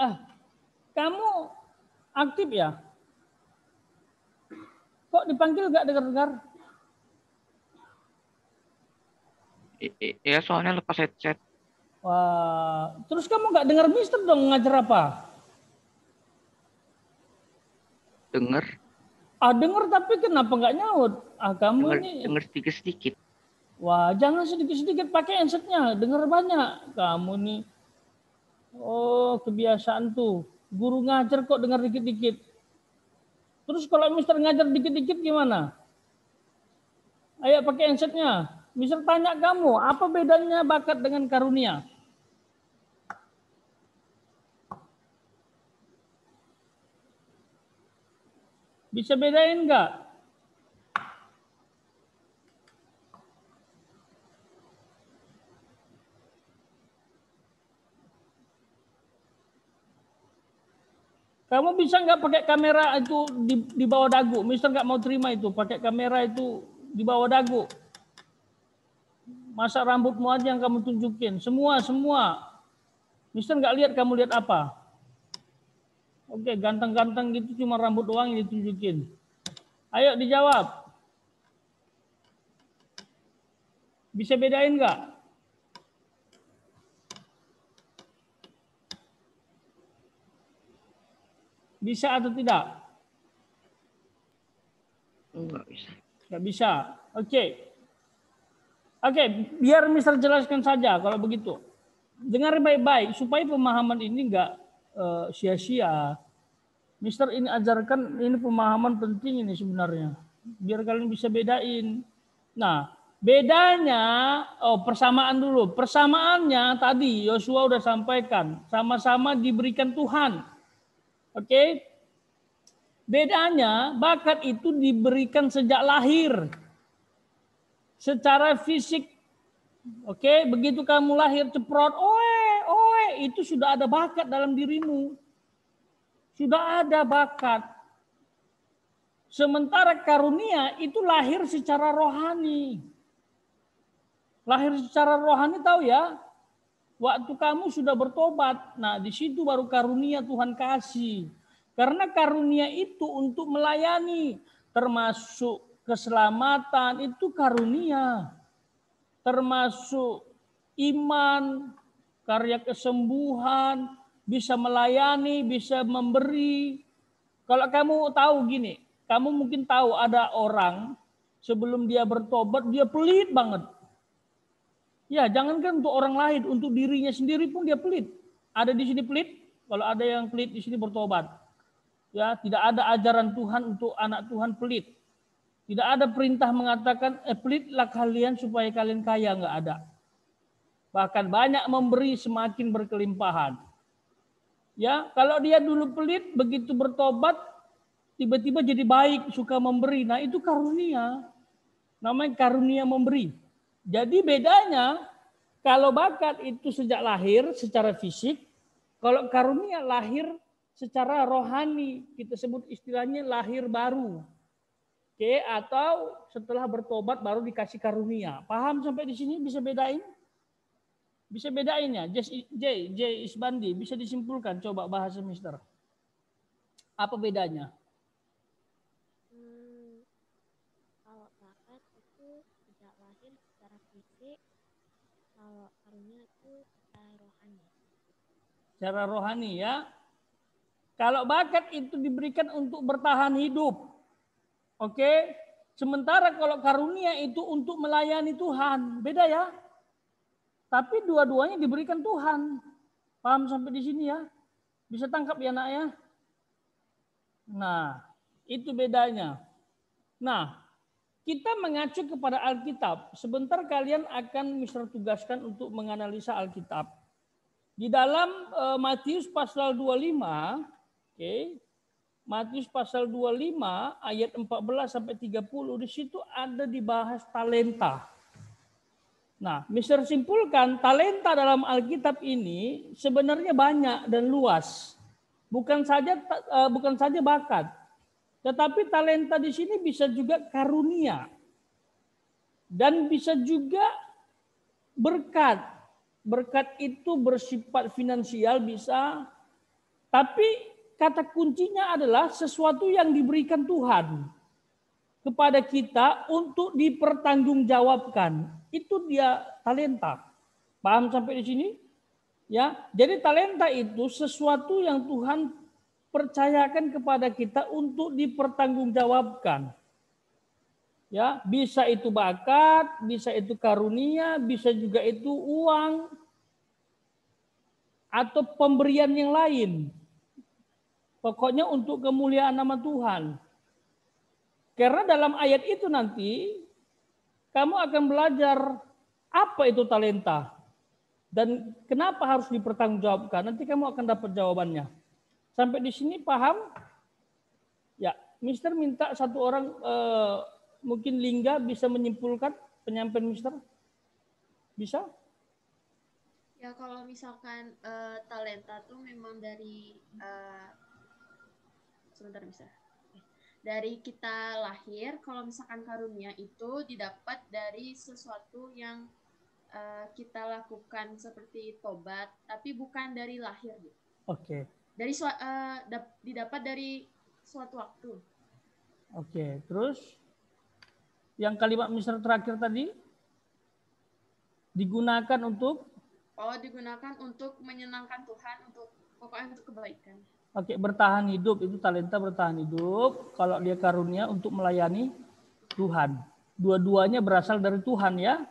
ah kamu aktif ya? Kok dipanggil gak dengar-dengar? Iya, soalnya lepas headset. Wah, terus kamu nggak dengar Mister dong ngajar apa? Dengar. Ah, dengar tapi kenapa gak nyaut? Ah, kamu denger, ini... Dengar sedikit-sedikit. Wah, jangan sedikit-sedikit pakai headsetnya. Dengar banyak. Kamu nih Oh, kebiasaan tuh. Guru ngajar kok dengar dikit-dikit. Terus kalau mister ngajar dikit-dikit gimana? Ayo pakai handsetnya. Mister tanya kamu, apa bedanya bakat dengan karunia? Bisa bedain nggak? Kamu bisa nggak pakai kamera itu di, di bawah dagu? Mister nggak mau terima itu pakai kamera itu di bawah dagu. Masa rambutmu aja yang kamu tunjukin. Semua, semua. Mister nggak lihat kamu lihat apa? Oke, ganteng-ganteng gitu cuma rambut doang yang ditunjukin. Ayo dijawab. Bisa bedain nggak? Bisa atau tidak? Enggak bisa. Enggak bisa. Oke. Okay. Oke, okay, biar Mister jelaskan saja kalau begitu. Dengar baik-baik supaya pemahaman ini enggak sia eh, sia-sia. Mister ini ajarkan ini pemahaman penting ini sebenarnya. Biar kalian bisa bedain. Nah, bedanya oh persamaan dulu. Persamaannya tadi Yosua udah sampaikan, sama-sama diberikan Tuhan Oke. Bedanya bakat itu diberikan sejak lahir. Secara fisik. Oke, begitu kamu lahir ceprot, oe, oe, itu sudah ada bakat dalam dirimu. Sudah ada bakat. Sementara karunia itu lahir secara rohani. Lahir secara rohani tahu ya, Waktu kamu sudah bertobat, nah di situ baru karunia Tuhan kasih. Karena karunia itu untuk melayani, termasuk keselamatan itu karunia. Termasuk iman, karya kesembuhan, bisa melayani, bisa memberi. Kalau kamu tahu gini, kamu mungkin tahu ada orang sebelum dia bertobat dia pelit banget. Ya, jangankan untuk orang lain, untuk dirinya sendiri pun dia pelit. Ada di sini pelit, kalau ada yang pelit di sini bertobat. Ya, tidak ada ajaran Tuhan untuk anak Tuhan pelit. Tidak ada perintah mengatakan eh, pelitlah kalian supaya kalian kaya nggak ada. Bahkan banyak memberi semakin berkelimpahan. Ya, kalau dia dulu pelit, begitu bertobat, tiba-tiba jadi baik, suka memberi. Nah, itu karunia. Namanya karunia memberi. Jadi bedanya kalau bakat itu sejak lahir secara fisik, kalau karunia lahir secara rohani, kita sebut istilahnya lahir baru. Oke, atau setelah bertobat baru dikasih karunia. Paham sampai di sini bisa bedain? Bisa bedainnya? ya? J, J, J Isbandi, bisa disimpulkan coba bahasa mister. Apa bedanya? secara rohani ya. Kalau bakat itu diberikan untuk bertahan hidup. Oke. Okay? Sementara kalau karunia itu untuk melayani Tuhan, beda ya. Tapi dua-duanya diberikan Tuhan. Paham sampai di sini ya? Bisa tangkap ya nak ya? Nah, itu bedanya. Nah, kita mengacu kepada Alkitab. Sebentar kalian akan Mister tugaskan untuk menganalisa Alkitab. Di dalam uh, Matius pasal 25, oke. Okay, Matius pasal 25 ayat 14 sampai 30 di situ ada dibahas talenta. Nah, Mister simpulkan talenta dalam Alkitab ini sebenarnya banyak dan luas. Bukan saja eh, bukan saja bakat. Tetapi talenta di sini bisa juga karunia. Dan bisa juga berkat Berkat itu bersifat finansial bisa, tapi kata kuncinya adalah sesuatu yang diberikan Tuhan kepada kita untuk dipertanggungjawabkan. Itu dia talenta. Paham sampai di sini? Ya, jadi talenta itu sesuatu yang Tuhan percayakan kepada kita untuk dipertanggungjawabkan ya bisa itu bakat, bisa itu karunia, bisa juga itu uang atau pemberian yang lain. Pokoknya untuk kemuliaan nama Tuhan. Karena dalam ayat itu nanti kamu akan belajar apa itu talenta dan kenapa harus dipertanggungjawabkan. Nanti kamu akan dapat jawabannya. Sampai di sini paham? Ya, Mister minta satu orang uh, mungkin Lingga bisa menyimpulkan penyampaian Mister? Bisa? Ya kalau misalkan uh, talenta tuh memang dari uh, sebentar bisa dari kita lahir kalau misalkan karunia itu didapat dari sesuatu yang uh, kita lakukan seperti tobat tapi bukan dari lahir gitu. Oke. Okay. Dari uh, didapat dari suatu waktu. Oke, okay. terus yang kalimat misal terakhir tadi digunakan untuk Oh, digunakan untuk menyenangkan Tuhan, untuk pokoknya untuk kebaikan. Oke, bertahan hidup itu talenta bertahan hidup. Kalau dia karunia untuk melayani Tuhan. Dua-duanya berasal dari Tuhan ya.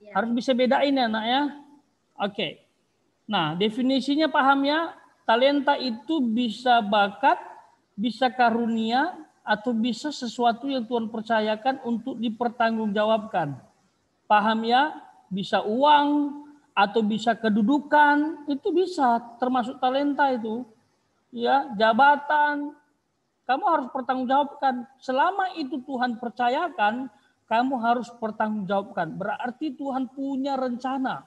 ya. Harus bisa bedain ya, nak ya. Oke. Nah, definisinya paham ya. Talenta itu bisa bakat, bisa karunia, atau bisa sesuatu yang Tuhan percayakan untuk dipertanggungjawabkan. Paham ya? Bisa uang atau bisa kedudukan, itu bisa termasuk talenta itu. Ya, jabatan. Kamu harus pertanggungjawabkan. Selama itu Tuhan percayakan, kamu harus pertanggungjawabkan. Berarti Tuhan punya rencana.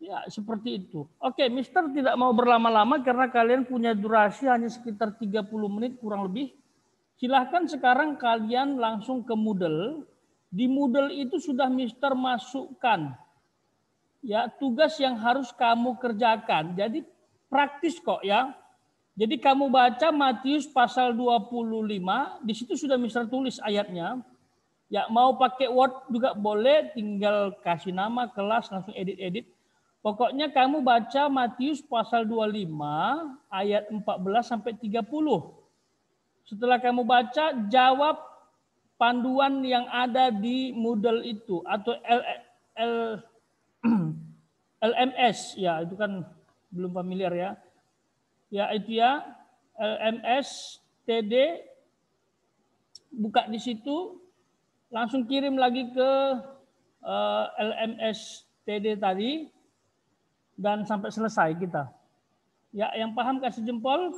Ya, seperti itu. Oke, Mister tidak mau berlama-lama karena kalian punya durasi hanya sekitar 30 menit kurang lebih. Silahkan sekarang kalian langsung ke Moodle. Di Moodle itu sudah Mister masukkan ya tugas yang harus kamu kerjakan. Jadi praktis kok ya. Jadi kamu baca Matius pasal 25, di situ sudah Mister tulis ayatnya. Ya mau pakai Word juga boleh, tinggal kasih nama kelas langsung edit-edit. Pokoknya kamu baca Matius pasal 25 ayat 14 sampai 30. Setelah kamu baca, jawab panduan yang ada di Moodle itu atau L, L, LMS (clears throat) ya itu kan belum familiar ya. Ya itu ya LMS TD buka di situ langsung kirim lagi ke eh, LMS TD tadi dan sampai selesai kita. Ya yang paham kasih jempol.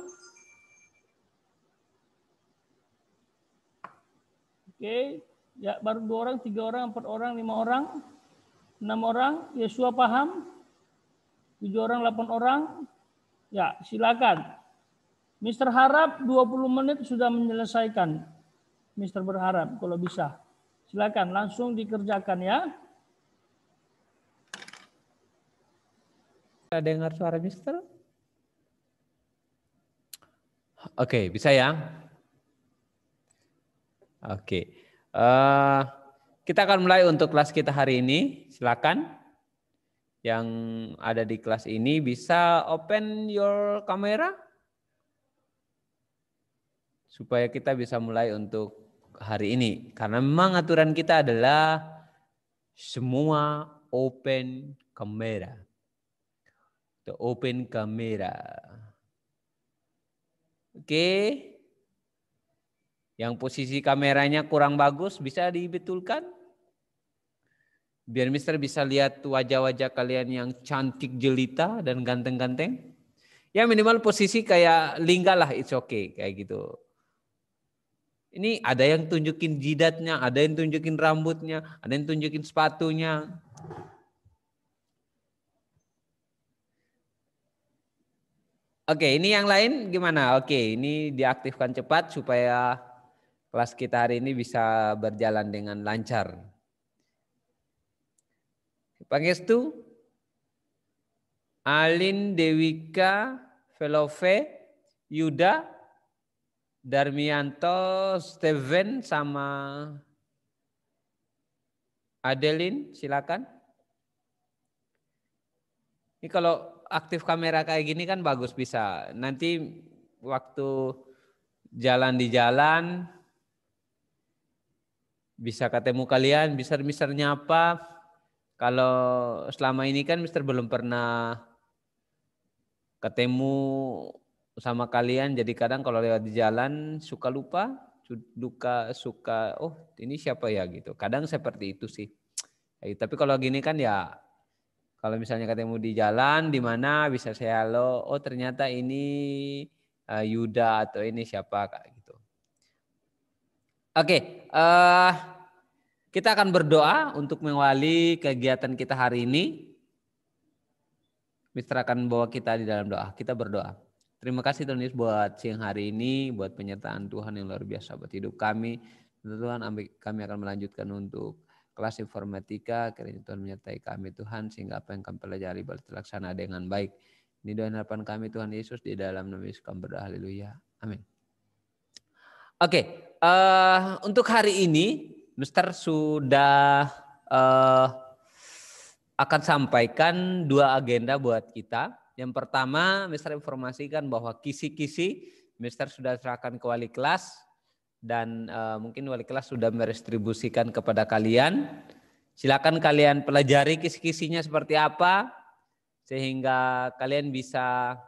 Oke, ya, baru dua orang, tiga orang, empat orang, lima orang, enam orang. Yesua paham? Tujuh orang, delapan orang. Ya, silakan. Mister harap 20 menit sudah menyelesaikan. Mister berharap kalau bisa. Silakan langsung dikerjakan ya. Kita dengar suara Mister? Oke, okay, bisa ya? Oke. Uh, kita akan mulai untuk kelas kita hari ini. Silakan yang ada di kelas ini bisa open your camera supaya kita bisa mulai untuk hari ini. Karena memang aturan kita adalah semua open camera. The open camera. Oke. Okay. Yang posisi kameranya kurang bagus bisa dibetulkan? Biar mister bisa lihat wajah-wajah kalian yang cantik jelita dan ganteng-ganteng. Ya minimal posisi kayak lingga lah, it's okay. Kayak gitu. Ini ada yang tunjukin jidatnya, ada yang tunjukin rambutnya, ada yang tunjukin sepatunya. Oke, ini yang lain gimana? Oke, ini diaktifkan cepat supaya kelas kita hari ini bisa berjalan dengan lancar. Pangestu Alin Dewika Velove Yuda Darmianto Steven sama Adelin silakan. Ini kalau aktif kamera kayak gini kan bagus bisa. Nanti waktu jalan di jalan bisa ketemu kalian, bisa Mister nyapa. Kalau selama ini kan Mister belum pernah ketemu sama kalian, jadi kadang kalau lewat di jalan suka lupa, suka suka, oh ini siapa ya gitu. Kadang seperti itu sih. Eh, tapi kalau gini kan ya kalau misalnya ketemu di jalan di mana bisa saya halo, oh ternyata ini uh, Yuda atau ini siapa Oke, uh, kita akan berdoa untuk mengawali kegiatan kita hari ini. Mister akan bawa kita di dalam doa. Kita berdoa. Terima kasih Tuhan Yesus buat siang hari ini, buat penyertaan Tuhan yang luar biasa buat hidup kami. Tuhan kami akan melanjutkan untuk kelas informatika. Kiranya Tuhan menyertai kami Tuhan sehingga apa yang kami pelajari boleh terlaksana dengan baik. Ini doa harapan kami Tuhan Yesus di dalam nama Yesus kami berdoa. Haleluya. Amin. Oke, okay, uh, eh, untuk hari ini, Mister sudah uh, akan sampaikan dua agenda buat kita. Yang pertama, Mister informasikan bahwa kisi-kisi Mister sudah serahkan ke wali kelas dan uh, mungkin wali kelas sudah merestribusikan kepada kalian. Silakan kalian pelajari kisi-kisinya seperti apa sehingga kalian bisa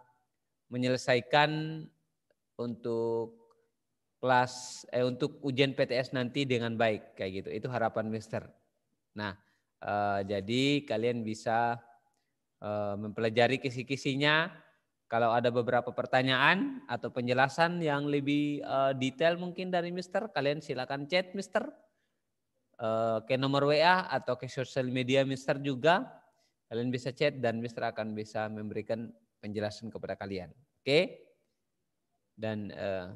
menyelesaikan untuk kelas eh, untuk ujian PTS nanti dengan baik kayak gitu. Itu harapan Mister. Nah, eh, jadi kalian bisa eh, mempelajari kisi-kisinya. Kalau ada beberapa pertanyaan atau penjelasan yang lebih eh, detail mungkin dari Mister, kalian silakan chat Mister eh, ke nomor WA atau ke sosial media Mister juga. Kalian bisa chat dan Mister akan bisa memberikan penjelasan kepada kalian. Oke? Okay? Dan eh,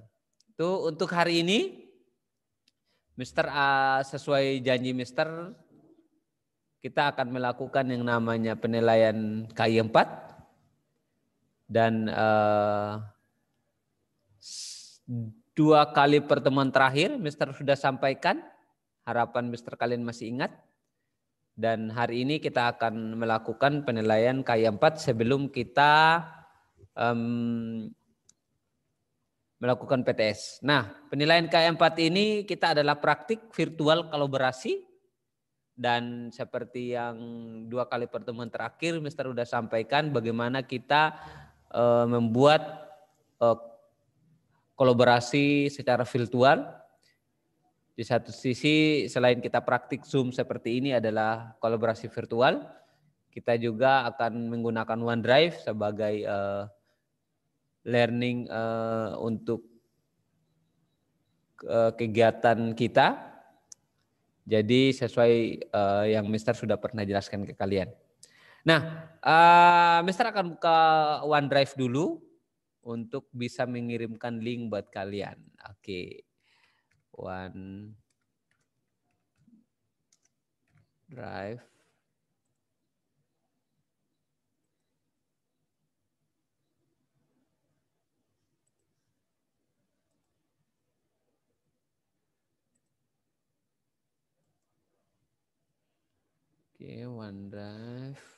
itu untuk hari ini Mister A sesuai janji Mister kita akan melakukan yang namanya penilaian KI4 dan uh, dua kali pertemuan terakhir Mister sudah sampaikan harapan Mister kalian masih ingat dan hari ini kita akan melakukan penilaian KI4 sebelum kita um, melakukan PTS. Nah, penilaian KM4 ini kita adalah praktik virtual kolaborasi dan seperti yang dua kali pertemuan terakhir Mister sudah sampaikan bagaimana kita eh, membuat eh, kolaborasi secara virtual. Di satu sisi selain kita praktik Zoom seperti ini adalah kolaborasi virtual, kita juga akan menggunakan OneDrive sebagai eh, learning uh, untuk uh, kegiatan kita. Jadi sesuai uh, yang Mister sudah pernah jelaskan ke kalian. Nah, uh, Mister akan buka OneDrive dulu untuk bisa mengirimkan link buat kalian. Oke. Okay. OneDrive. Oke, okay, OneDrive.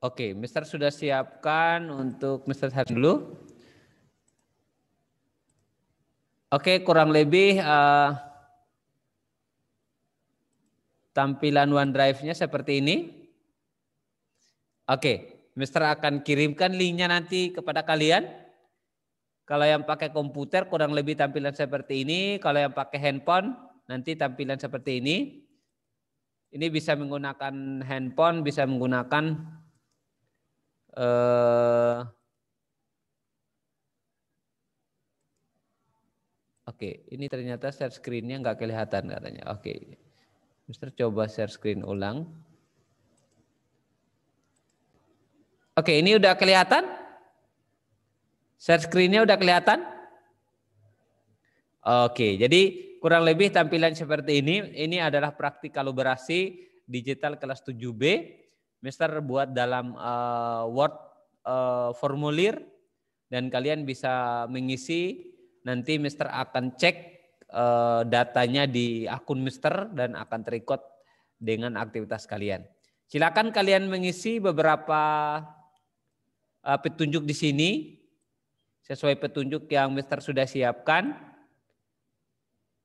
Oke, Mister sudah siapkan untuk Mister Hans dulu. Oke, kurang lebih uh, tampilan OneDrive-nya seperti ini. Oke, Mister akan kirimkan linknya nanti kepada kalian. Kalau yang pakai komputer kurang lebih tampilan seperti ini. Kalau yang pakai handphone nanti tampilan seperti ini. Ini bisa menggunakan handphone, bisa menggunakan Eh, oke, okay. ini ternyata share screen-nya nggak kelihatan katanya. Oke, okay. Mister coba share screen ulang. Oke, okay, ini udah kelihatan? Share screen-nya udah kelihatan? Oke, jadi kurang lebih tampilan seperti ini. Ini adalah praktik kalibrasi digital kelas 7B Mister buat dalam uh, Word uh, formulir dan kalian bisa mengisi nanti Mister akan cek uh, datanya di akun Mister dan akan terikut dengan aktivitas kalian. Silakan kalian mengisi beberapa uh, petunjuk di sini sesuai petunjuk yang Mister sudah siapkan.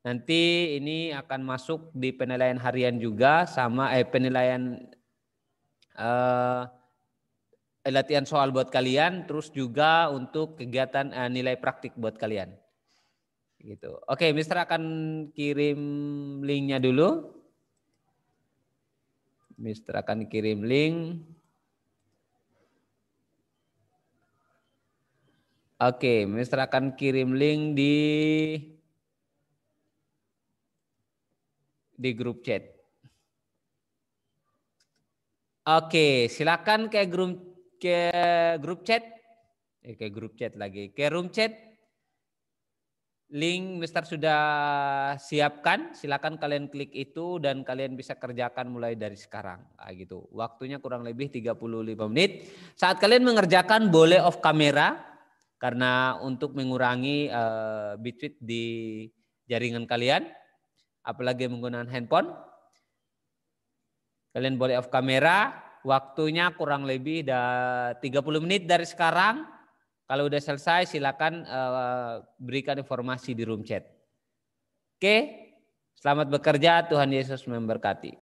Nanti ini akan masuk di penilaian harian juga sama eh penilaian uh, latihan soal buat kalian, terus juga untuk kegiatan uh, nilai praktik buat kalian. Gitu. Oke, Mister akan kirim linknya dulu. Mister akan kirim link. Oke, Mister akan kirim link di di grup chat. Oke, silakan ke grup ke grup chat. Eh, ke grup chat lagi. Ke room chat. Link Mister sudah siapkan. Silakan kalian klik itu dan kalian bisa kerjakan mulai dari sekarang. Nah, gitu. Waktunya kurang lebih 35 menit. Saat kalian mengerjakan boleh off kamera karena untuk mengurangi uh, eh, bitwit di jaringan kalian apalagi menggunakan handphone Kalian boleh off kamera, waktunya kurang lebih da 30 menit dari sekarang. Kalau udah selesai silakan uh, berikan informasi di room chat. Oke, selamat bekerja, Tuhan Yesus memberkati.